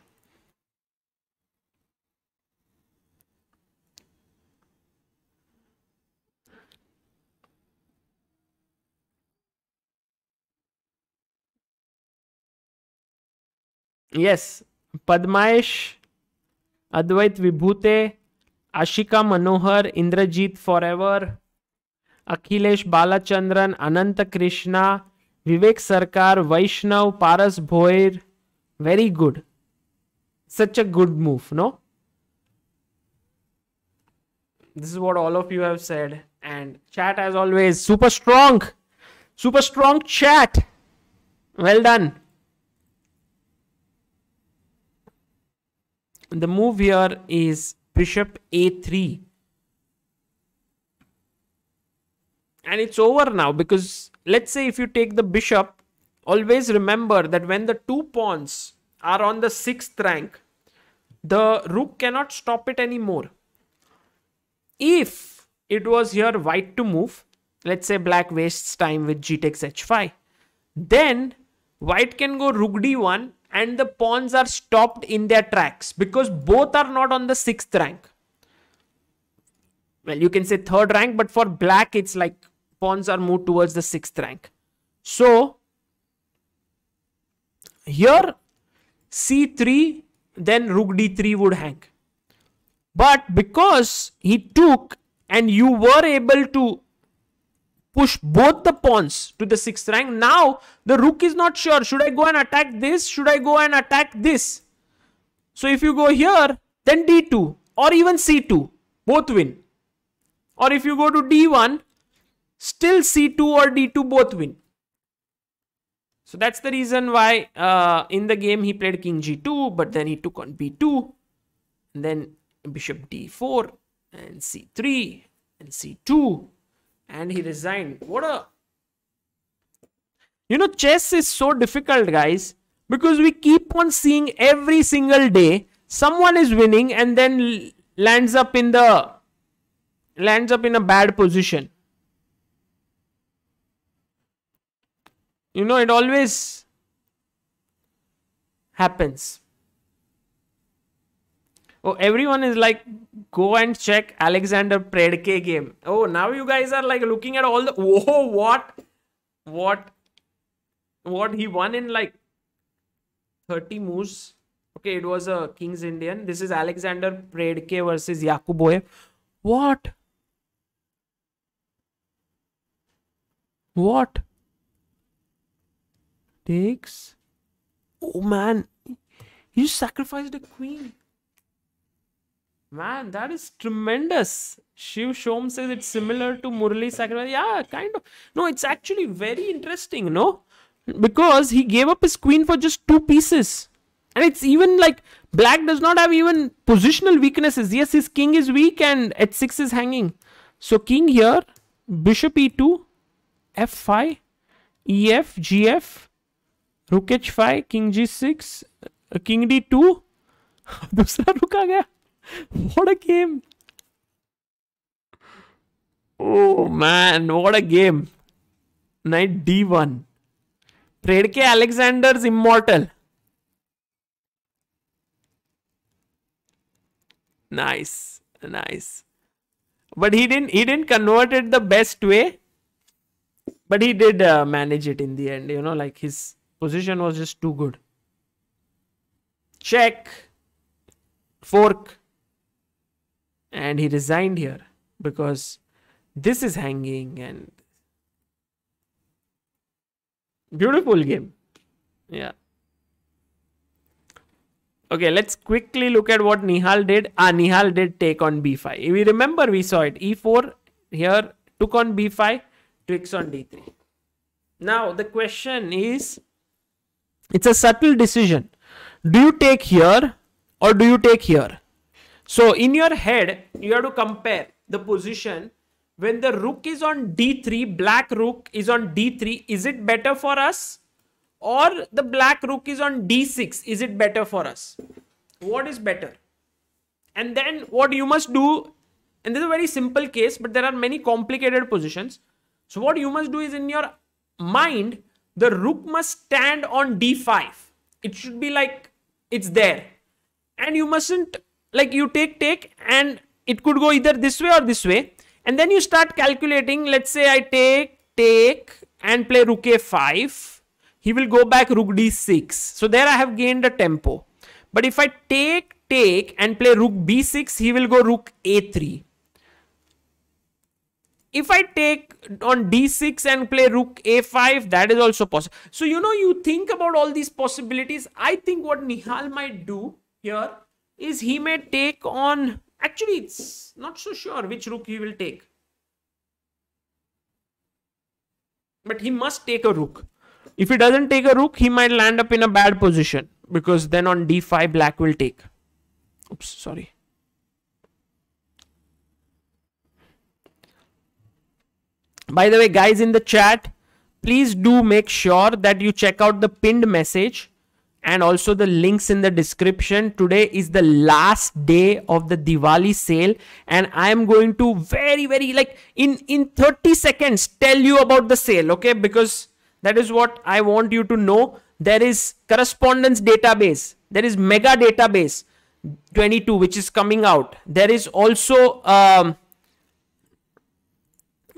Yes Padmaish Advait Vibhute Ashika Manohar Indrajit forever Akhilesh Balachandran Anant Krishna Vivek Sarkar Vaishnav Paras Bhoyar very good such a good move no this is what all of you have said and chat as always super strong super strong chat well done the move here is bishop a3 and it's over now because let's say if you take the bishop always remember that when the two pawns are on the sixth rank the rook cannot stop it anymore if it was here white to move let's say black wastes time with g takes h5 then white can go rook d1 and the pawns are stopped in their tracks because both are not on the sixth rank. Well, you can say third rank, but for black, it's like pawns are moved towards the sixth rank. So here c3, then rook d3 would hang. But because he took and you were able to push both the pawns to the sixth rank. Now the rook is not sure. Should I go and attack this? Should I go and attack this? So if you go here, then d2 or even c2, both win. Or if you go to d1, still c2 or d2 both win. So that's the reason why uh, in the game he played king g2, but then he took on b2, then bishop d4 and c3 and c2 and he resigned. What a. You know, chess is so difficult, guys, because we keep on seeing every single day someone is winning and then lands up in the lands up in a bad position you know it always happens Oh, everyone is like, go and check Alexander Predke game. Oh, now you guys are like looking at all the. Whoa, what? What? What he won in like 30 moves. Okay, it was a King's Indian. This is Alexander Predke versus Yakuboev. What? What? Takes. Oh man, you sacrificed a queen. Man, that is tremendous. Shiv Shom says it's similar to Murli Sakravarti. Yeah, kind of. No, it's actually very interesting, no? Because he gave up his queen for just two pieces. And it's even like black does not have even positional weaknesses. Yes, his king is weak and h6 is hanging. So king here, bishop e2, f5, ef, gf, rook h5, king g6, uh, king d2. दूसरा रुका गया what a game. Oh man, what a game. Knight d1. Trade Alexander's immortal. Nice, nice. But he didn't he didn't convert it the best way. But he did uh, manage it in the end, you know, like his position was just too good. Check. Fork and he resigned here because this is hanging and beautiful game yeah okay let's quickly look at what nihal did ah nihal did take on b5 we remember we saw it e4 here took on b5 twigs on d3 now the question is it's a subtle decision do you take here or do you take here so in your head, you have to compare the position when the rook is on d3, black rook is on d3, is it better for us? Or the black rook is on d6, is it better for us? What is better? And then what you must do, and this is a very simple case, but there are many complicated positions. So what you must do is in your mind, the rook must stand on d5. It should be like it's there. And you mustn't like you take take and it could go either this way or this way and then you start calculating let's say I take take and play rook a5 he will go back rook d6 so there I have gained a tempo but if I take take and play rook b6 he will go rook a3 if I take on d6 and play rook a5, that is also possible. So, you know, you think about all these possibilities. I think what Nihal might do here is he may take on actually it's not so sure which rook he will take but he must take a rook if he doesn't take a rook he might land up in a bad position because then on d5 black will take oops sorry by the way guys in the chat please do make sure that you check out the pinned message and also the links in the description. Today is the last day of the Diwali sale and I am going to very very like in in 30 seconds tell you about the sale okay because that is what I want you to know. There is correspondence database. There is mega database 22 which is coming out. There is also um,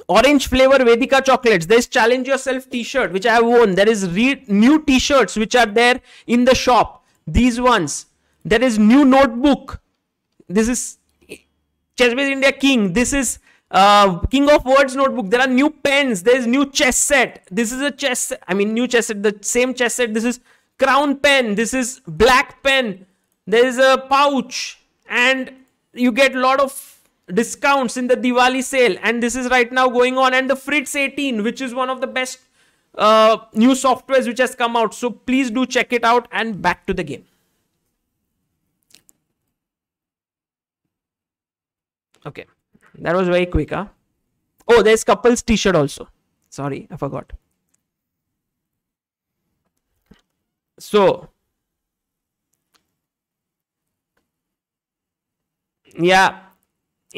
orange flavor Vedika chocolates. There's challenge yourself t-shirt which I have worn. There is new t-shirts which are there in the shop. These ones. There is new notebook. This is Chessbase India King. This is uh, King of Words notebook. There are new pens. There is new chess set. This is a chess. I mean new chess set. The same chess set. This is crown pen. This is black pen. There is a pouch and you get lot of discounts in the Diwali sale and this is right now going on and the Fritz 18 which is one of the best uh, new softwares which has come out. So please do check it out and back to the game. Okay, that was very quick, huh? Oh, there's couples t-shirt also. Sorry, I forgot. So, yeah,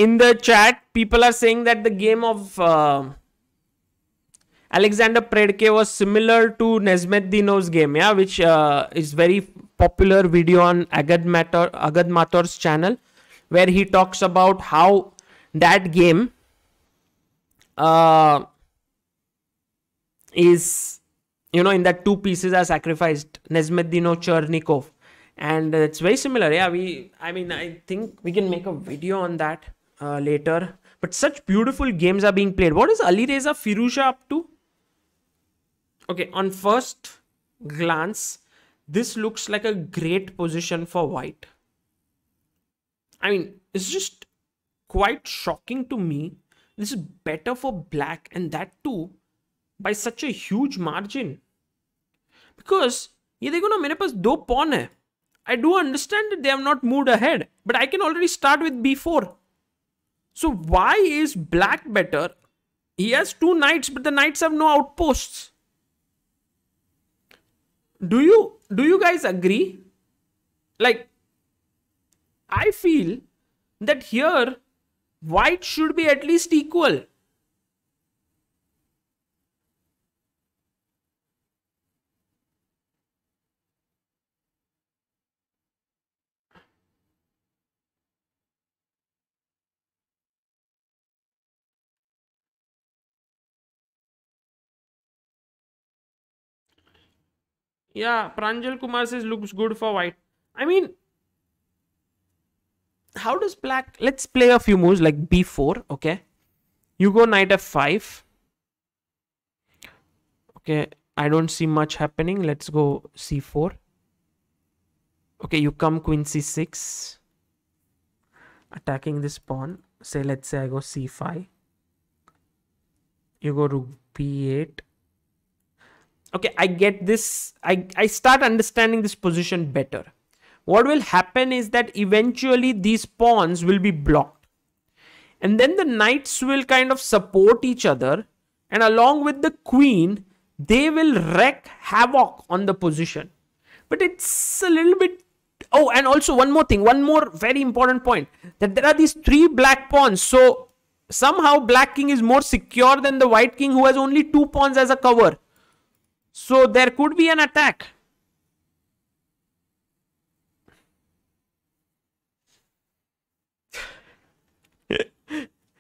in the chat people are saying that the game of uh, Alexander Predke was similar to Nesmet Dino's game, yeah, which uh, is very popular video on Agad Mator Agad Mator's channel, where he talks about how that game uh, is, you know, in that two pieces are sacrificed Nesmet Dino Chernikov, and it's very similar. Yeah, we, I mean, I think we can make a video on that uh, later. But such beautiful games are being played. What is Ali Reza Firusha up to? Okay, on first glance, this looks like a great position for white. I mean, it's just quite shocking to me. This is better for black and that too by such a huge margin. Because ये देखो ना मेरे पास दो pawn I do understand that they have not moved ahead, but I can already start with B4. So why is black better? He has two knights, but the knights have no outposts. Do you do you guys agree? Like I feel that here white should be at least equal. Yeah, Pranjal Kumar says looks good for white. I mean, how does black... Let's play a few moves like b4, okay? You go knight f5. Okay, I don't see much happening. Let's go c4. Okay, you come queen c6. Attacking this pawn. Say, let's say I go c5. You go rook b8 okay i get this i i start understanding this position better what will happen is that eventually these pawns will be blocked and then the knights will kind of support each other and along with the queen they will wreak havoc on the position but it's a little bit oh and also one more thing one more very important point that there are these three black pawns so somehow black king is more secure than the white king who has only two pawns as a cover so, there could be an attack.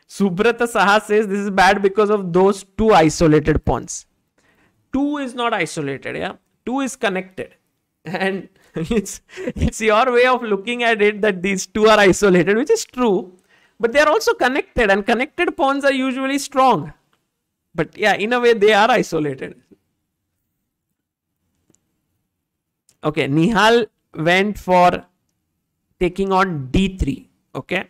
Subrata Saha says this is bad because of those two isolated pawns. Two is not isolated, yeah. Two is connected. And it's it's your way of looking at it that these two are isolated, which is true. But they are also connected, and connected pawns are usually strong. But yeah, in a way, they are isolated. okay nihal went for taking on d3 okay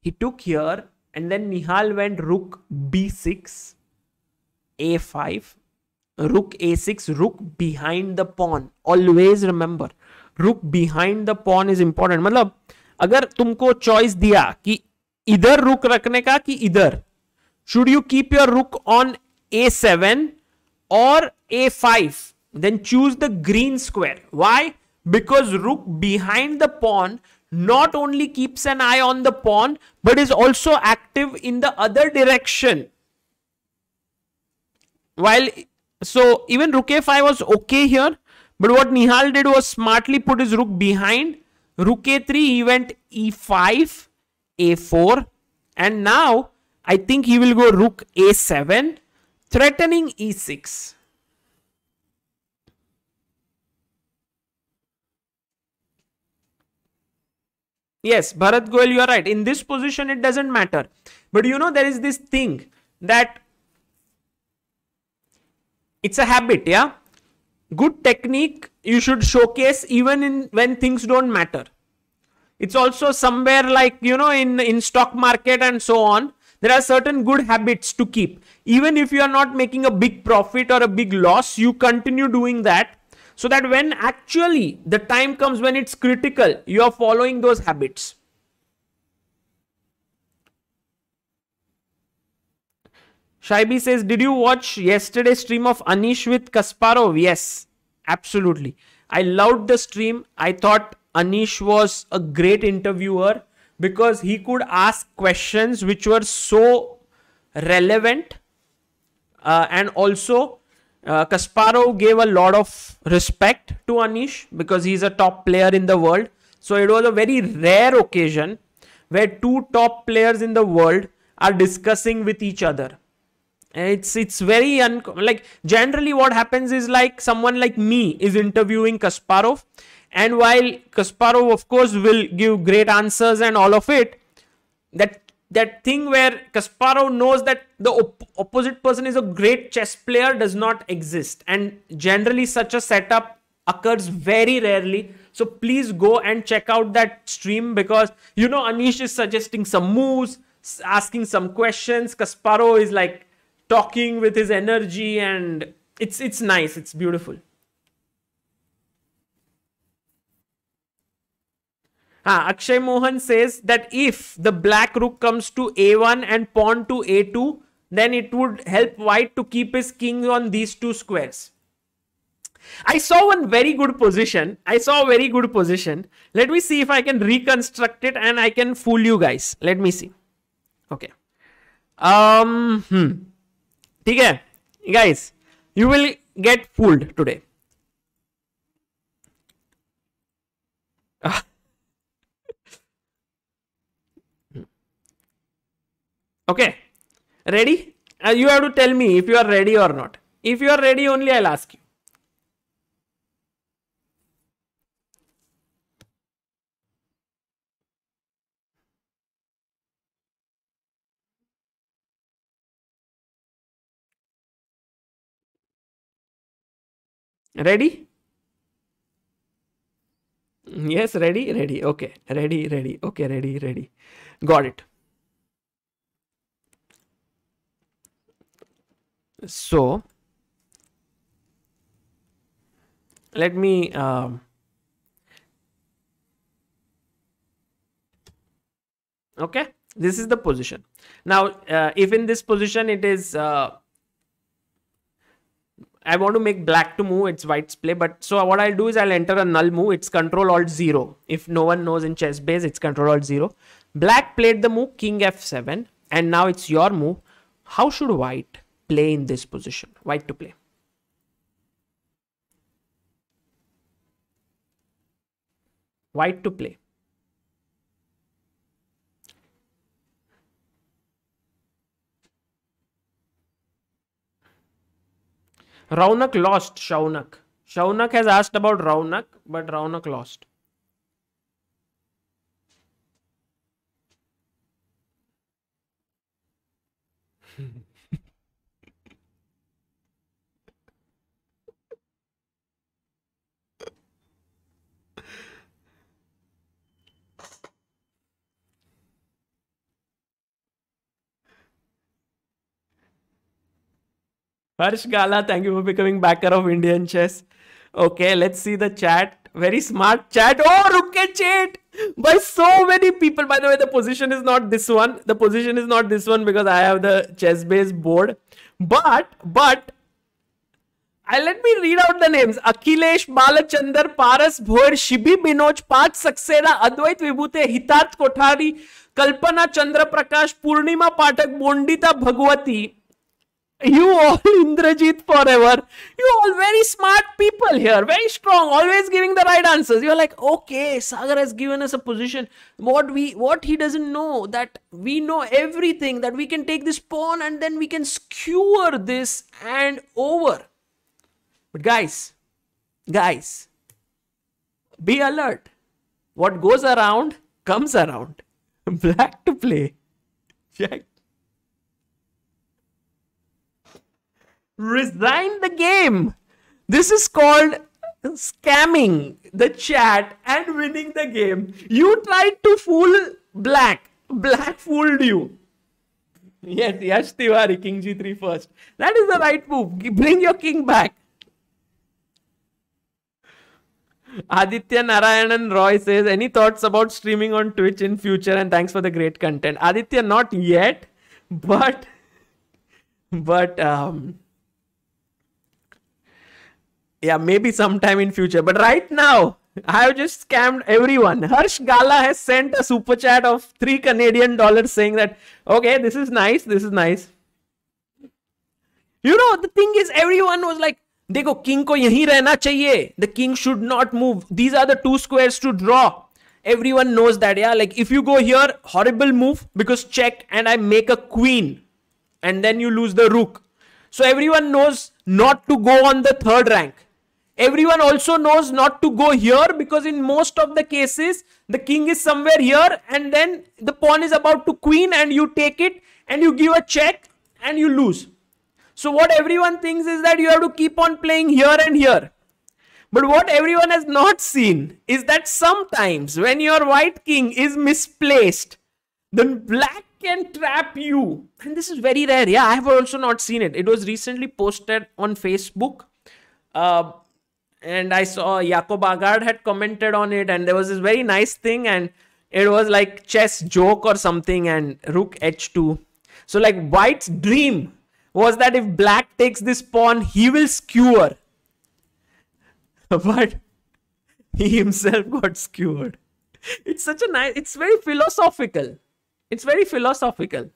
he took here and then nihal went rook b6 a5 rook a6 rook behind the pawn always remember rook behind the pawn is important मतलब अगर तुमको choice दिया कि इधर रुक रखने का कि इधर should you keep your rook on a seven और a five then choose the green square. Why? Because rook behind the pawn not only keeps an eye on the pawn but is also active in the other direction. While so even rook a5 was okay here but what Nihal did was smartly put his rook behind. Rook a3 he went e5 a4 and now I think he will go rook a7 threatening e6. Yes, Bharat Goel, you are right. In this position, it doesn't matter. But you know, there is this thing that it's a habit, yeah? Good technique you should showcase even in when things don't matter. It's also somewhere like, you know, in, in stock market and so on. There are certain good habits to keep. Even if you are not making a big profit or a big loss, you continue doing that so that when actually the time comes when it's critical, you are following those habits. Shaibi says, Did you watch yesterday's stream of Anish with Kasparov? Yes, absolutely. I loved the stream. I thought Anish was a great interviewer because he could ask questions which were so relevant uh, and also uh, Kasparov gave a lot of respect to Anish because he's a top player in the world. So it was a very rare occasion where two top players in the world are discussing with each other. It's it's very un like generally what happens is like someone like me is interviewing Kasparov, and while Kasparov of course will give great answers and all of it, that that thing where Kasparov knows that the op opposite person is a great chess player does not exist. And generally, such a setup occurs very rarely. So please go and check out that stream because you know Anish is suggesting some moves, asking some questions. Kasparov is like talking with his energy, and it's it's nice. It's beautiful. Ah, Akshay Mohan says that if the black rook comes to a1 and pawn to a2, then it would help white to keep his king on these two squares. I saw one very good position. I saw a very good position. Let me see if I can reconstruct it and I can fool you guys. Let me see. Okay. Um, hmm. Okay, guys you will get fooled today ah. Okay, ready? Uh, you have to tell me if you are ready or not. If you are ready only, I'll ask you. Ready? Yes, ready, ready. Okay, ready, ready. Okay, ready, ready. Got it. so let me um, okay this is the position now uh, if in this position it is uh, I want to make black to move its white's play but so what I'll do is I'll enter a null move it's control alt 0 if no one knows in chess base it's control alt 0 black played the move king f7 and now it's your move how should white play in this position, white to play. White to play. Raunak lost Shaunak. Shaunak has asked about Raunak, but Raunak lost. Harsh Gala, thank you for becoming backer of Indian chess. Okay, let's see the chat. Very smart chat. Oh, look at chat by so many people. By the way, the position is not this one. The position is not this one because I have the chess based board. But, but, I let me read out the names. Akhilesh, Balachandar, Paras, Bhoir, Shibi, Binoj, Pat, Saxena, Advait, Vibhute, Hitarth, Kothari, Kalpana, Chandra, Prakash, Purnima, Patak, Bondita, Bhagwati, You all Indrajit forever. You all very smart people here, very strong, always giving the right answers. You're like, okay, Sagar has given us a position. What we what he doesn't know that we know everything, that we can take this pawn and then we can skewer this and over. But guys, guys, be alert. What goes around comes around. Black to play. Jack resign the game. This is called scamming the chat and winning the game. You tried to fool Black. Black fooled you. Yes, yes, Tiwari, King G3 first. That is the right move. Bring your king back. Aditya Narayanan Roy says, any thoughts about streaming on Twitch in future? And thanks for the great content. Aditya, not yet, but but um yeah maybe sometime in future but right now i have just scammed everyone harsh gala has sent a super chat of 3 canadian dollars saying that okay this is nice this is nice you know the thing is everyone was like देखो king को यहीं रहना चाहिए the king should not move these are the two squares to draw everyone knows that yeah like if you go here horrible move because check and I make a queen and then you lose the rook so everyone knows not to go on the third rank everyone also knows not to go here because in most of the cases the king is somewhere here and then the pawn is about to queen and you take it and you give a check and you lose so what everyone thinks is that you have to keep on playing here and here but what everyone has not seen is that sometimes when your white king is misplaced then black can trap you and this is very rare yeah i have also not seen it it was recently posted on facebook uh, and I saw Jakob Agard had commented on it, and there was this very nice thing, and it was like chess joke or something, and rook h2. So like White's dream was that if Black takes this pawn, he will skewer, but he himself got skewered. It's such a nice. It's very philosophical. It's very philosophical.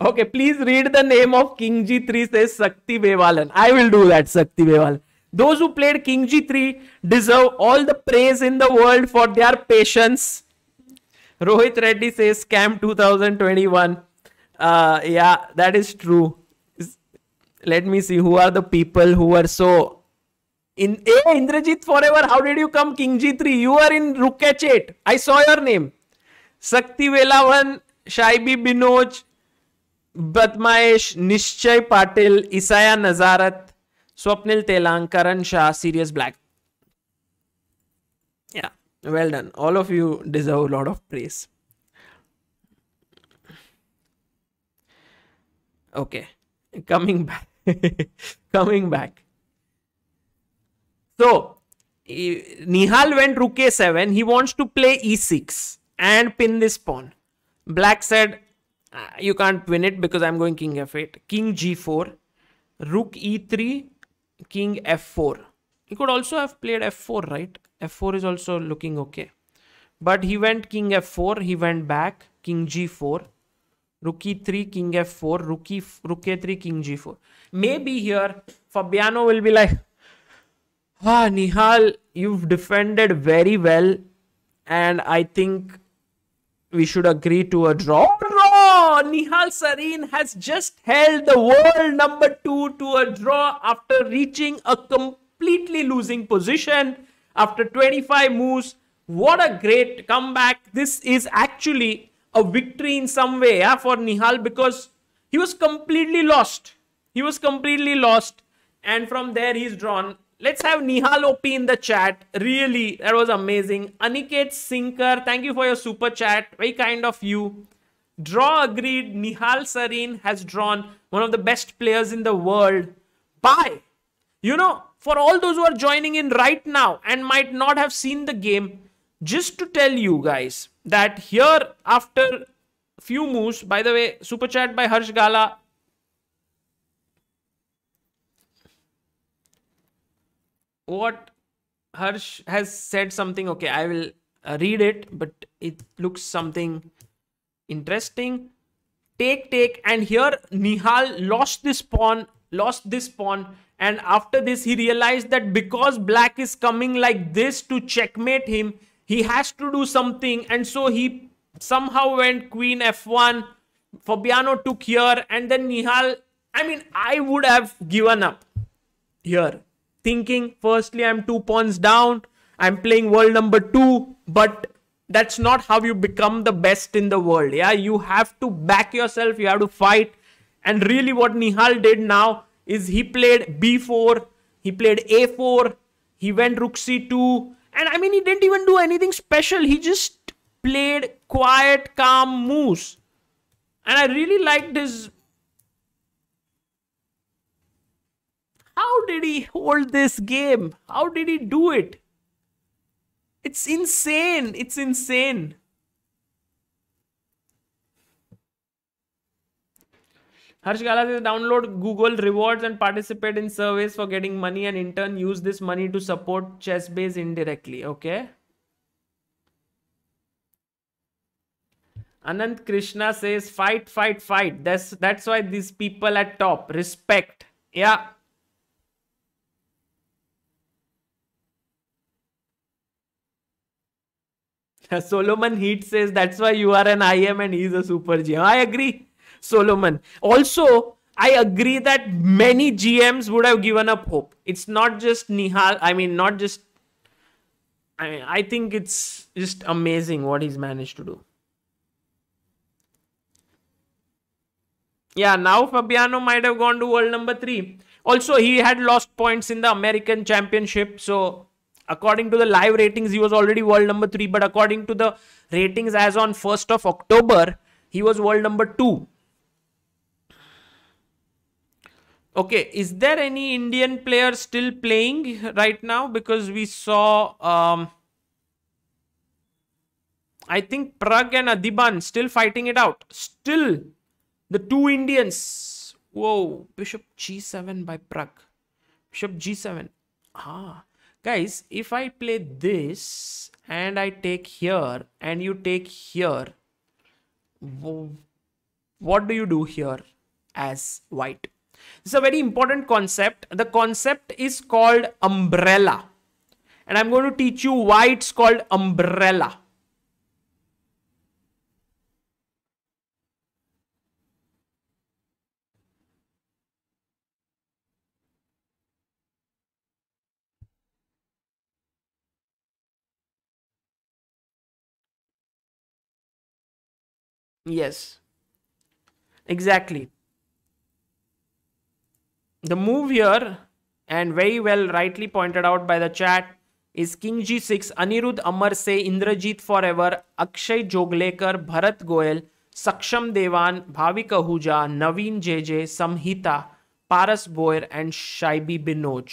Okay, please read the name of King G3 says Sakti Bevalan. I will do that, Sakti Bevalan. Those who played King G3 deserve all the praise in the world for their patience. Rohit Reddy says Scam 2021. Uh, yeah, that is true. Let me see who are the people who are so in A hey, Indrajit forever. How did you come King G3? You are in Rukachet. I saw your name. Sakti Velavan, Shaibi Binoj, बदमाश निश्चय पाटिल ईसाया नजारत स्वप्निल तेलांग करण Shah, Serious Black. yeah well done all of you deserve a lot of praise okay coming back coming back so nihal went rook a7 he wants to play e6 and pin this pawn black said uh, you can't win it because I'm going king f8. King g4, rook e3, king f4. He could also have played f4, right? f4 is also looking okay. But he went king f4, he went back, king g4, rook e3, king f4, rook, e, rook a3, king g4. Maybe here Fabiano will be like, ah, Nihal, you've defended very well and I think we should agree to a draw Nihal Sarin has just held the world number two to a draw after reaching a completely losing position after 25 moves. What a great comeback. This is actually a victory in some way yeah, for Nihal because he was completely lost. He was completely lost. And from there, he's drawn. Let's have Nihal OP in the chat. Really, that was amazing. Aniket Sinker, thank you for your super chat. Very kind of you. Draw agreed. Nihal Sarin has drawn one of the best players in the world. Bye. You know, for all those who are joining in right now and might not have seen the game, just to tell you guys that here after few moves, by the way, super chat by Harsh Gala. What Harsh has said something. Okay, I will uh, read it, but it looks something Interesting. Take, take. And here Nihal lost this pawn, lost this pawn. And after this, he realized that because black is coming like this to checkmate him, he has to do something. And so he somehow went queen f1. Fabiano took here. And then Nihal, I mean, I would have given up here. Thinking, firstly, I'm two pawns down. I'm playing world number two. But that's not how you become the best in the world. Yeah, you have to back yourself, you have to fight. And really, what Nihal did now is he played b4, he played a4, he went rook c2. And I mean, he didn't even do anything special, he just played quiet, calm moves. And I really liked his. How did he hold this game? How did he do it? It's insane. It's insane. Harsh Gala says download Google rewards and participate in surveys for getting money and in turn use this money to support ChessBase indirectly. Okay. Anand Krishna says fight, fight, fight. That's that's why these people at top respect. Yeah. Solomon Heat says that's why you are an IM and he's a super GM. I agree, Solomon. Also, I agree that many GMs would have given up hope. It's not just Nihal. I mean, not just. I mean, I think it's just amazing what he's managed to do. Yeah, now Fabiano might have gone to world number three. Also, he had lost points in the American Championship, so According to the live ratings, he was already world number 3. But according to the ratings as on 1st of October, he was world number 2. Okay, is there any Indian player still playing right now? Because we saw, um, I think Prag and Adiban still fighting it out. Still, the two Indians. Whoa, Bishop G7 by Prag. Bishop G7. Ah guys if i play this and i take here and you take here what do you do here as white it's a very important concept the concept is called umbrella and i'm going to teach you why it's called umbrella Yes, exactly. The move here, and very well rightly pointed out by the chat, is King G6, Anirudh Amar Se, Indrajit Forever, Akshay Joglekar, Bharat Goel, Saksham Devan, Bhavik Ahuja, Naveen JJ, Samhita, Paras boer and Shaibi binoch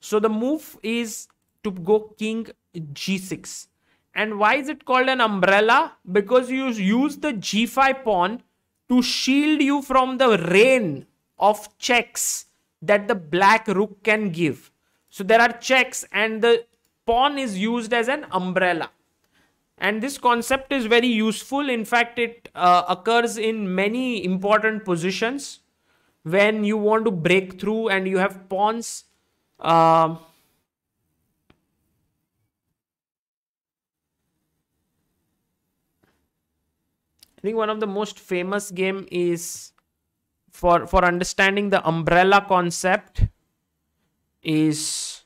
So the move is to go King G6. And why is it called an umbrella? Because you use the g5 pawn to shield you from the rain of checks that the black rook can give. So there are checks and the pawn is used as an umbrella. And this concept is very useful. In fact, it uh, occurs in many important positions when you want to break through and you have pawns uh, I think one of the most famous game is for for understanding the umbrella concept is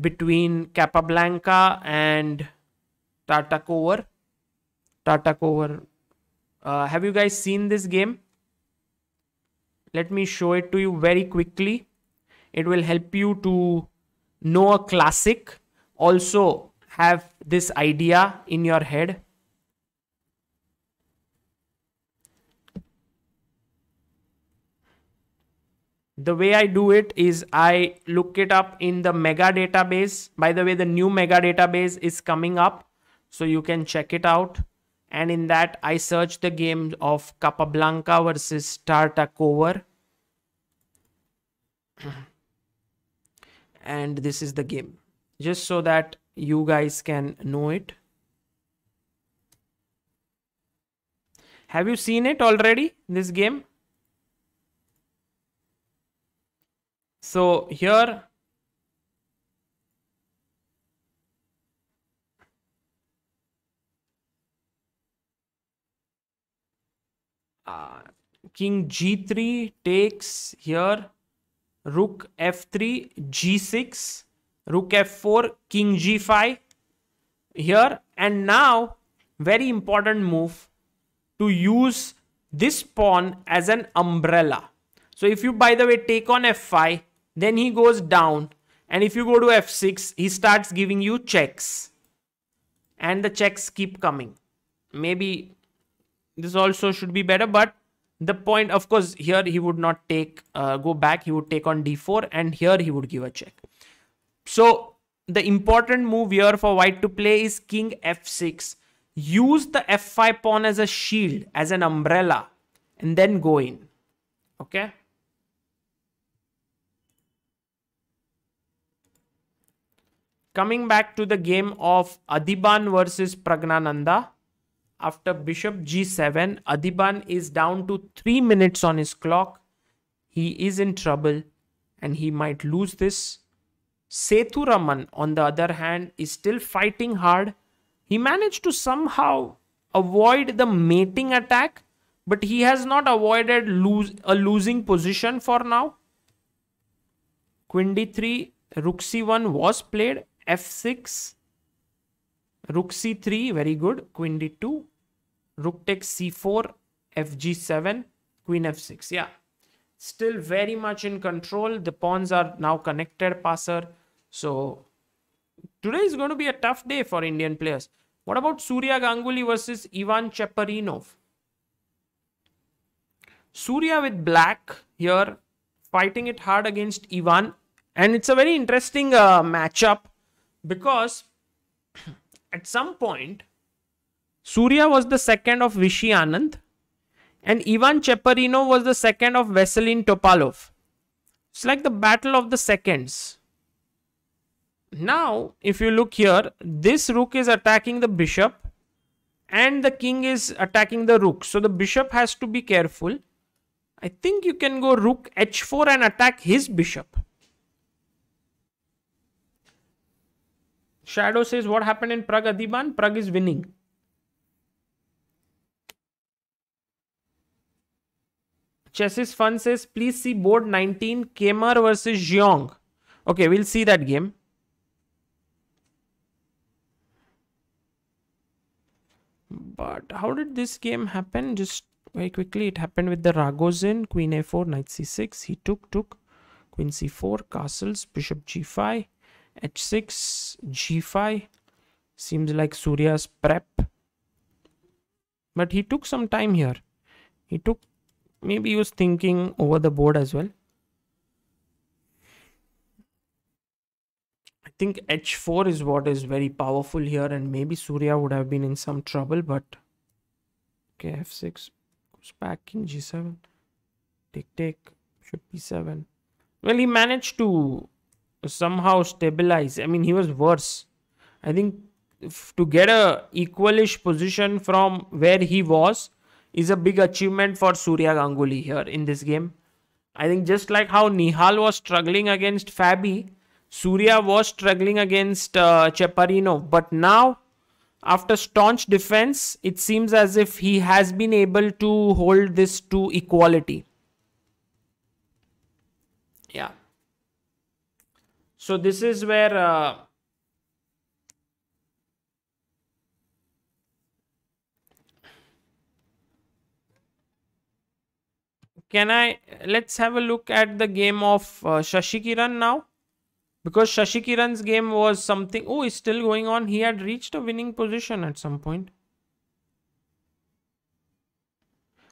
between Capablanca and Tartakover. Tartakover. Uh, have you guys seen this game? Let me show it to you very quickly. It will help you to know a classic. Also have this idea in your head the way I do it is I look it up in the mega database. By the way, the new mega database is coming up. So you can check it out. And in that, I search the game of Capablanca versus Tartakover. and this is the game. Just so that you guys can know it. Have you seen it already, this game? So here uh, king g3 takes here rook f3 g6 rook f4 king g5 here and now very important move to use this pawn as an umbrella so if you by the way take on f5 then he goes down. And if you go to f6, he starts giving you checks. And the checks keep coming. Maybe this also should be better, but the point, of course, here he would not take, uh, go back, he would take on d4 and here he would give a check. So the important move here for white to play is king f6. Use the f5 pawn as a shield, as an umbrella and then go in. Okay. Coming back to the game of Adiban versus Pragnananda. After bishop g7, Adiban is down to 3 minutes on his clock. He is in trouble and he might lose this. Sethuraman, on the other hand, is still fighting hard. He managed to somehow avoid the mating attack, but he has not avoided lose, a losing position for now. Queen d3, rook c1 was played f6, rook c3, very good, queen d2, rook takes c4, fg7, queen f6. Yeah, still very much in control. The pawns are now connected, passer. So today is going to be a tough day for Indian players. What about Surya Ganguly versus Ivan Cheparinov? Surya with black here, fighting it hard against Ivan. And it's a very interesting uh, matchup because at some point Surya was the second of Vishy Anand and Ivan Cheparino was the second of Veselin Topalov. It's like the battle of the seconds. Now, if you look here, this rook is attacking the bishop and the king is attacking the rook. So the bishop has to be careful. I think you can go rook h4 and attack his bishop. Shadow says, what happened in Prague, Adiban? Prague is winning. Chess is fun says, please see board 19, Kamar versus Jiang. Okay, we'll see that game. But how did this game happen? Just very quickly, it happened with the Ragozin, Queen a4, Knight c6. He took, took, Queen c4, castles, Bishop g5 h6 g5 seems like surya's prep but he took some time here he took maybe he was thinking over the board as well i think h4 is what is very powerful here and maybe surya would have been in some trouble but okay f6 goes back in g7 take take should be 7 well he managed to somehow stabilize. I mean, he was worse. I think to get a equalish position from where he was is a big achievement for Surya Ganguly here in this game. I think just like how Nihal was struggling against Fabi, Surya was struggling against uh, But now, after staunch defense, it seems as if he has been able to hold this to equality. Yeah so this is where uh, can I let's have a look at the game of uh, Shashi Kiran now because Shashi Kiran's game was something oh is still going on he had reached a winning position at some point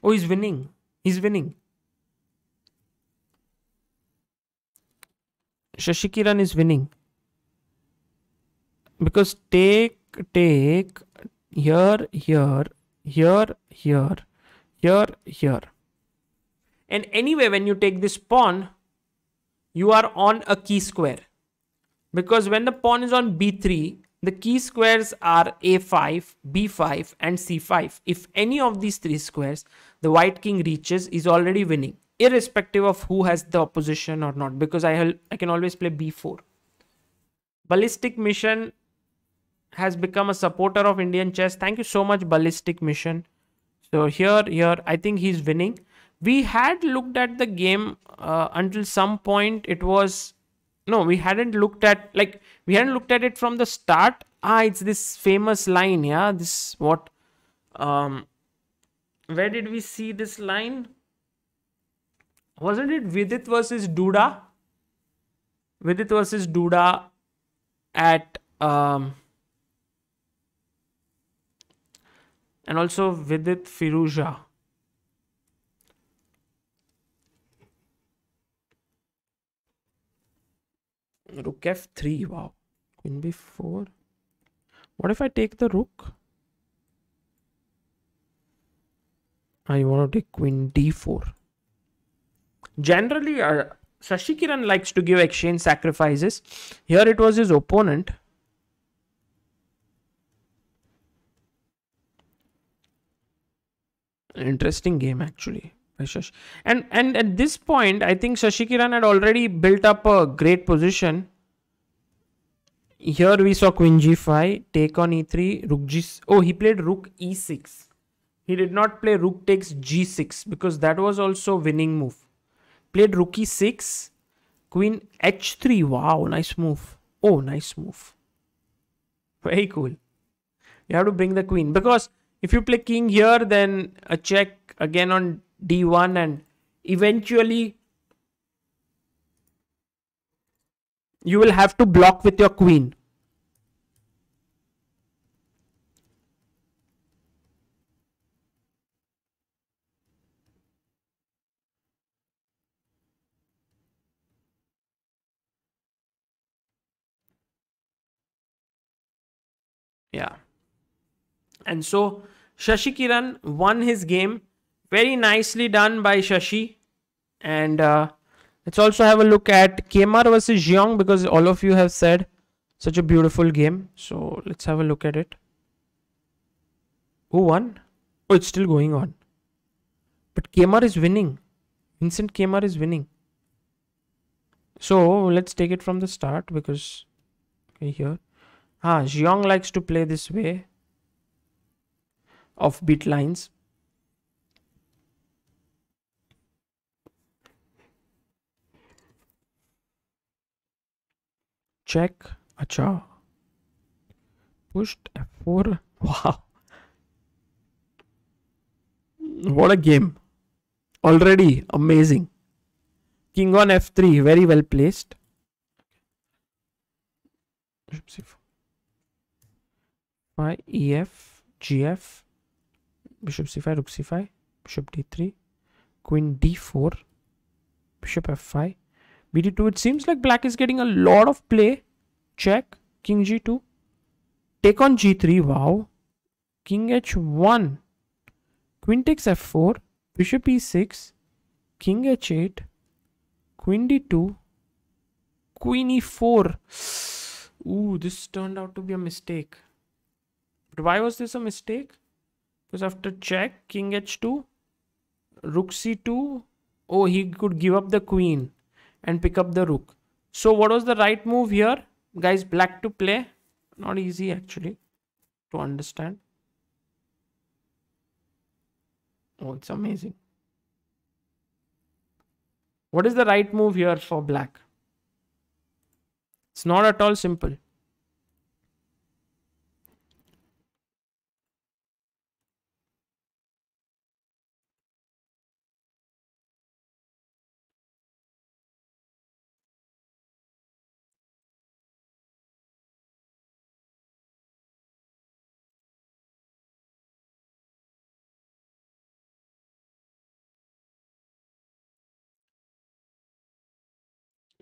oh he's winning he's winning Shashikiran is winning because take take here here here here here here and anyway when you take this pawn you are on a key square because when the pawn is on b3 the key squares are a5 b5 and c5 if any of these three squares the white king reaches is already winning irrespective of who has the opposition or not because I, I can always play b4. Ballistic Mission has become a supporter of Indian chess. Thank you so much Ballistic Mission. So here, here I think he's winning. We had looked at the game uh, until some point it was no we hadn't looked at like we hadn't looked at it from the start ah it's this famous line yeah this what um where did we see this line wasn't it Vidit versus Duda? Vidit versus Duda at um, and also Vidit Firuja. Rook f3, wow. Queen b4. What if I take the rook? I want to take queen d4. Generally, uh, Kiran likes to give exchange sacrifices. Here it was his opponent. Interesting game actually. And and at this point, I think Sashikiran Kiran had already built up a great position. Here we saw Queen G5, take on E3, Rook G. Oh, he played Rook E6. He did not play Rook takes G6 because that was also winning move Played rookie 6. Queen h3. Wow, nice move. Oh, nice move. Very cool. You have to bring the queen. Because if you play king here, then a check again on d1 and eventually you will have to block with your queen. Yeah. And so Shashi Kiran won his game. Very nicely done by Shashi. And uh, let's also have a look at Kamar versus Jiang because all of you have said such a beautiful game. So let's have a look at it. Who won? Oh, it's still going on. But Kamar is winning. Vincent Kamar is winning. So let's take it from the start because okay, here Ah, Xiong likes to play this way of beat lines. Check. Acha. Pushed F4. Wow. What a game. Already amazing. King on F3. Very well placed by EF, GF, bishop c5, rook c5, bishop d3, queen d4, bishop f5, bd2. It seems like black is getting a lot of play. Check, king g2, take on g3, wow, king h1, queen takes f4, bishop e6, king h8, queen d2, queen e4. Ooh, this turned out to be a mistake. But why was this a mistake? Because after check, king h2, rook c2, oh, he could give up the queen and pick up the rook. So what was the right move here? Guys, black to play. Not easy actually to understand. Oh, it's amazing. What is the right move here for black? It's not at all simple.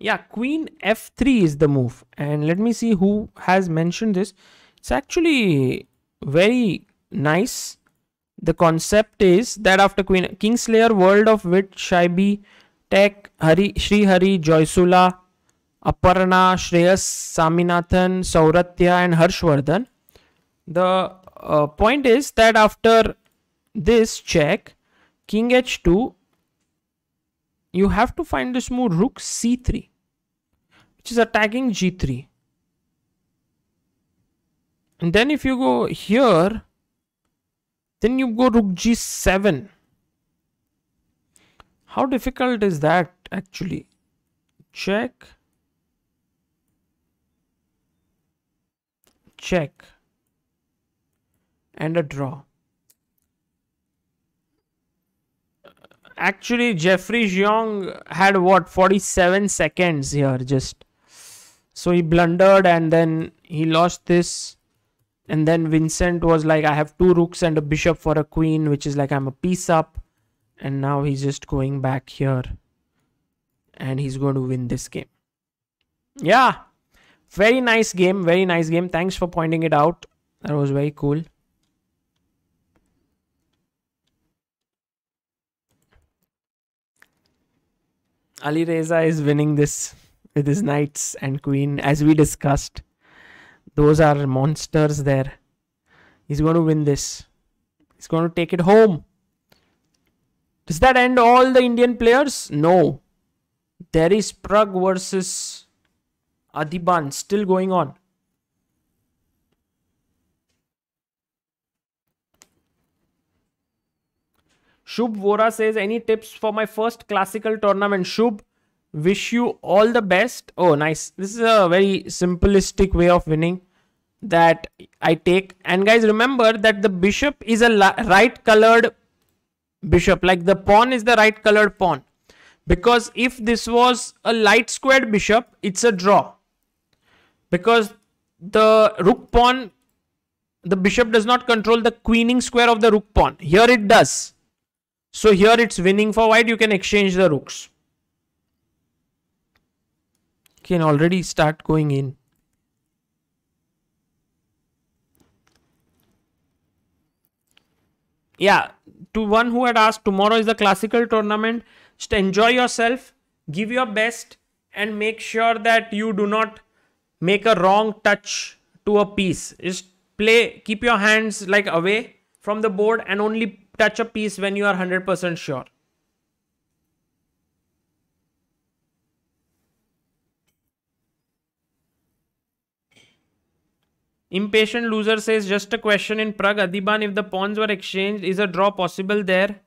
yeah queen f3 is the move and let me see who has mentioned this it's actually very nice the concept is that after queen kingslayer world of wit shaibi tech hari shri hari joysula aparna shreyas saminathan sauratya and harshvardhan the uh, point is that after this check king h2 you have to find this move rook c3 which is attacking g3 and then if you go here then you go rook g7 how difficult is that actually check check and a draw actually Jeffrey Jeong had what 47 seconds here just so he blundered and then he lost this. And then Vincent was like, I have two rooks and a bishop for a queen, which is like I'm a piece up. And now he's just going back here. And he's going to win this game. Yeah. Very nice game. Very nice game. Thanks for pointing it out. That was very cool. Ali Reza is winning this with his knights and queen as we discussed those are monsters there he's going to win this he's going to take it home does that end all the indian players no there is prague versus adiban still going on Shub Vora says, any tips for my first classical tournament? Shub, wish you all the best oh nice this is a very simplistic way of winning that i take and guys remember that the bishop is a right colored bishop like the pawn is the right colored pawn because if this was a light squared bishop it's a draw because the rook pawn the bishop does not control the queening square of the rook pawn here it does so here it's winning for white you can exchange the rooks can already start going in. Yeah, to one who had asked, tomorrow is the classical tournament. Just enjoy yourself, give your best, and make sure that you do not make a wrong touch to a piece. Just play, keep your hands like away from the board and only touch a piece when you are 100% sure. Impatient loser says just a question in Prague. Adiban, if the pawns were exchanged, is a draw possible there?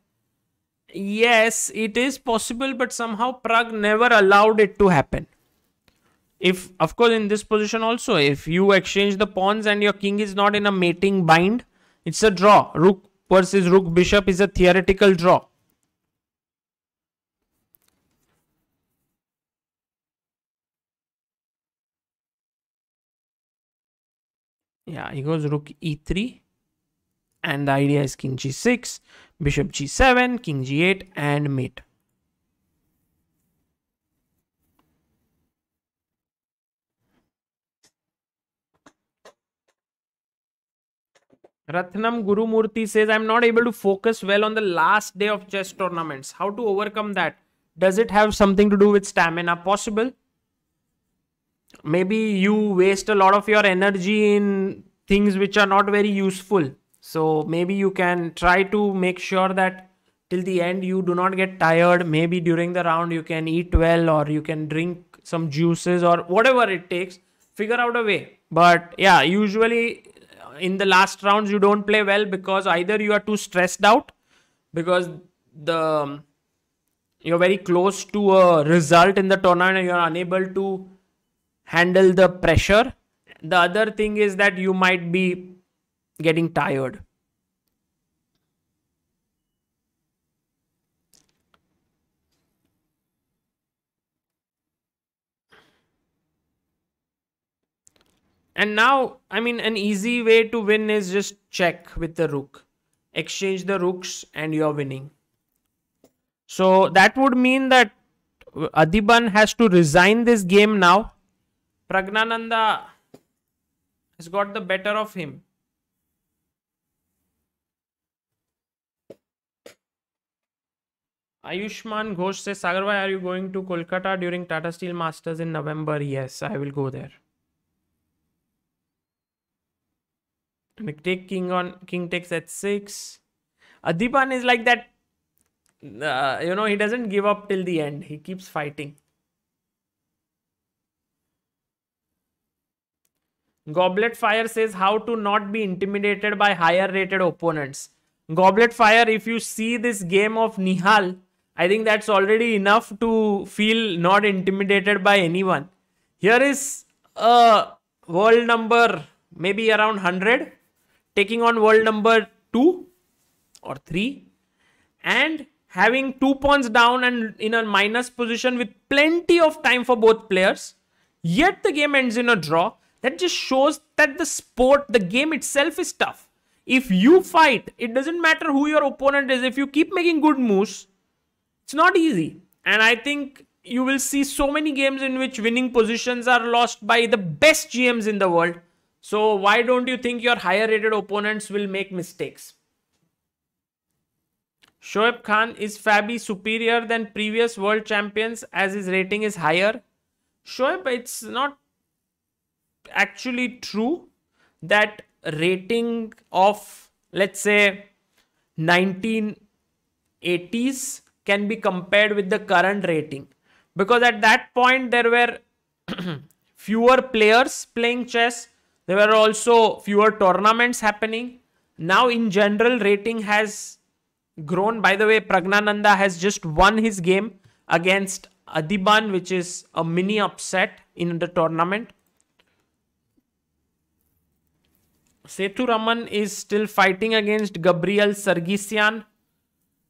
Yes, it is possible, but somehow Prague never allowed it to happen. If, of course, in this position also, if you exchange the pawns and your king is not in a mating bind, it's a draw. Rook versus rook bishop is a theoretical draw. yeah he goes rook e3 and the idea is king g6 bishop g7 king g8 and mate Ratnam Murthy says, I'm not able to focus well on the last day of chess tournaments. How to overcome that? Does it have something to do with stamina? Possible maybe you waste a lot of your energy in things which are not very useful so maybe you can try to make sure that till the end you do not get tired maybe during the round you can eat well or you can drink some juices or whatever it takes figure out a way but yeah usually in the last rounds you don't play well because either you are too stressed out because the you're very close to a result in the tournament and you're unable to handle the pressure. The other thing is that you might be getting tired. And now, I mean, an easy way to win is just check with the rook. Exchange the rooks and you're winning. So that would mean that Adiban has to resign this game now Pragnananda has got the better of him. Ayushman Ghosh says, Sagar are you going to Kolkata during Tata Steel Masters in November? Yes, I will go there. take king on king takes at six. Adipan is like that. Uh, you know, he doesn't give up till the end. He keeps fighting. Goblet Fire says how to not be intimidated by higher rated opponents. Goblet Fire, if you see this game of Nihal, I think that's already enough to feel not intimidated by anyone. Here is a world number maybe around 100 taking on world number 2 or 3 and having two pawns down and in a minus position with plenty of time for both players. Yet the game ends in a draw that just shows that the sport, the game itself is tough. If you fight, it doesn't matter who your opponent is. If you keep making good moves, it's not easy. And I think you will see so many games in which winning positions are lost by the best GMs in the world. So why don't you think your higher rated opponents will make mistakes? Shoaib Khan is Fabi superior than previous world champions as his rating is higher. Shoaib, it's not actually true that rating of let's say 1980s can be compared with the current rating because at that point there were fewer players playing chess there were also fewer tournaments happening now in general rating has grown by the way pragnananda has just won his game against adiban which is a mini upset in the tournament Sethu Raman is still fighting against Gabriel Sergisian,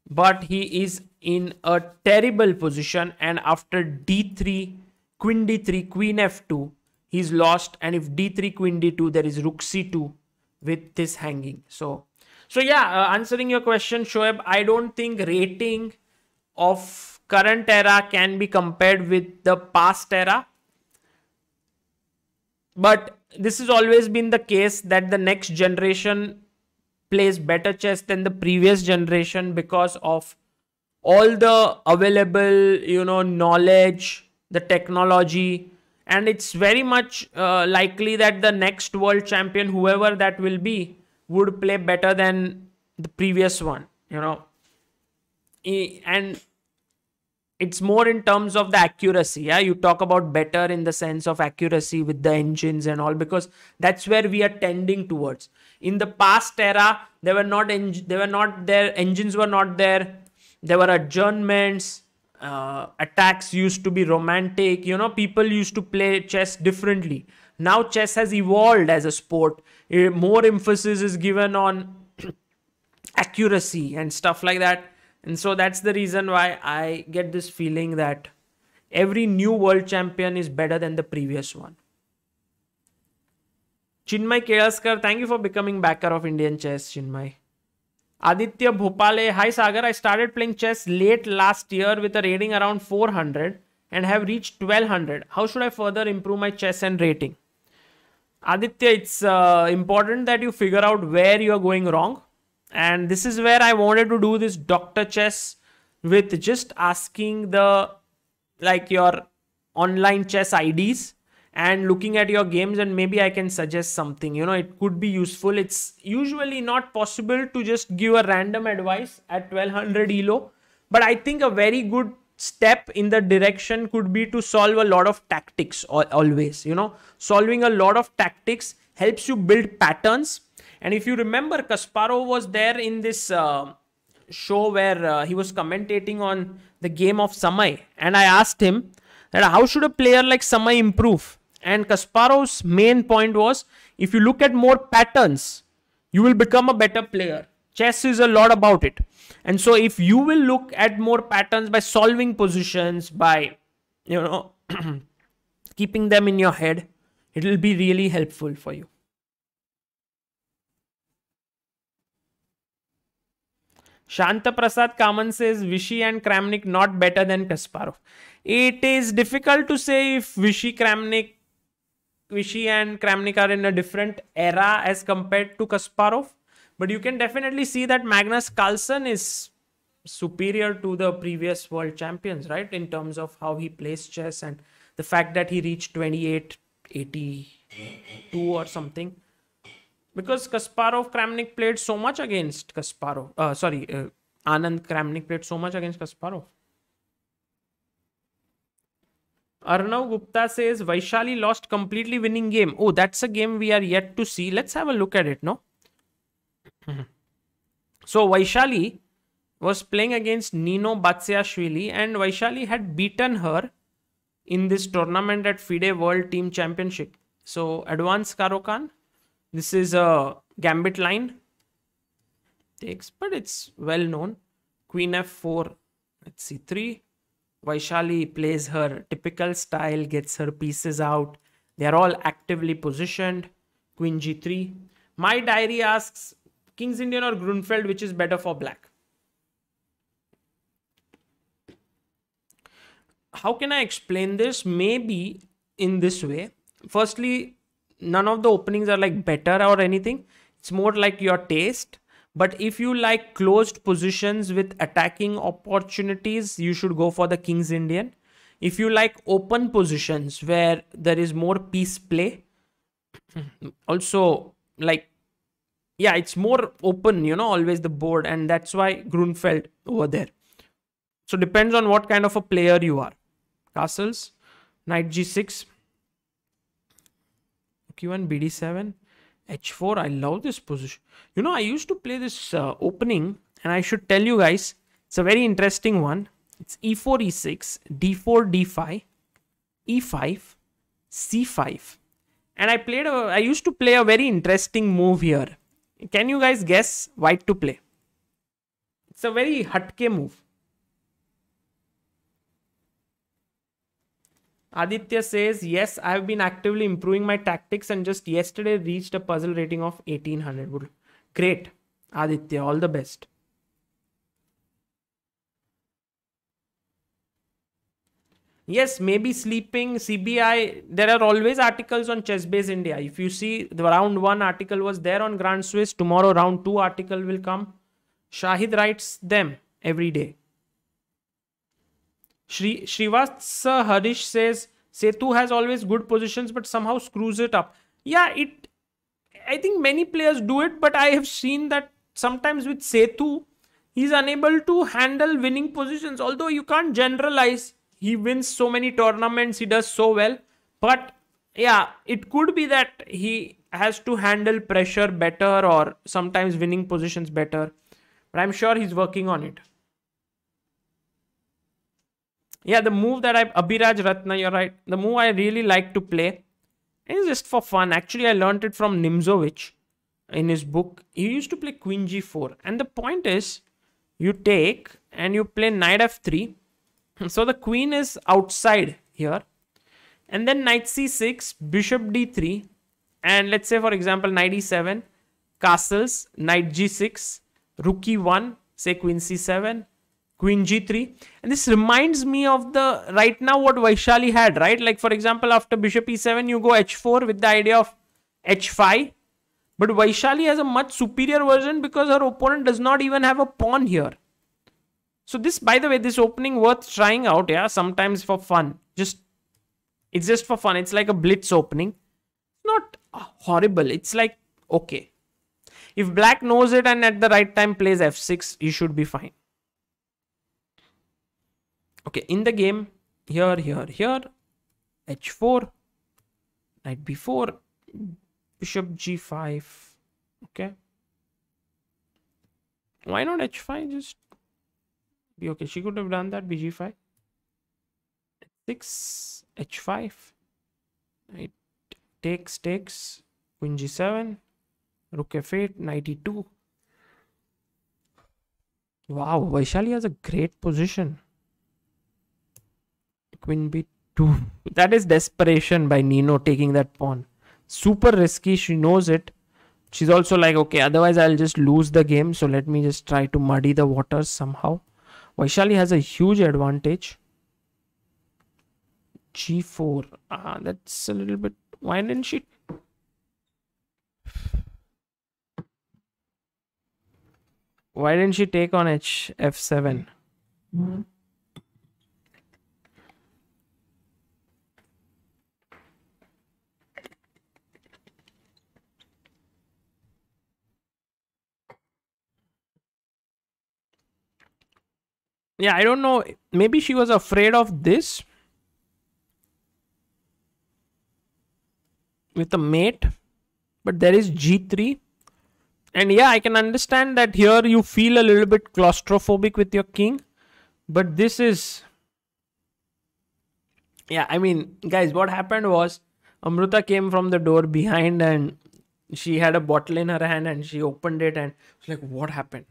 but he is in a terrible position and after d3, queen d3, queen f2, he's lost and if d3, queen d2, there is rook c2 with this hanging. So, so yeah, uh, answering your question, Shoaib, I don't think rating of current era can be compared with the past era. But this has always been the case that the next generation plays better chess than the previous generation because of all the available you know knowledge the technology and it's very much uh, likely that the next world champion whoever that will be would play better than the previous one you know and it's more in terms of the accuracy yeah you talk about better in the sense of accuracy with the engines and all because that's where we are tending towards in the past era they were not they were not there engines were not there there were adjournments uh, attacks used to be romantic you know people used to play chess differently now chess has evolved as a sport eh, more emphasis is given on accuracy and stuff like that and so that's the reason why I get this feeling that every new world champion is better than the previous one. Chinmay Kelaskar, thank you for becoming backer of Indian chess, Chinmay. Aditya Bhopale, hi Sagar, I started playing chess late last year with a rating around 400 and have reached 1200. How should I further improve my chess and rating? Aditya, it's uh, important that you figure out where you are going wrong and this is where I wanted to do this doctor chess with just asking the like your online chess IDs and looking at your games and maybe I can suggest something you know it could be useful it's usually not possible to just give a random advice at 1200 elo but I think a very good step in the direction could be to solve a lot of tactics always you know solving a lot of tactics helps you build patterns and if you remember, Kasparov was there in this uh, show where uh, he was commentating on the game of Samai. And I asked him that how should a player like Samai improve? And Kasparov's main point was if you look at more patterns, you will become a better player. Chess is a lot about it. And so if you will look at more patterns by solving positions, by, you know, keeping them in your head, it will be really helpful for you. Shantaprasad Kaman says Vishy and Kramnik not better than Kasparov. It is difficult to say if Vishy Kramnik Vishy and Kramnik are in a different era as compared to Kasparov. But you can definitely see that Magnus Carlsen is superior to the previous world champions, right? In terms of how he plays chess and the fact that he reached 28, 82 or something because Kasparov Kramnik played so much against Kasparov. Uh, sorry, uh, Anand Kramnik played so much against Kasparov. Arnav Gupta says Vaishali lost completely winning game. Oh, that's a game we are yet to see. Let's have a look at it, no? so Vaishali was playing against Nino Batsyashvili and Vaishali had beaten her in this tournament at FIDE World Team Championship. So advance Karokan this is a gambit line. Takes, but it's well known. Queen f4, let's see, 3. Vaishali plays her typical style, gets her pieces out. They are all actively positioned. Queen g3. My diary asks King's Indian or Grunfeld, which is better for black? How can I explain this? Maybe in this way. Firstly, none of the openings are like better or anything. It's more like your taste. But if you like closed positions with attacking opportunities, you should go for the King's Indian. If you like open positions where there is more piece play, also like, yeah, it's more open, you know, always the board. And that's why Grunfeld over there. So depends on what kind of a player you are. Castles, Knight G6. Q1, BD7, H4. I love this position. You know, I used to play this uh, opening and I should tell you guys, it's a very interesting one. It's E4, E6, D4, D5, E5, C5. And I played, a, I used to play a very interesting move here. Can you guys guess white to play? It's a very hutke move. Aditya says, yes, I've been actively improving my tactics and just yesterday reached a puzzle rating of 1800. Great. Aditya, all the best. Yes, maybe sleeping, CBI. There are always articles on Chessbase India. If you see, the round one article was there on Grand Swiss. Tomorrow, round two article will come. Shahid writes them every day. Shri Shrivats Harish says Setu has always good positions but somehow screws it up. Yeah, it. I think many players do it, but I have seen that sometimes with Setu, he's unable to handle winning positions. Although you can't generalize, he wins so many tournaments, he does so well. But yeah, it could be that he has to handle pressure better or sometimes winning positions better. But I'm sure he's working on it. Yeah, the move that I, Abhiraj Ratna, you're right. The move I really like to play is just for fun. Actually, I learned it from Nimzovich in his book. He used to play Queen G4. And the point is, you take and you play Knight F3. So the Queen is outside here. And then Knight C6, Bishop D3. And let's say, for example, Knight E7, Castles, Knight G6, Rook E1, say Queen C7, queen g3 and this reminds me of the right now what Vaishali had right like for example after bishop e7 you go h4 with the idea of h5 but Vaishali has a much superior version because her opponent does not even have a pawn here so this by the way this opening worth trying out yeah sometimes for fun just it's just for fun it's like a blitz opening not horrible it's like okay if black knows it and at the right time plays f6 you should be fine okay in the game here here here h4 knight b4 bishop g5 okay why not h5 just be okay she could have done that bg5 6 h5 it takes takes queen g7 rook f8 knight e2 wow vaishali has a great position queen b2 that is desperation by nino taking that pawn super risky she knows it she's also like okay otherwise i'll just lose the game so let me just try to muddy the waters somehow vaishali has a huge advantage g4 ah that's a little bit why didn't she why didn't she take on h f7 mm -hmm. yeah i don't know maybe she was afraid of this with a mate but there is g3 and yeah i can understand that here you feel a little bit claustrophobic with your king but this is yeah i mean guys what happened was Amruta came from the door behind and she had a bottle in her hand and she opened it and was like what happened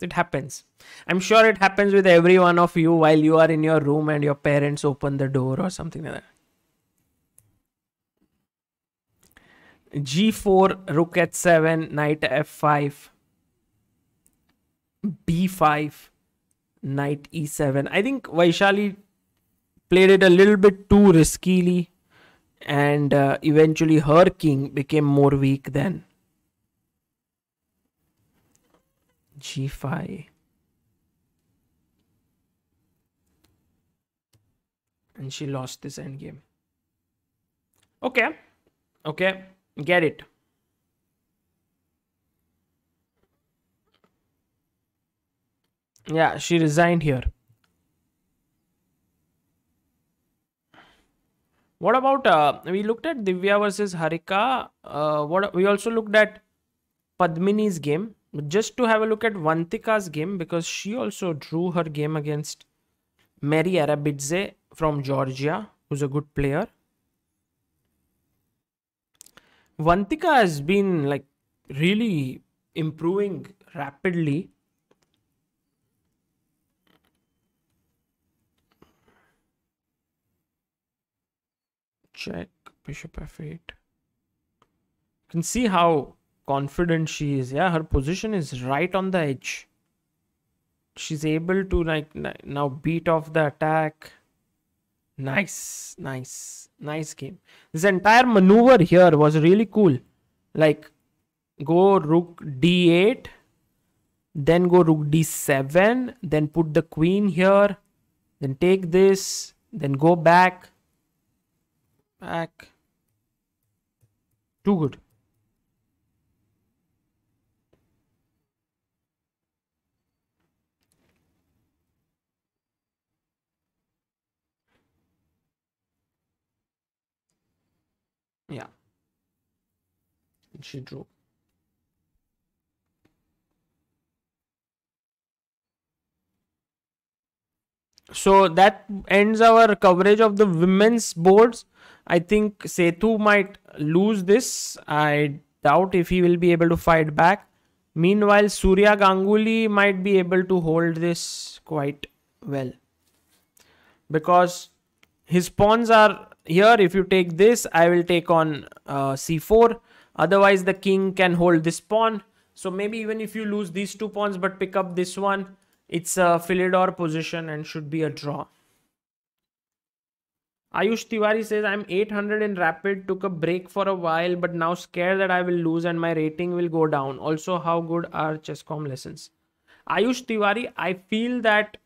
it happens. I'm sure it happens with every one of you while you are in your room and your parents open the door or something like that. g4, rook at 7 knight f5, b5, knight e7. I think Vaishali played it a little bit too riskily and uh, eventually her king became more weak than. g5 and she lost this endgame okay okay get it yeah she resigned here what about uh, we looked at divya versus harika uh, what we also looked at padmini's game just to have a look at Vantika's game because she also drew her game against Mary Arabidze from Georgia, who's a good player. Vantika has been like really improving rapidly. Check bishop f8. You can see how confident she is. Yeah, her position is right on the edge. She's able to like now beat off the attack. Nice, nice, nice game. This entire maneuver here was really cool. Like go rook d8, then go rook d7, then put the queen here, then take this, then go back, back. Too good. Yeah. And she drew. So that ends our coverage of the women's boards. I think Setu might lose this. I doubt if he will be able to fight back. Meanwhile, Surya Ganguly might be able to hold this quite well because his pawns are here if you take this i will take on uh, c4 otherwise the king can hold this pawn so maybe even if you lose these two pawns but pick up this one it's a philidor position and should be a draw Ayush Tiwari says, I'm 800 in Rapid, took a break for a while, but now scared that I will lose and my rating will go down. Also, how good are Chesscom lessons? Ayush Tiwari, I feel that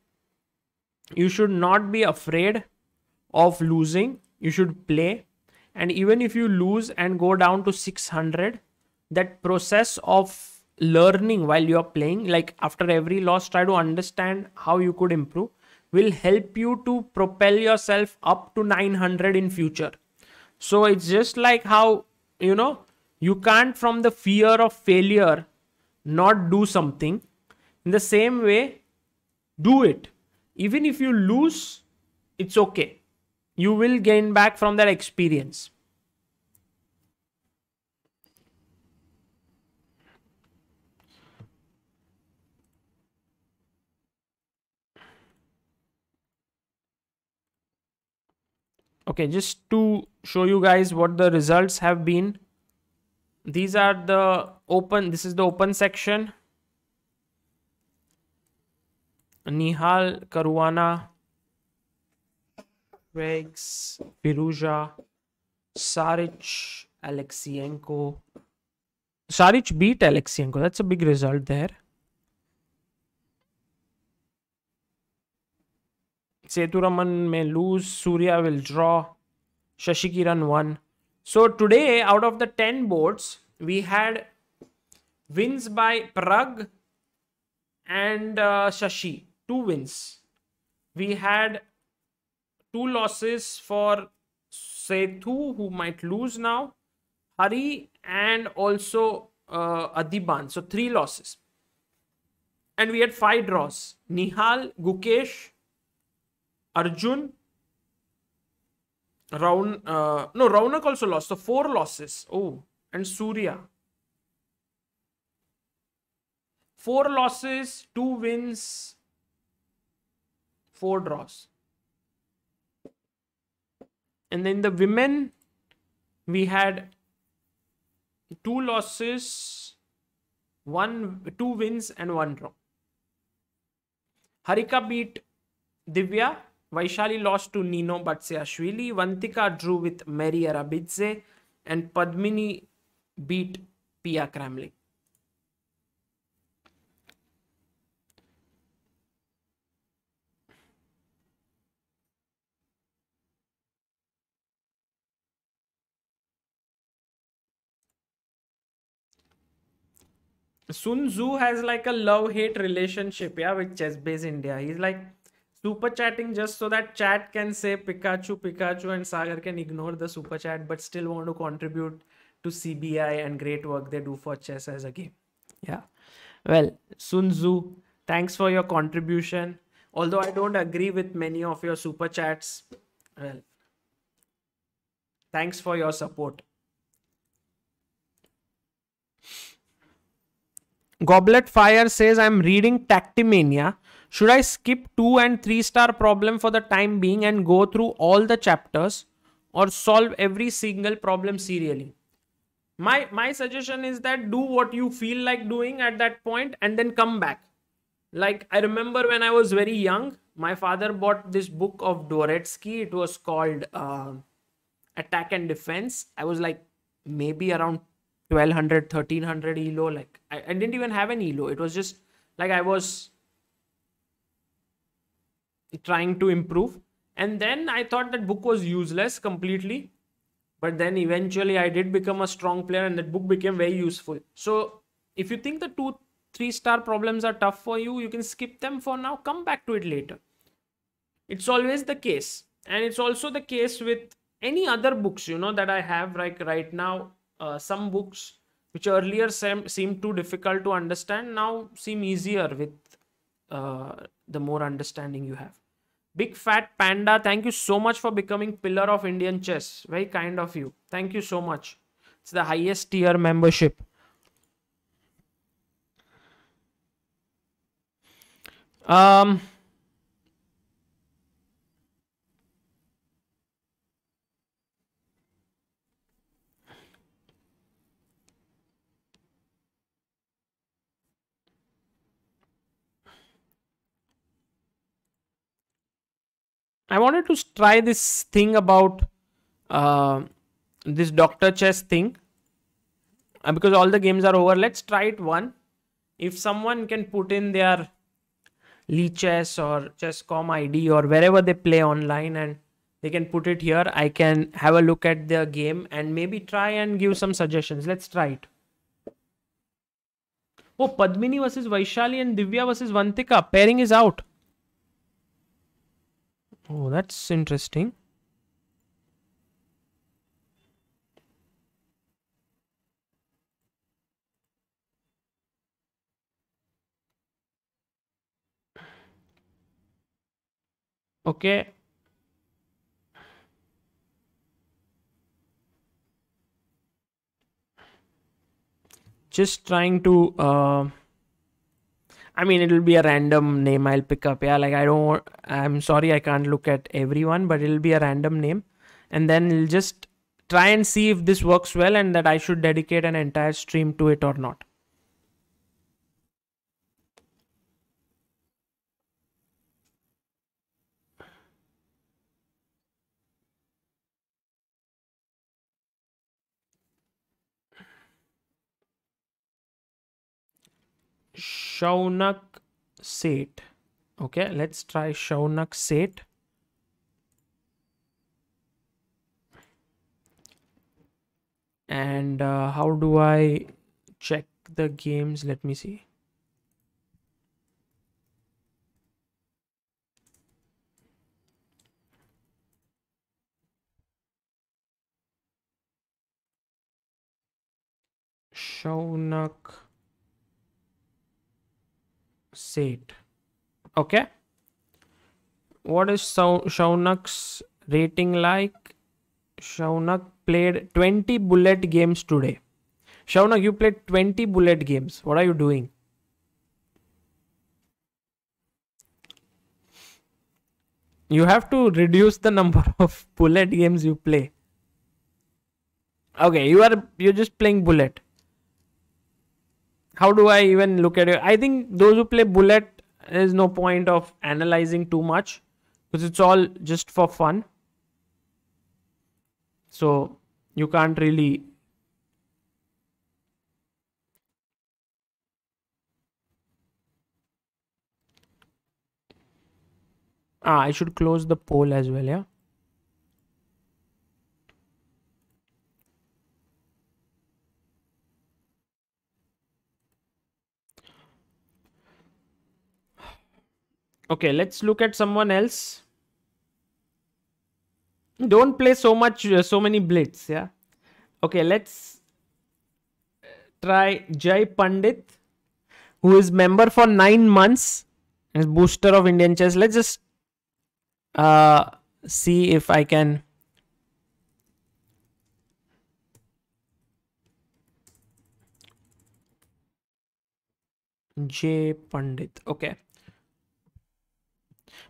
you should not be afraid of losing you should play and even if you lose and go down to 600 that process of learning while you are playing like after every loss try to understand how you could improve will help you to propel yourself up to 900 in future so it's just like how you know you can't from the fear of failure not do something in the same way do it even if you lose it's okay you will gain back from that experience. okay just to show you guys what the results have been these are the open this is the open section nihal karuana Riggs, Firuja, Saric, Alexienko. Saric beat Alexienko. That's a big result there. Seturaman may lose. Surya will draw. Shashikiran won. So today, out of the 10 boards, we had wins by Prague and uh, Shashi. Two wins. We had two losses for Sethu, who might lose now, Hari, and also uh, Adiban. So three losses. And we had five draws. Nihal, Gukesh, Arjun, Raun, uh, no, Raunak also lost. So four losses. Oh, and Surya. Four losses, two wins, four draws and then the women we had two losses one two wins and one draw harika beat divya vaishali lost to nino batsyashvili vantika drew with mary arabidze and padmini beat pia kramlik Sun Tzu has like a love hate relationship, yeah, with Chess Base India. He's like super chatting just so that chat can say Pikachu, Pikachu, and Sagar can ignore the super chat but still want to contribute to CBI and great work they do for chess as a game. Yeah. Well, Sun Tzu, thanks for your contribution. Although I don't agree with many of your super chats, well, thanks for your support. Goblet Fire says, I'm reading Tactimania. Should I skip 2 and 3 star problem for the time being and go through all the chapters or solve every single problem serially? My, my suggestion is that do what you feel like doing at that point and then come back. Like I remember when I was very young, my father bought this book of Doretsky. It was called uh, Attack and Defense. I was like maybe around 1200 1300 elo like I, I didn't even have an elo it was just like i was trying to improve and then i thought that book was useless completely but then eventually i did become a strong player and that book became very useful so if you think the two three star problems are tough for you you can skip them for now come back to it later it's always the case and it's also the case with any other books you know that i have like right now uh, some books which earlier sem- seemed too difficult to understand now seem easier with uh, the more understanding you have. Big Fat Panda, thank you so much for becoming pillar of Indian chess. Very kind of you. Thank you so much. It's the highest tier membership. Um, I wanted to try this thing about uh, this doctor chess thing uh, because all the games are over. Let's try it one. If someone can put in their Lee Chess or Chesscom ID or wherever they play online and they can put it here, I can have a look at their game and maybe try and give some suggestions. Let's try it. Oh, Padmini versus Vaishali and Divya versus Vantika. Pairing is out. Oh, that's interesting. Okay. Just trying to uh I mean, it'll be a random name I'll pick up. Yeah, like I don't, I'm sorry, I can't look at everyone, but it'll be a random name. And then it'll just try and see if this works well and that I should dedicate an entire stream to it or not. Shaunak Seth. Okay, let's try Shaunak Seth. And uh, how do I check the games? Let me see. Shaunak set okay what is so Shaunak's rating like Shaunak played 20 bullet games today Shaunak you played 20 bullet games what are you doing you have to reduce the number of bullet games you play okay you are you're just playing bullet how do I even look at it? I think those who play bullet, there's no point of analyzing too much because it's all just for fun. So you can't really Ah, I should close the poll as well, yeah. Okay, let's look at someone else. Don't play so much, uh, so many blitz, yeah? Okay, let's uh, try Jai Pandit, who is member for 9 months as booster of Indian chess. Let's just uh, see if I can... Jay Pandit. Okay.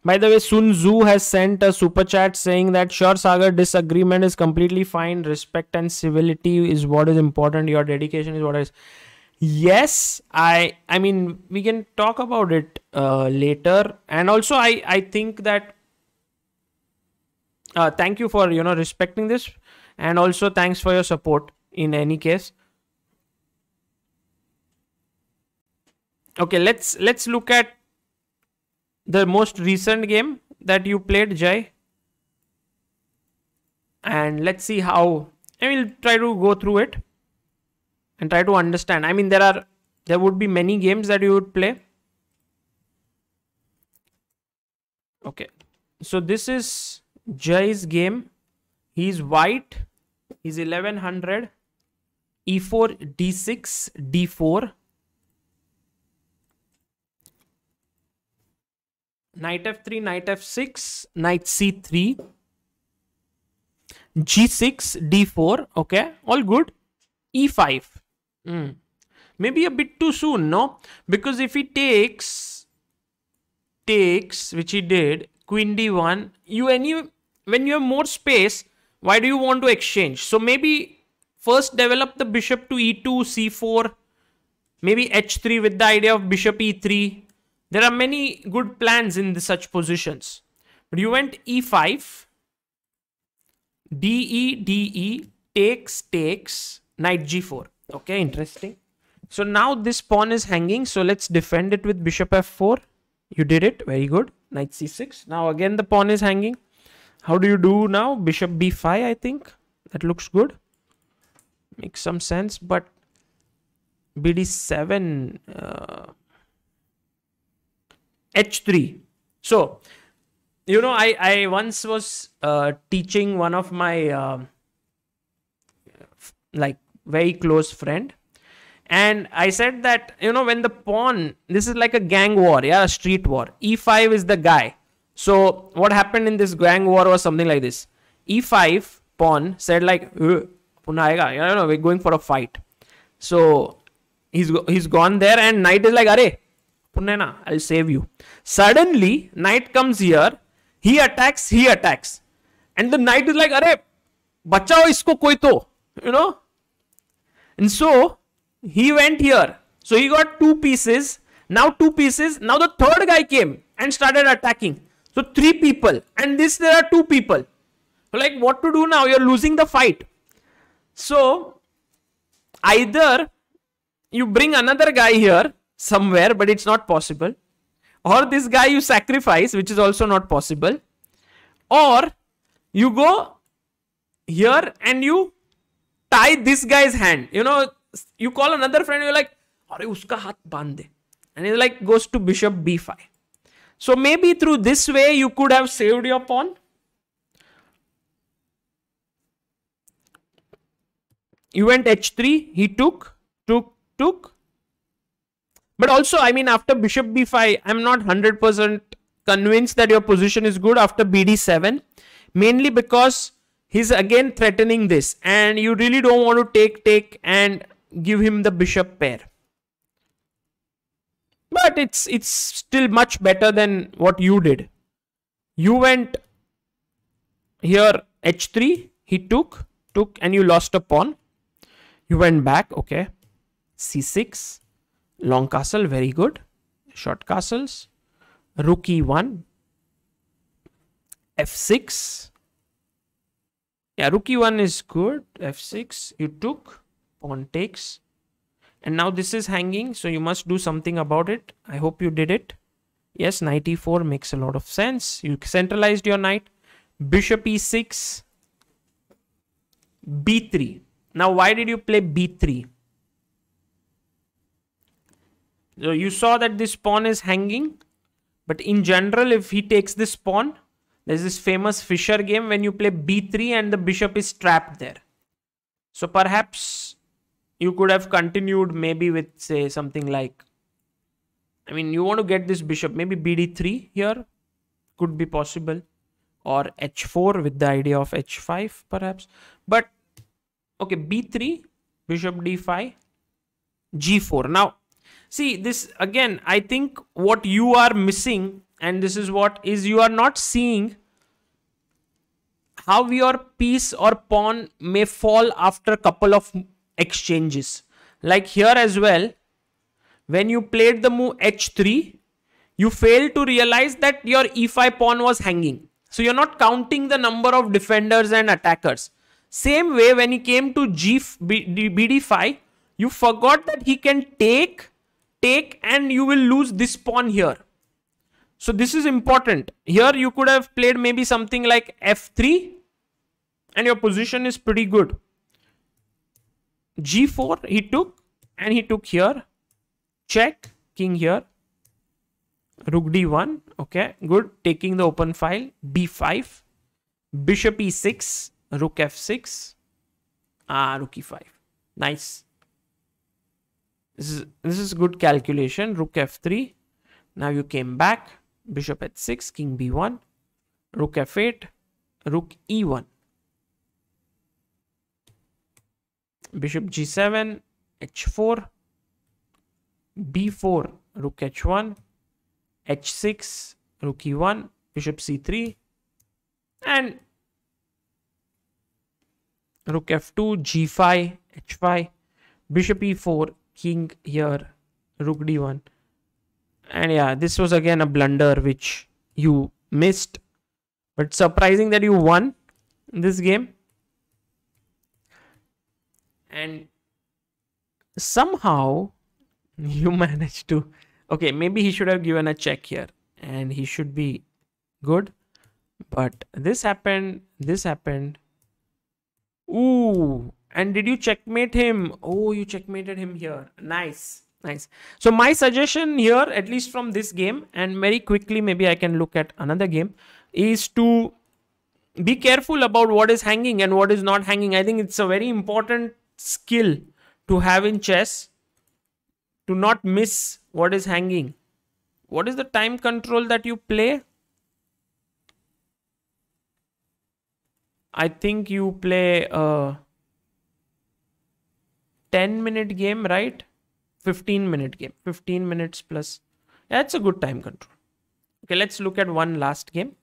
By the way, Sun Zhu has sent a super chat saying that sure, Sagar, disagreement is completely fine. Respect and civility is what is important. Your dedication is what is. Yes, I. I mean, we can talk about it uh, later. And also, I I think that. Uh, thank you for you know respecting this, and also thanks for your support. In any case. Okay, let's let's look at the most recent game that you played, Jai. And let's see how I will try to go through it and try to understand. I mean, there are there would be many games that you would play. Okay, so this is Jai's game. He's white. He's 1100. E4, D6, D4. knight f3, knight f6, knight c3, g6, d4. Okay, all good. e5. Mm. Maybe a bit too soon, no? Because if he takes, takes, which he did, queen d1, you any, when you have more space, why do you want to exchange? So maybe first develop the bishop to e2, c4, maybe h3 with the idea of bishop e3 there are many good plans in such positions. But you went e5, e takes, takes, knight g4. Okay, interesting. So now this pawn is hanging. So let's defend it with bishop f4. You did it. Very good. Knight c6. Now again the pawn is hanging. How do you do now? Bishop b5, I think. That looks good. Makes some sense. But bd7... Uh, H3. So, you know, I, I once was uh, teaching one of my uh, like very close friend. And I said that, you know, when the pawn, this is like a gang war, yeah, a street war. E5 is the guy. So what happened in this gang war was something like this. E5 pawn said like, I don't know, we're going for a fight. So he's he's gone there and knight is like, Are, Punena, I'll save you. Suddenly, knight comes here. He attacks, he attacks. And the knight is like, Are, bachao isko koi to. You know? And so, he went here. So, he got two pieces. Now, two pieces. Now, the third guy came and started attacking. So, three people. And this, there are two people. Like, what to do now? You're losing the fight. So, either you bring another guy here somewhere, but it's not possible. Or this guy you sacrifice, which is also not possible. Or you go here and you tie this guy's hand. You know, you call another friend, you're like, Are uska hat bande. And he's like goes to bishop b5. So maybe through this way you could have saved your pawn. You went h3, he took, took, took. But also, I mean, after bishop b5, I'm not 100% convinced that your position is good after bd7, mainly because he's again threatening this, and you really don't want to take, take, and give him the bishop pair. But it's it's still much better than what you did. You went here h3, he took, took, and you lost a pawn. You went back, okay, c6, long castle very good short castles rook e1 f6 yeah rook e1 is good f6 you took pawn takes and now this is hanging so you must do something about it i hope you did it yes knight e4 makes a lot of sense you centralized your knight bishop e6 b3 now why did you play b3 so you saw that this pawn is hanging. But in general, if he takes this pawn, there's this famous Fischer game when you play b3 and the bishop is trapped there. So perhaps you could have continued maybe with say something like, I mean, you want to get this bishop, maybe bd3 here could be possible or h4 with the idea of h5 perhaps. But okay, b3, bishop d5, g4. Now, see this again i think what you are missing and this is what is you are not seeing how your piece or pawn may fall after a couple of exchanges like here as well when you played the move h3 you failed to realize that your e5 pawn was hanging so you're not counting the number of defenders and attackers same way when he came to g bd5 you forgot that he can take take and you will lose this pawn here. So this is important. Here you could have played maybe something like f3 and your position is pretty good. g4 he took and he took here. Check, king here. Rook d1, okay, good. Taking the open file, b5, bishop e6, rook f6, ah, rook e5. Nice. This is this is good calculation. Rook f3. Now you came back. Bishop h6, king b1, rook f8, rook e1. Bishop g7, h4, b4, rook h1, h6, rook e1, bishop c3, and rook f2, g5, h5, bishop e4, king here rook d1 and yeah this was again a blunder which you missed but surprising that you won this game and somehow you managed to okay maybe he should have given a check here and he should be good but this happened this happened ooh and did you checkmate him? Oh, you checkmated him here. Nice. Nice. So my suggestion here, at least from this game, and very quickly maybe I can look at another game, is to be careful about what is hanging and what is not hanging. I think it's a very important skill to have in chess to not miss what is hanging. What is the time control that you play? I think you play uh, 10 minute game, right? 15 minute game, 15 minutes plus. That's a good time control. Okay, let's look at one last game.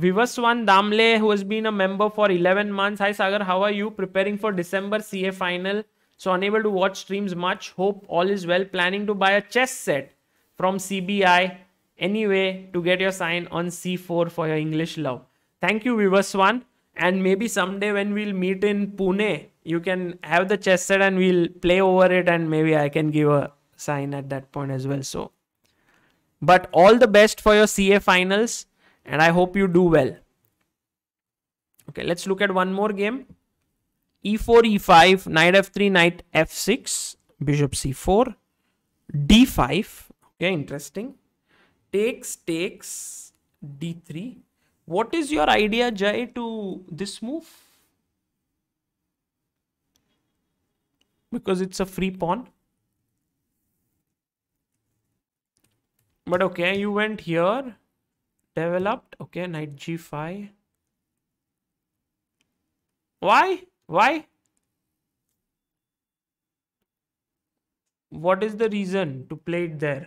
Vivaswan Damle, who has been a member for 11 months. Hi Sagar, how are you? Preparing for December CA final. So unable to watch streams much. Hope all is well. Planning to buy a chess set from CBI anyway to get your sign on C4 for your English love. Thank you, Vivaswan. And maybe someday when we'll meet in Pune, you can have the chess set and we'll play over it and maybe I can give a sign at that point as well. So, but all the best for your CA finals and I hope you do well. Okay, let's look at one more game. e4, e5, knight f3, knight f6, bishop c4, d5. Okay, interesting. Takes, takes, d3. What is your idea, Jai, to this move? because it's a free pawn. But okay, you went here, developed, okay, knight g5. Why? Why? What is the reason to play it there?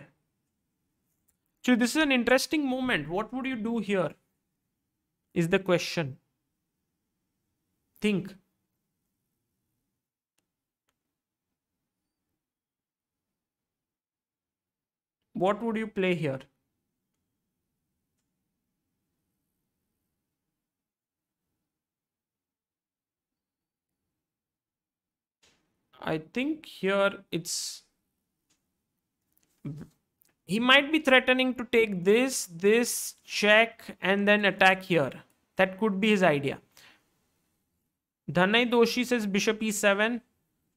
So this is an interesting moment. What would you do here? Is the question. Think. what would you play here? I think here it's he might be threatening to take this, this, check and then attack here. That could be his idea. Dhanai Doshi says bishop e7.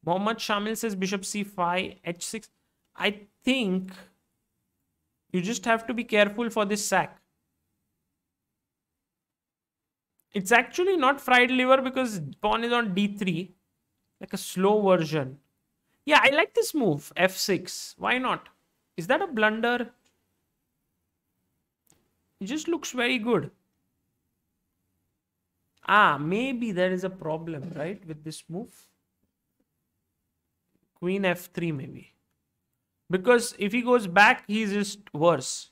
Mohammad Shamil says bishop c5, h6. I think you just have to be careful for this sack. It's actually not fried liver because pawn is on d3. Like a slow version. Yeah, I like this move. f6. Why not? Is that a blunder? It just looks very good. Ah, maybe there is a problem, right, with this move. Queen f3 maybe. Because if he goes back, he's just worse.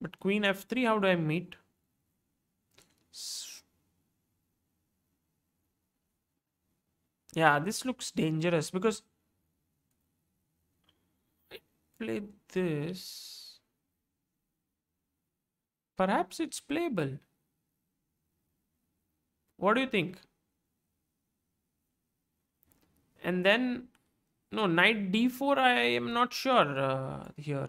But queen f3, how do I meet? Yeah, this looks dangerous because I play this. Perhaps it's playable. What do you think? And then no, knight d4, I am not sure uh, here.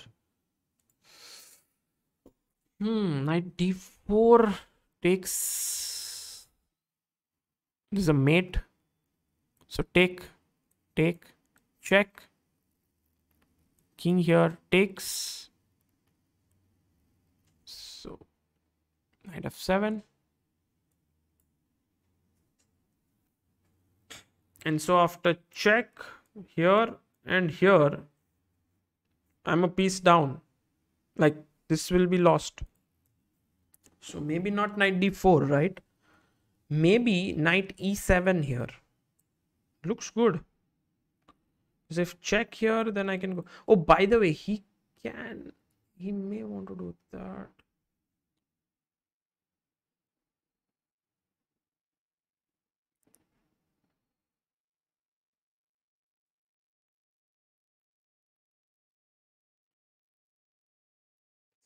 Hmm, knight d4 takes... This is a mate. So take, take, check. King here takes. So, knight f7. And so after check here and here i'm a piece down like this will be lost so maybe not knight d4 right maybe knight e7 here looks good because if check here then i can go oh by the way he can he may want to do that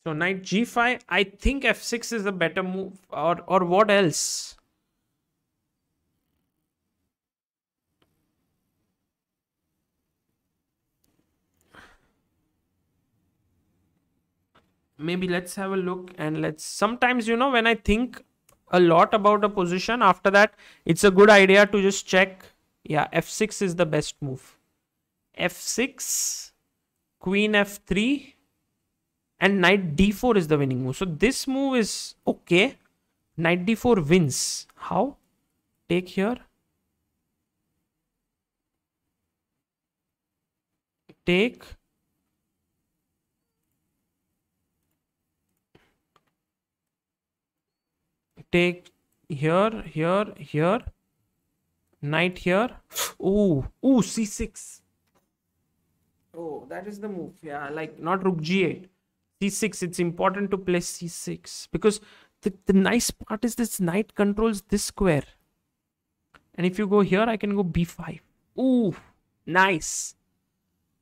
So knight g5. I think f6 is a better move or, or what else? Maybe let's have a look and let's sometimes, you know, when I think a lot about a position after that, it's a good idea to just check. Yeah, f6 is the best move. f6, queen f3 and knight d4 is the winning move. So this move is okay. Knight d4 wins. How? Take here. Take. Take here, here, here. Knight here. Ooh, ooh, c6. Oh, that is the move. Yeah, like not rook g8 c6 it's important to play c6 because the, the nice part is this knight controls this square and if you go here i can go b5 ooh nice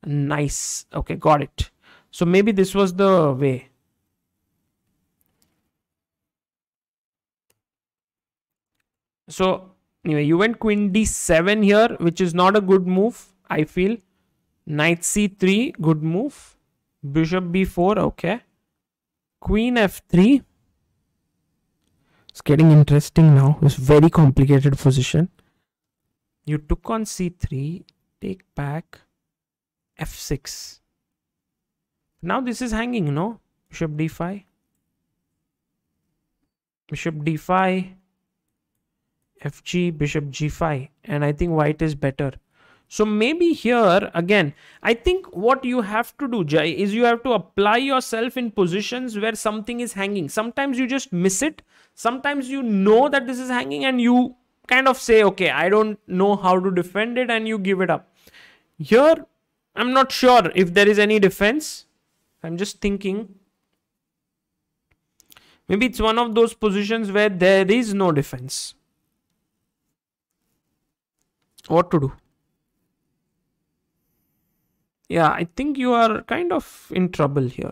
nice okay got it so maybe this was the way so anyway you went queen d7 here which is not a good move i feel knight c3 good move Bishop b4, okay. Queen f3. It's getting interesting now. It's very complicated position. You took on c3, take back f6. Now this is hanging, no? Bishop d5. Bishop d5. fg, bishop g5. And I think white is better. So maybe here again, I think what you have to do, Jai, is you have to apply yourself in positions where something is hanging. Sometimes you just miss it. Sometimes you know that this is hanging and you kind of say, okay, I don't know how to defend it and you give it up. Here, I'm not sure if there is any defense. I'm just thinking. Maybe it's one of those positions where there is no defense. What to do? yeah i think you are kind of in trouble here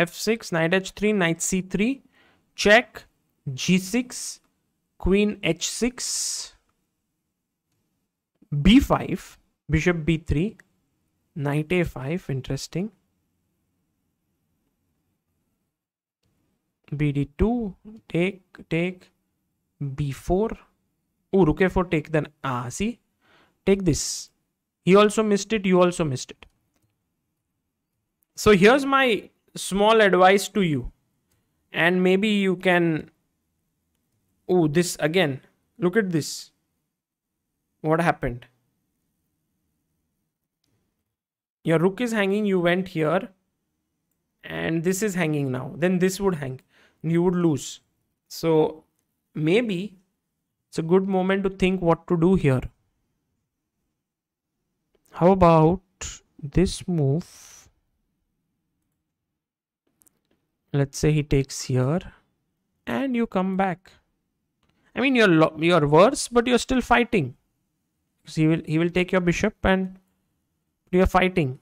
f6 knight h3 knight c3 check g6 queen h6 b5 bishop b3 knight a5 interesting bd2 take take b4 oh rook a4 take then ah see take this he also missed it you also missed it so here's my small advice to you and maybe you can oh this again look at this what happened? Your rook is hanging, you went here. And this is hanging now. Then this would hang. You would lose. So maybe it's a good moment to think what to do here. How about this move? Let's say he takes here and you come back. I mean, you're, you're worse, but you're still fighting. So he will he will take your bishop and you are fighting.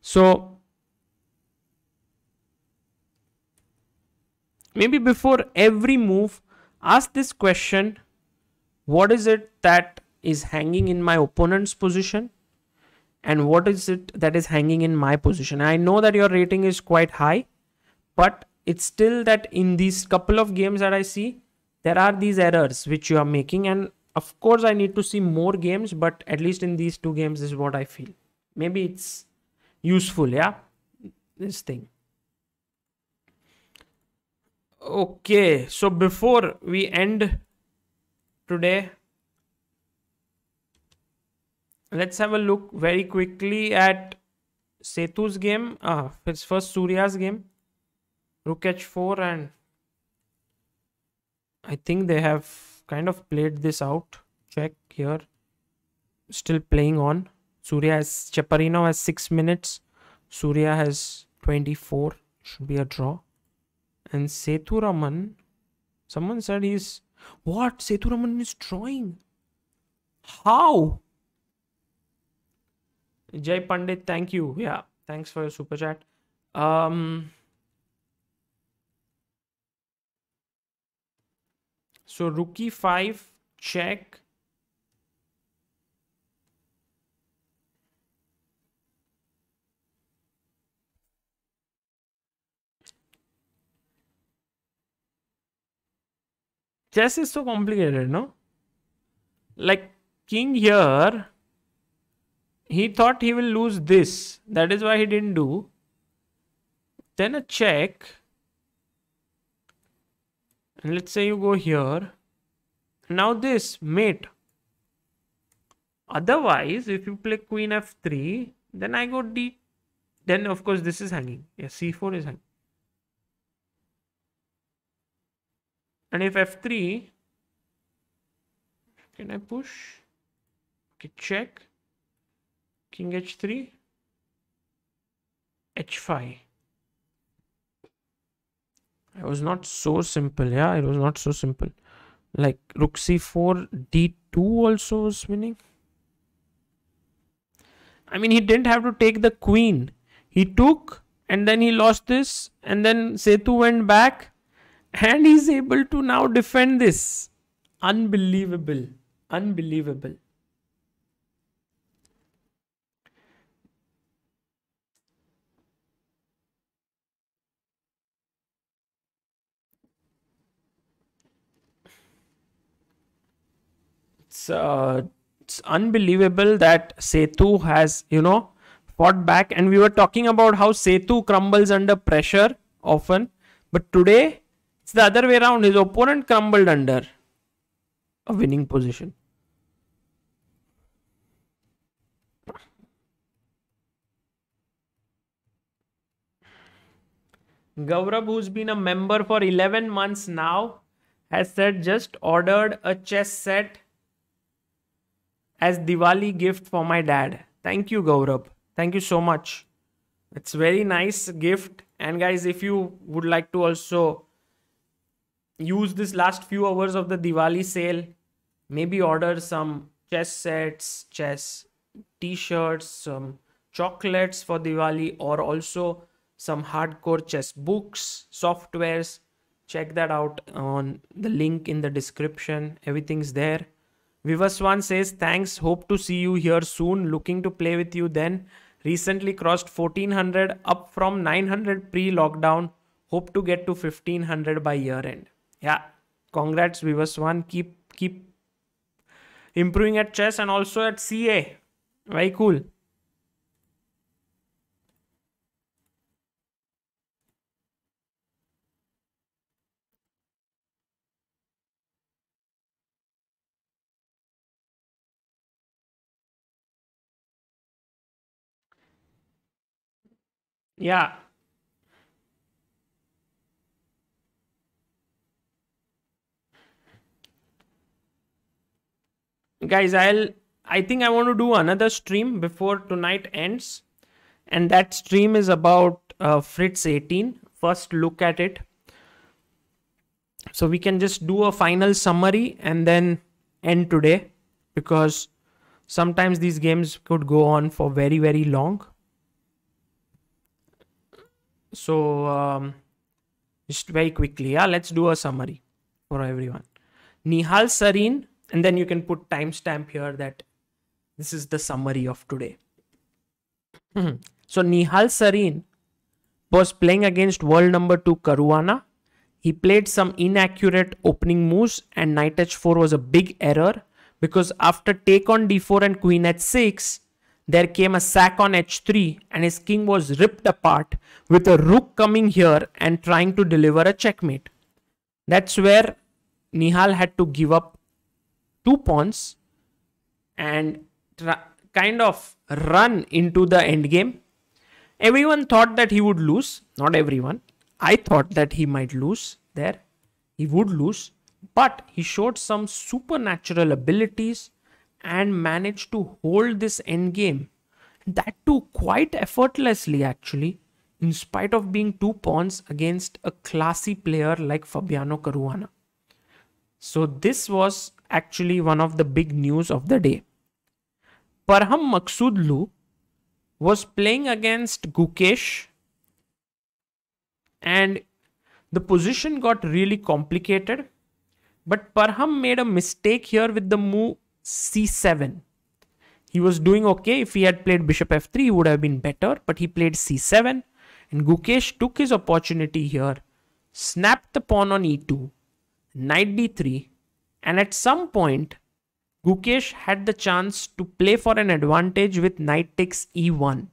So maybe before every move, ask this question: What is it that is hanging in my opponent's position? and what is it that is hanging in my position i know that your rating is quite high but it's still that in these couple of games that i see there are these errors which you are making and of course i need to see more games but at least in these two games is what i feel maybe it's useful yeah this thing okay so before we end today let's have a look very quickly at setu's game ah, his first surya's game rook h4 and I think they have kind of played this out. Check here. Still playing on. Surya has Chaparino has 6 minutes. Surya has 24. Should be a draw. And Sethuraman. Someone said he's what? Sethuraman is drawing. How? Jay Pandit, thank you. Yeah, thanks for your super chat. Um So rookie 5 check. Chess is so complicated, no? Like king here, he thought he will lose this. That is why he didn't do. Then a check and let's say you go here now this mate otherwise if you play queen f3 then i go d then of course this is hanging yeah c4 is hanging and if f3 can i push okay check king h3 h5 it was not so simple yeah it was not so simple like rook c4 d2 also was winning i mean he didn't have to take the queen he took and then he lost this and then setu went back and he's able to now defend this unbelievable unbelievable it's uh, it's unbelievable that Setu has you know fought back, and we were talking about how Setu crumbles under pressure often, but today it's the other way around. His opponent crumbled under a winning position. Gaurav, who's been a member for 11 months now, has said just ordered a chess set as Diwali gift for my dad. Thank you, Gaurab. Thank you so much. It's very nice gift. And guys, if you would like to also use this last few hours of the Diwali sale, maybe order some chess sets, chess t-shirts, some chocolates for Diwali or also some hardcore chess books, softwares. Check that out on the link in the description. Everything's there Vivaswan says, thanks, hope to see you here soon, looking to play with you then. Recently crossed 1400, up from 900 pre-lockdown. Hope to get to 1500 by year end. Yeah, congrats Vivaswan, keep, keep improving at chess and also at CA. Very cool. Yeah. Guys, I'll I think I want to do another stream before tonight ends. And that stream is about uh, Fritz 18. First look at it. So we can just do a final summary and then end today because sometimes these games could go on for very, very long. So um, just very quickly, yeah, let's do a summary for everyone. Nihal Sarin, and then you can put timestamp here that this is the summary of today. Hmm. so Nihal Sarin was playing against world number 2 Karuana. He played some inaccurate opening moves and knight h4 was a big error because after take on d4 and queen h6, there came a sack on h3 and his king was ripped apart with a rook coming here and trying to deliver a checkmate. That's where Nihal had to give up two pawns and kind of run into the endgame. Everyone thought that he would lose. Not everyone. I thought that he might lose there. He would lose. But he showed some supernatural abilities and managed to hold this endgame. That too quite effortlessly actually, in spite of being two pawns against a classy player like Fabiano Caruana. So this was actually one of the big news of the day. Parham Maksudlu was playing against Gukesh and the position got really complicated but Parham made a mistake here with the move c7. He was doing okay. If he had played bishop f3, he would have been better, but he played c7. And Gukesh took his opportunity here, snapped the pawn on e2, knight d3, and at some point, Gukesh had the chance to play for an advantage with knight takes e1.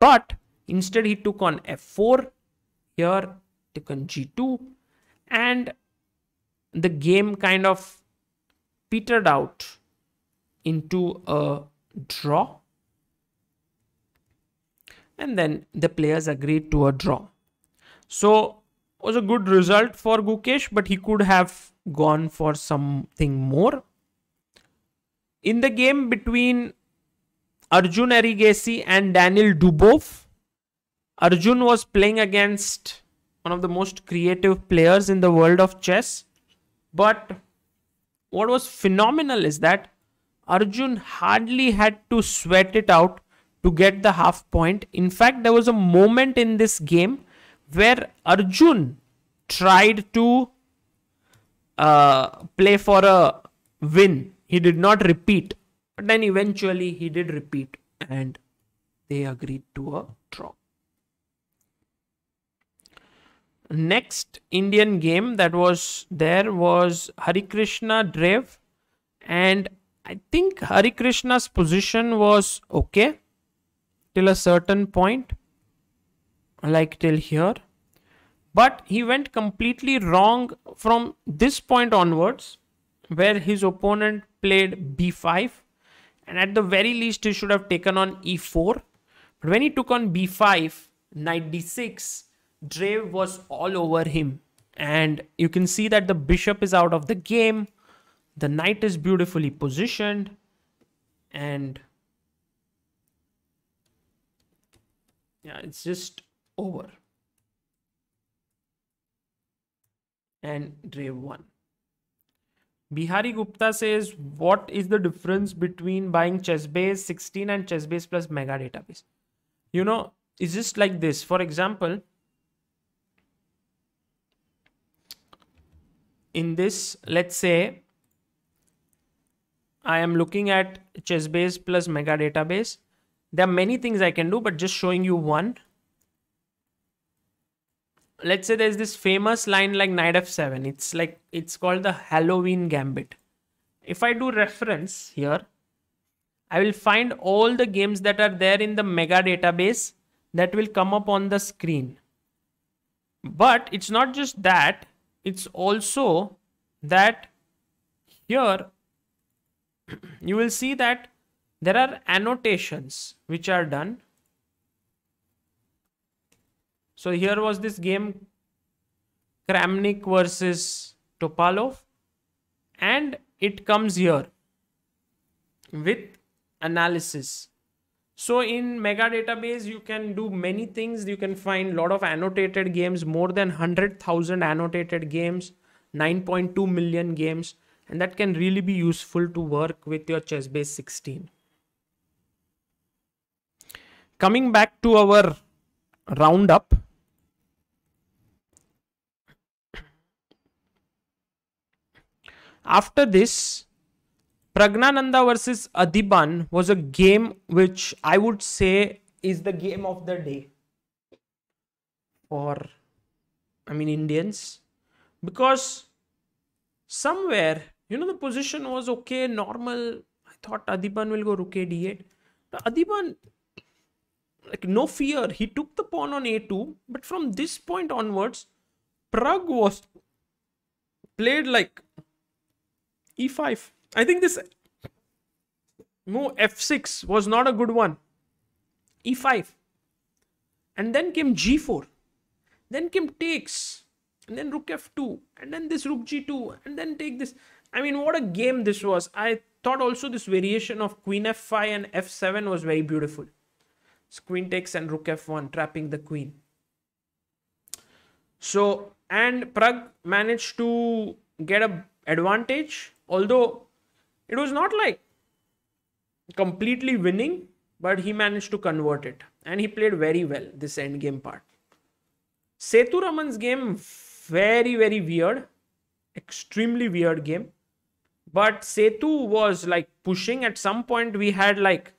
But instead, he took on f4, here, took on g2, and the game kind of petered out into a draw and then the players agreed to a draw. So was a good result for Gukesh, but he could have gone for something more. In the game between Arjun Arigesi and Daniel Dubov, Arjun was playing against one of the most creative players in the world of chess, but what was phenomenal is that Arjun hardly had to sweat it out to get the half point. In fact, there was a moment in this game where Arjun tried to uh, play for a win. He did not repeat. But then eventually he did repeat and they agreed to a draw. next Indian game that was there was Hari Krishna Drave, and I think Hari Krishna's position was okay till a certain point, like till here. But he went completely wrong from this point onwards, where his opponent played b5, and at the very least, he should have taken on e4. But when he took on b5, knight d6, Drave was all over him. And you can see that the bishop is out of the game. The knight is beautifully positioned. And yeah, it's just over. And Drave won. Bihari Gupta says, what is the difference between buying ChessBase 16 and ChessBase plus Mega Database? You know, it's just like this. For example, in this, let's say I am looking at ChessBase plus Mega Database. There are many things I can do, but just showing you one. Let's say there's this famous line like knight f7. It's like it's called the Halloween gambit. If I do reference here, I will find all the games that are there in the mega database that will come up on the screen. But it's not just that it's also that here you will see that there are annotations which are done. So here was this game Kramnik versus Topalov and it comes here with analysis so in Mega Database, you can do many things. You can find lot of annotated games, more than 100,000 annotated games, 9.2 million games, and that can really be useful to work with your ChessBase 16. Coming back to our roundup. After this, Pragnananda versus Adiban was a game which I would say is the game of the day for, I mean, Indians. Because somewhere, you know, the position was okay, normal. I thought Adiban will go rook a d8. Adiban, like, no fear. He took the pawn on a2. But from this point onwards, Prag was played like e5 I think this move f6 was not a good one. e5. And then came g4. Then came takes. And then rook f2. And then this rook g2. And then take this. I mean, what a game this was. I thought also this variation of queen f5 and f7 was very beautiful. It's queen takes and rook f1, trapping the queen. So, and Prague managed to get a advantage, although it was not like completely winning, but he managed to convert it. And he played very well this end game part. Setu Raman's game, very, very weird. Extremely weird game. But Setu was like pushing. At some point, we had like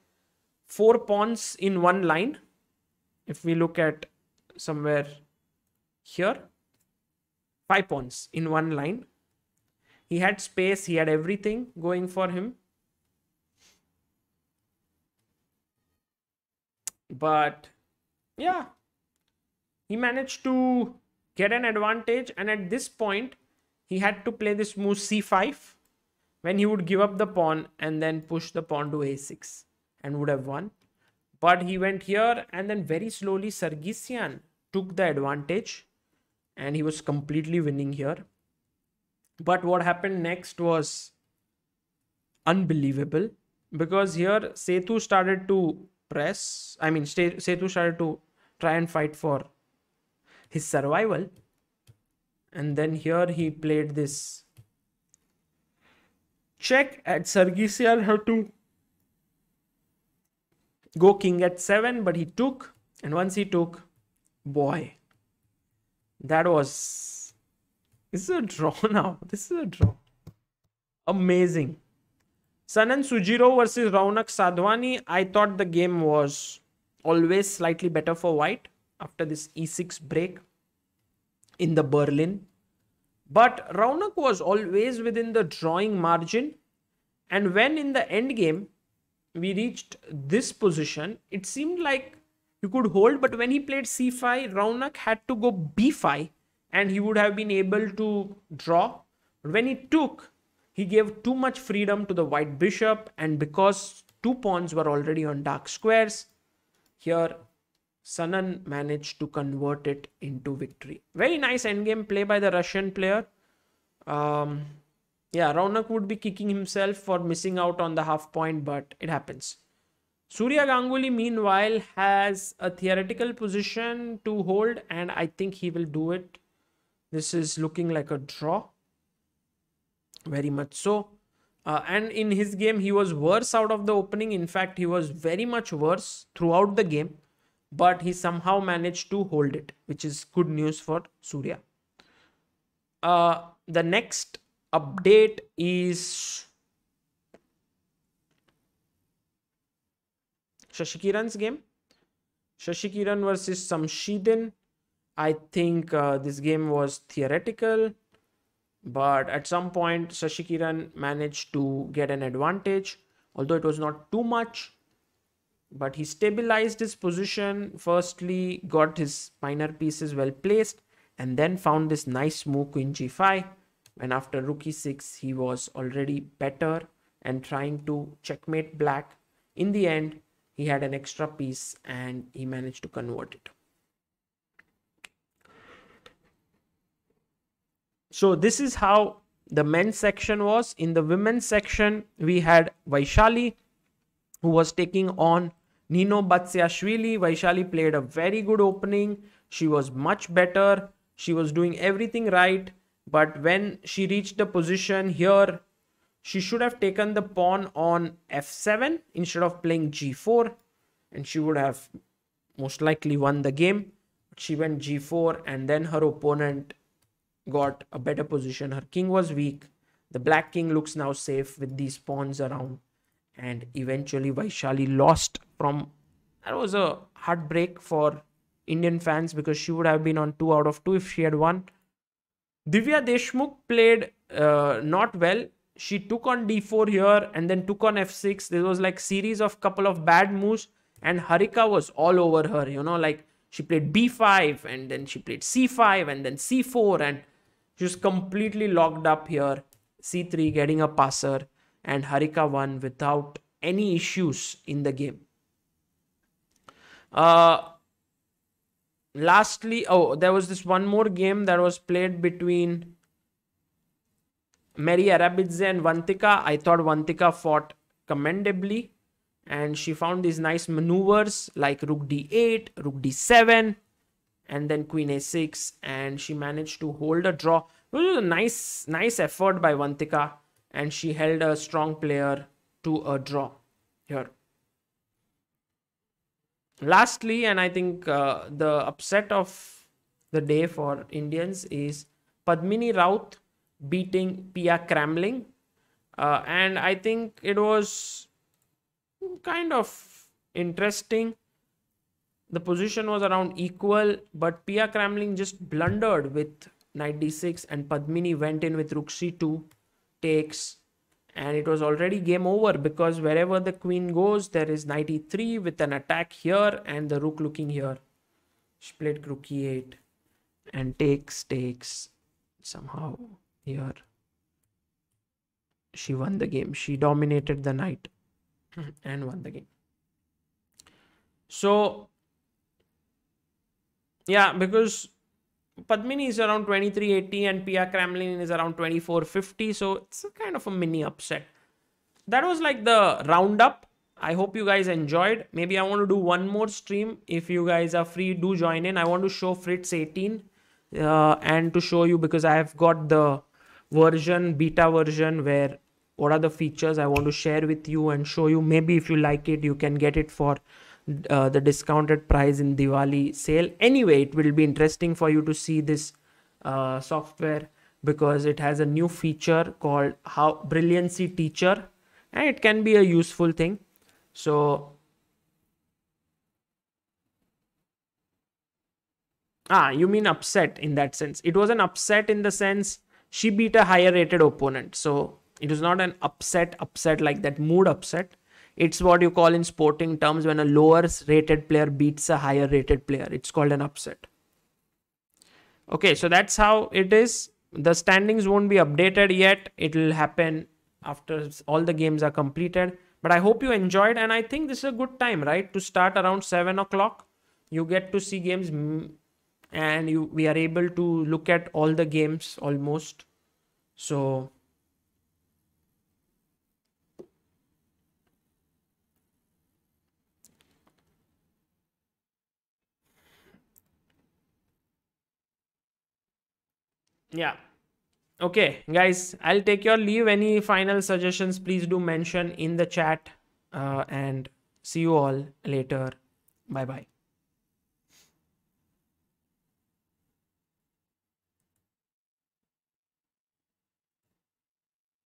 four pawns in one line. If we look at somewhere here, five pawns in one line he had space, he had everything going for him. But yeah, he managed to get an advantage. And at this point, he had to play this move c5 when he would give up the pawn and then push the pawn to a6 and would have won. But he went here and then very slowly Sargisian took the advantage and he was completely winning here. But what happened next was unbelievable because here Setu started to press. I mean, Setu started to try and fight for his survival. And then here he played this check at Sargisial had to go king at 7 but he took and once he took boy that was this is a draw now. This is a draw. Amazing. Sanan Sujiro versus Raunak Sadwani. I thought the game was always slightly better for white after this e6 break in the Berlin. But Raunak was always within the drawing margin. And when in the end game we reached this position, it seemed like you could hold. But when he played c5, Raunak had to go b5 and he would have been able to draw. When he took, he gave too much freedom to the white bishop and because two pawns were already on dark squares, here Sanan managed to convert it into victory. Very nice endgame play by the Russian player. Um, yeah, Raunak would be kicking himself for missing out on the half point, but it happens. Surya Ganguly, meanwhile, has a theoretical position to hold, and I think he will do it this is looking like a draw very much so uh, and in his game he was worse out of the opening in fact he was very much worse throughout the game but he somehow managed to hold it which is good news for surya uh, the next update is Shashikiran's game. Shashikiran versus Samshidin. I think uh, this game was theoretical, but at some point Sashikiran managed to get an advantage, although it was not too much. But he stabilized his position, firstly got his minor pieces well placed, and then found this nice move queen g5. And after rook e6, he was already better and trying to checkmate black. In the end, he had an extra piece and he managed to convert it. So this is how the men's section was. In the women's section, we had Vaishali, who was taking on Nino Batsyashvili. Vaishali played a very good opening. She was much better. She was doing everything right. But when she reached the position here, she should have taken the pawn on f7 instead of playing g4. And she would have most likely won the game. She went g4 and then her opponent got a better position. Her king was weak. The black king looks now safe with these pawns around. And eventually Vaishali lost from... That was a heartbreak for Indian fans because she would have been on 2 out of 2 if she had won. Divya Deshmukh played uh, not well. She took on d4 here and then took on f6. There was like series of couple of bad moves and Harika was all over her. You know, like she played b5 and then she played c5 and then c4 and She's completely locked up here. C3 getting a passer and Harika won without any issues in the game. Uh, lastly, oh, there was this one more game that was played between Mary Arabidze and Vantika. I thought Vantika fought commendably and she found these nice maneuvers like rook d8, rook d7, and then queen a6 and she managed to hold a draw it was a nice nice effort by Vantika and she held a strong player to a draw here lastly and i think uh, the upset of the day for indians is padmini raut beating pia kramling uh, and i think it was kind of interesting the position was around equal, but Pia Kramling just blundered with knight d6 and Padmini went in with rook c2, takes, and it was already game over because wherever the queen goes, there is knight e3 with an attack here and the rook looking here. She played rook e8 and takes, takes somehow here. She won the game. She dominated the knight and won the game. So yeah because Padmini is around 2380 and Pia Kremlin is around 2450. So it's kind of a mini upset. That was like the roundup. I hope you guys enjoyed. Maybe I want to do one more stream. If you guys are free, do join in. I want to show Fritz 18 uh, and to show you because I have got the version, beta version where what are the features I want to share with you and show you. Maybe if you like it, you can get it for uh, the discounted price in Diwali sale. Anyway, it will be interesting for you to see this uh, software because it has a new feature called how brilliancy teacher and it can be a useful thing. So Ah, you mean upset in that sense. It was an upset in the sense she beat a higher rated opponent. So it was not an upset, upset like that, mood upset. It's what you call in sporting terms when a lower rated player beats a higher rated player. It's called an upset. Okay, so that's how it is. The standings won't be updated yet. It'll happen after all the games are completed. But I hope you enjoyed, and I think this is a good time, right? To start around 7 o'clock. You get to see games, and you, we are able to look at all the games almost. So yeah okay guys i'll take your leave any final suggestions please do mention in the chat uh, and see you all later bye bye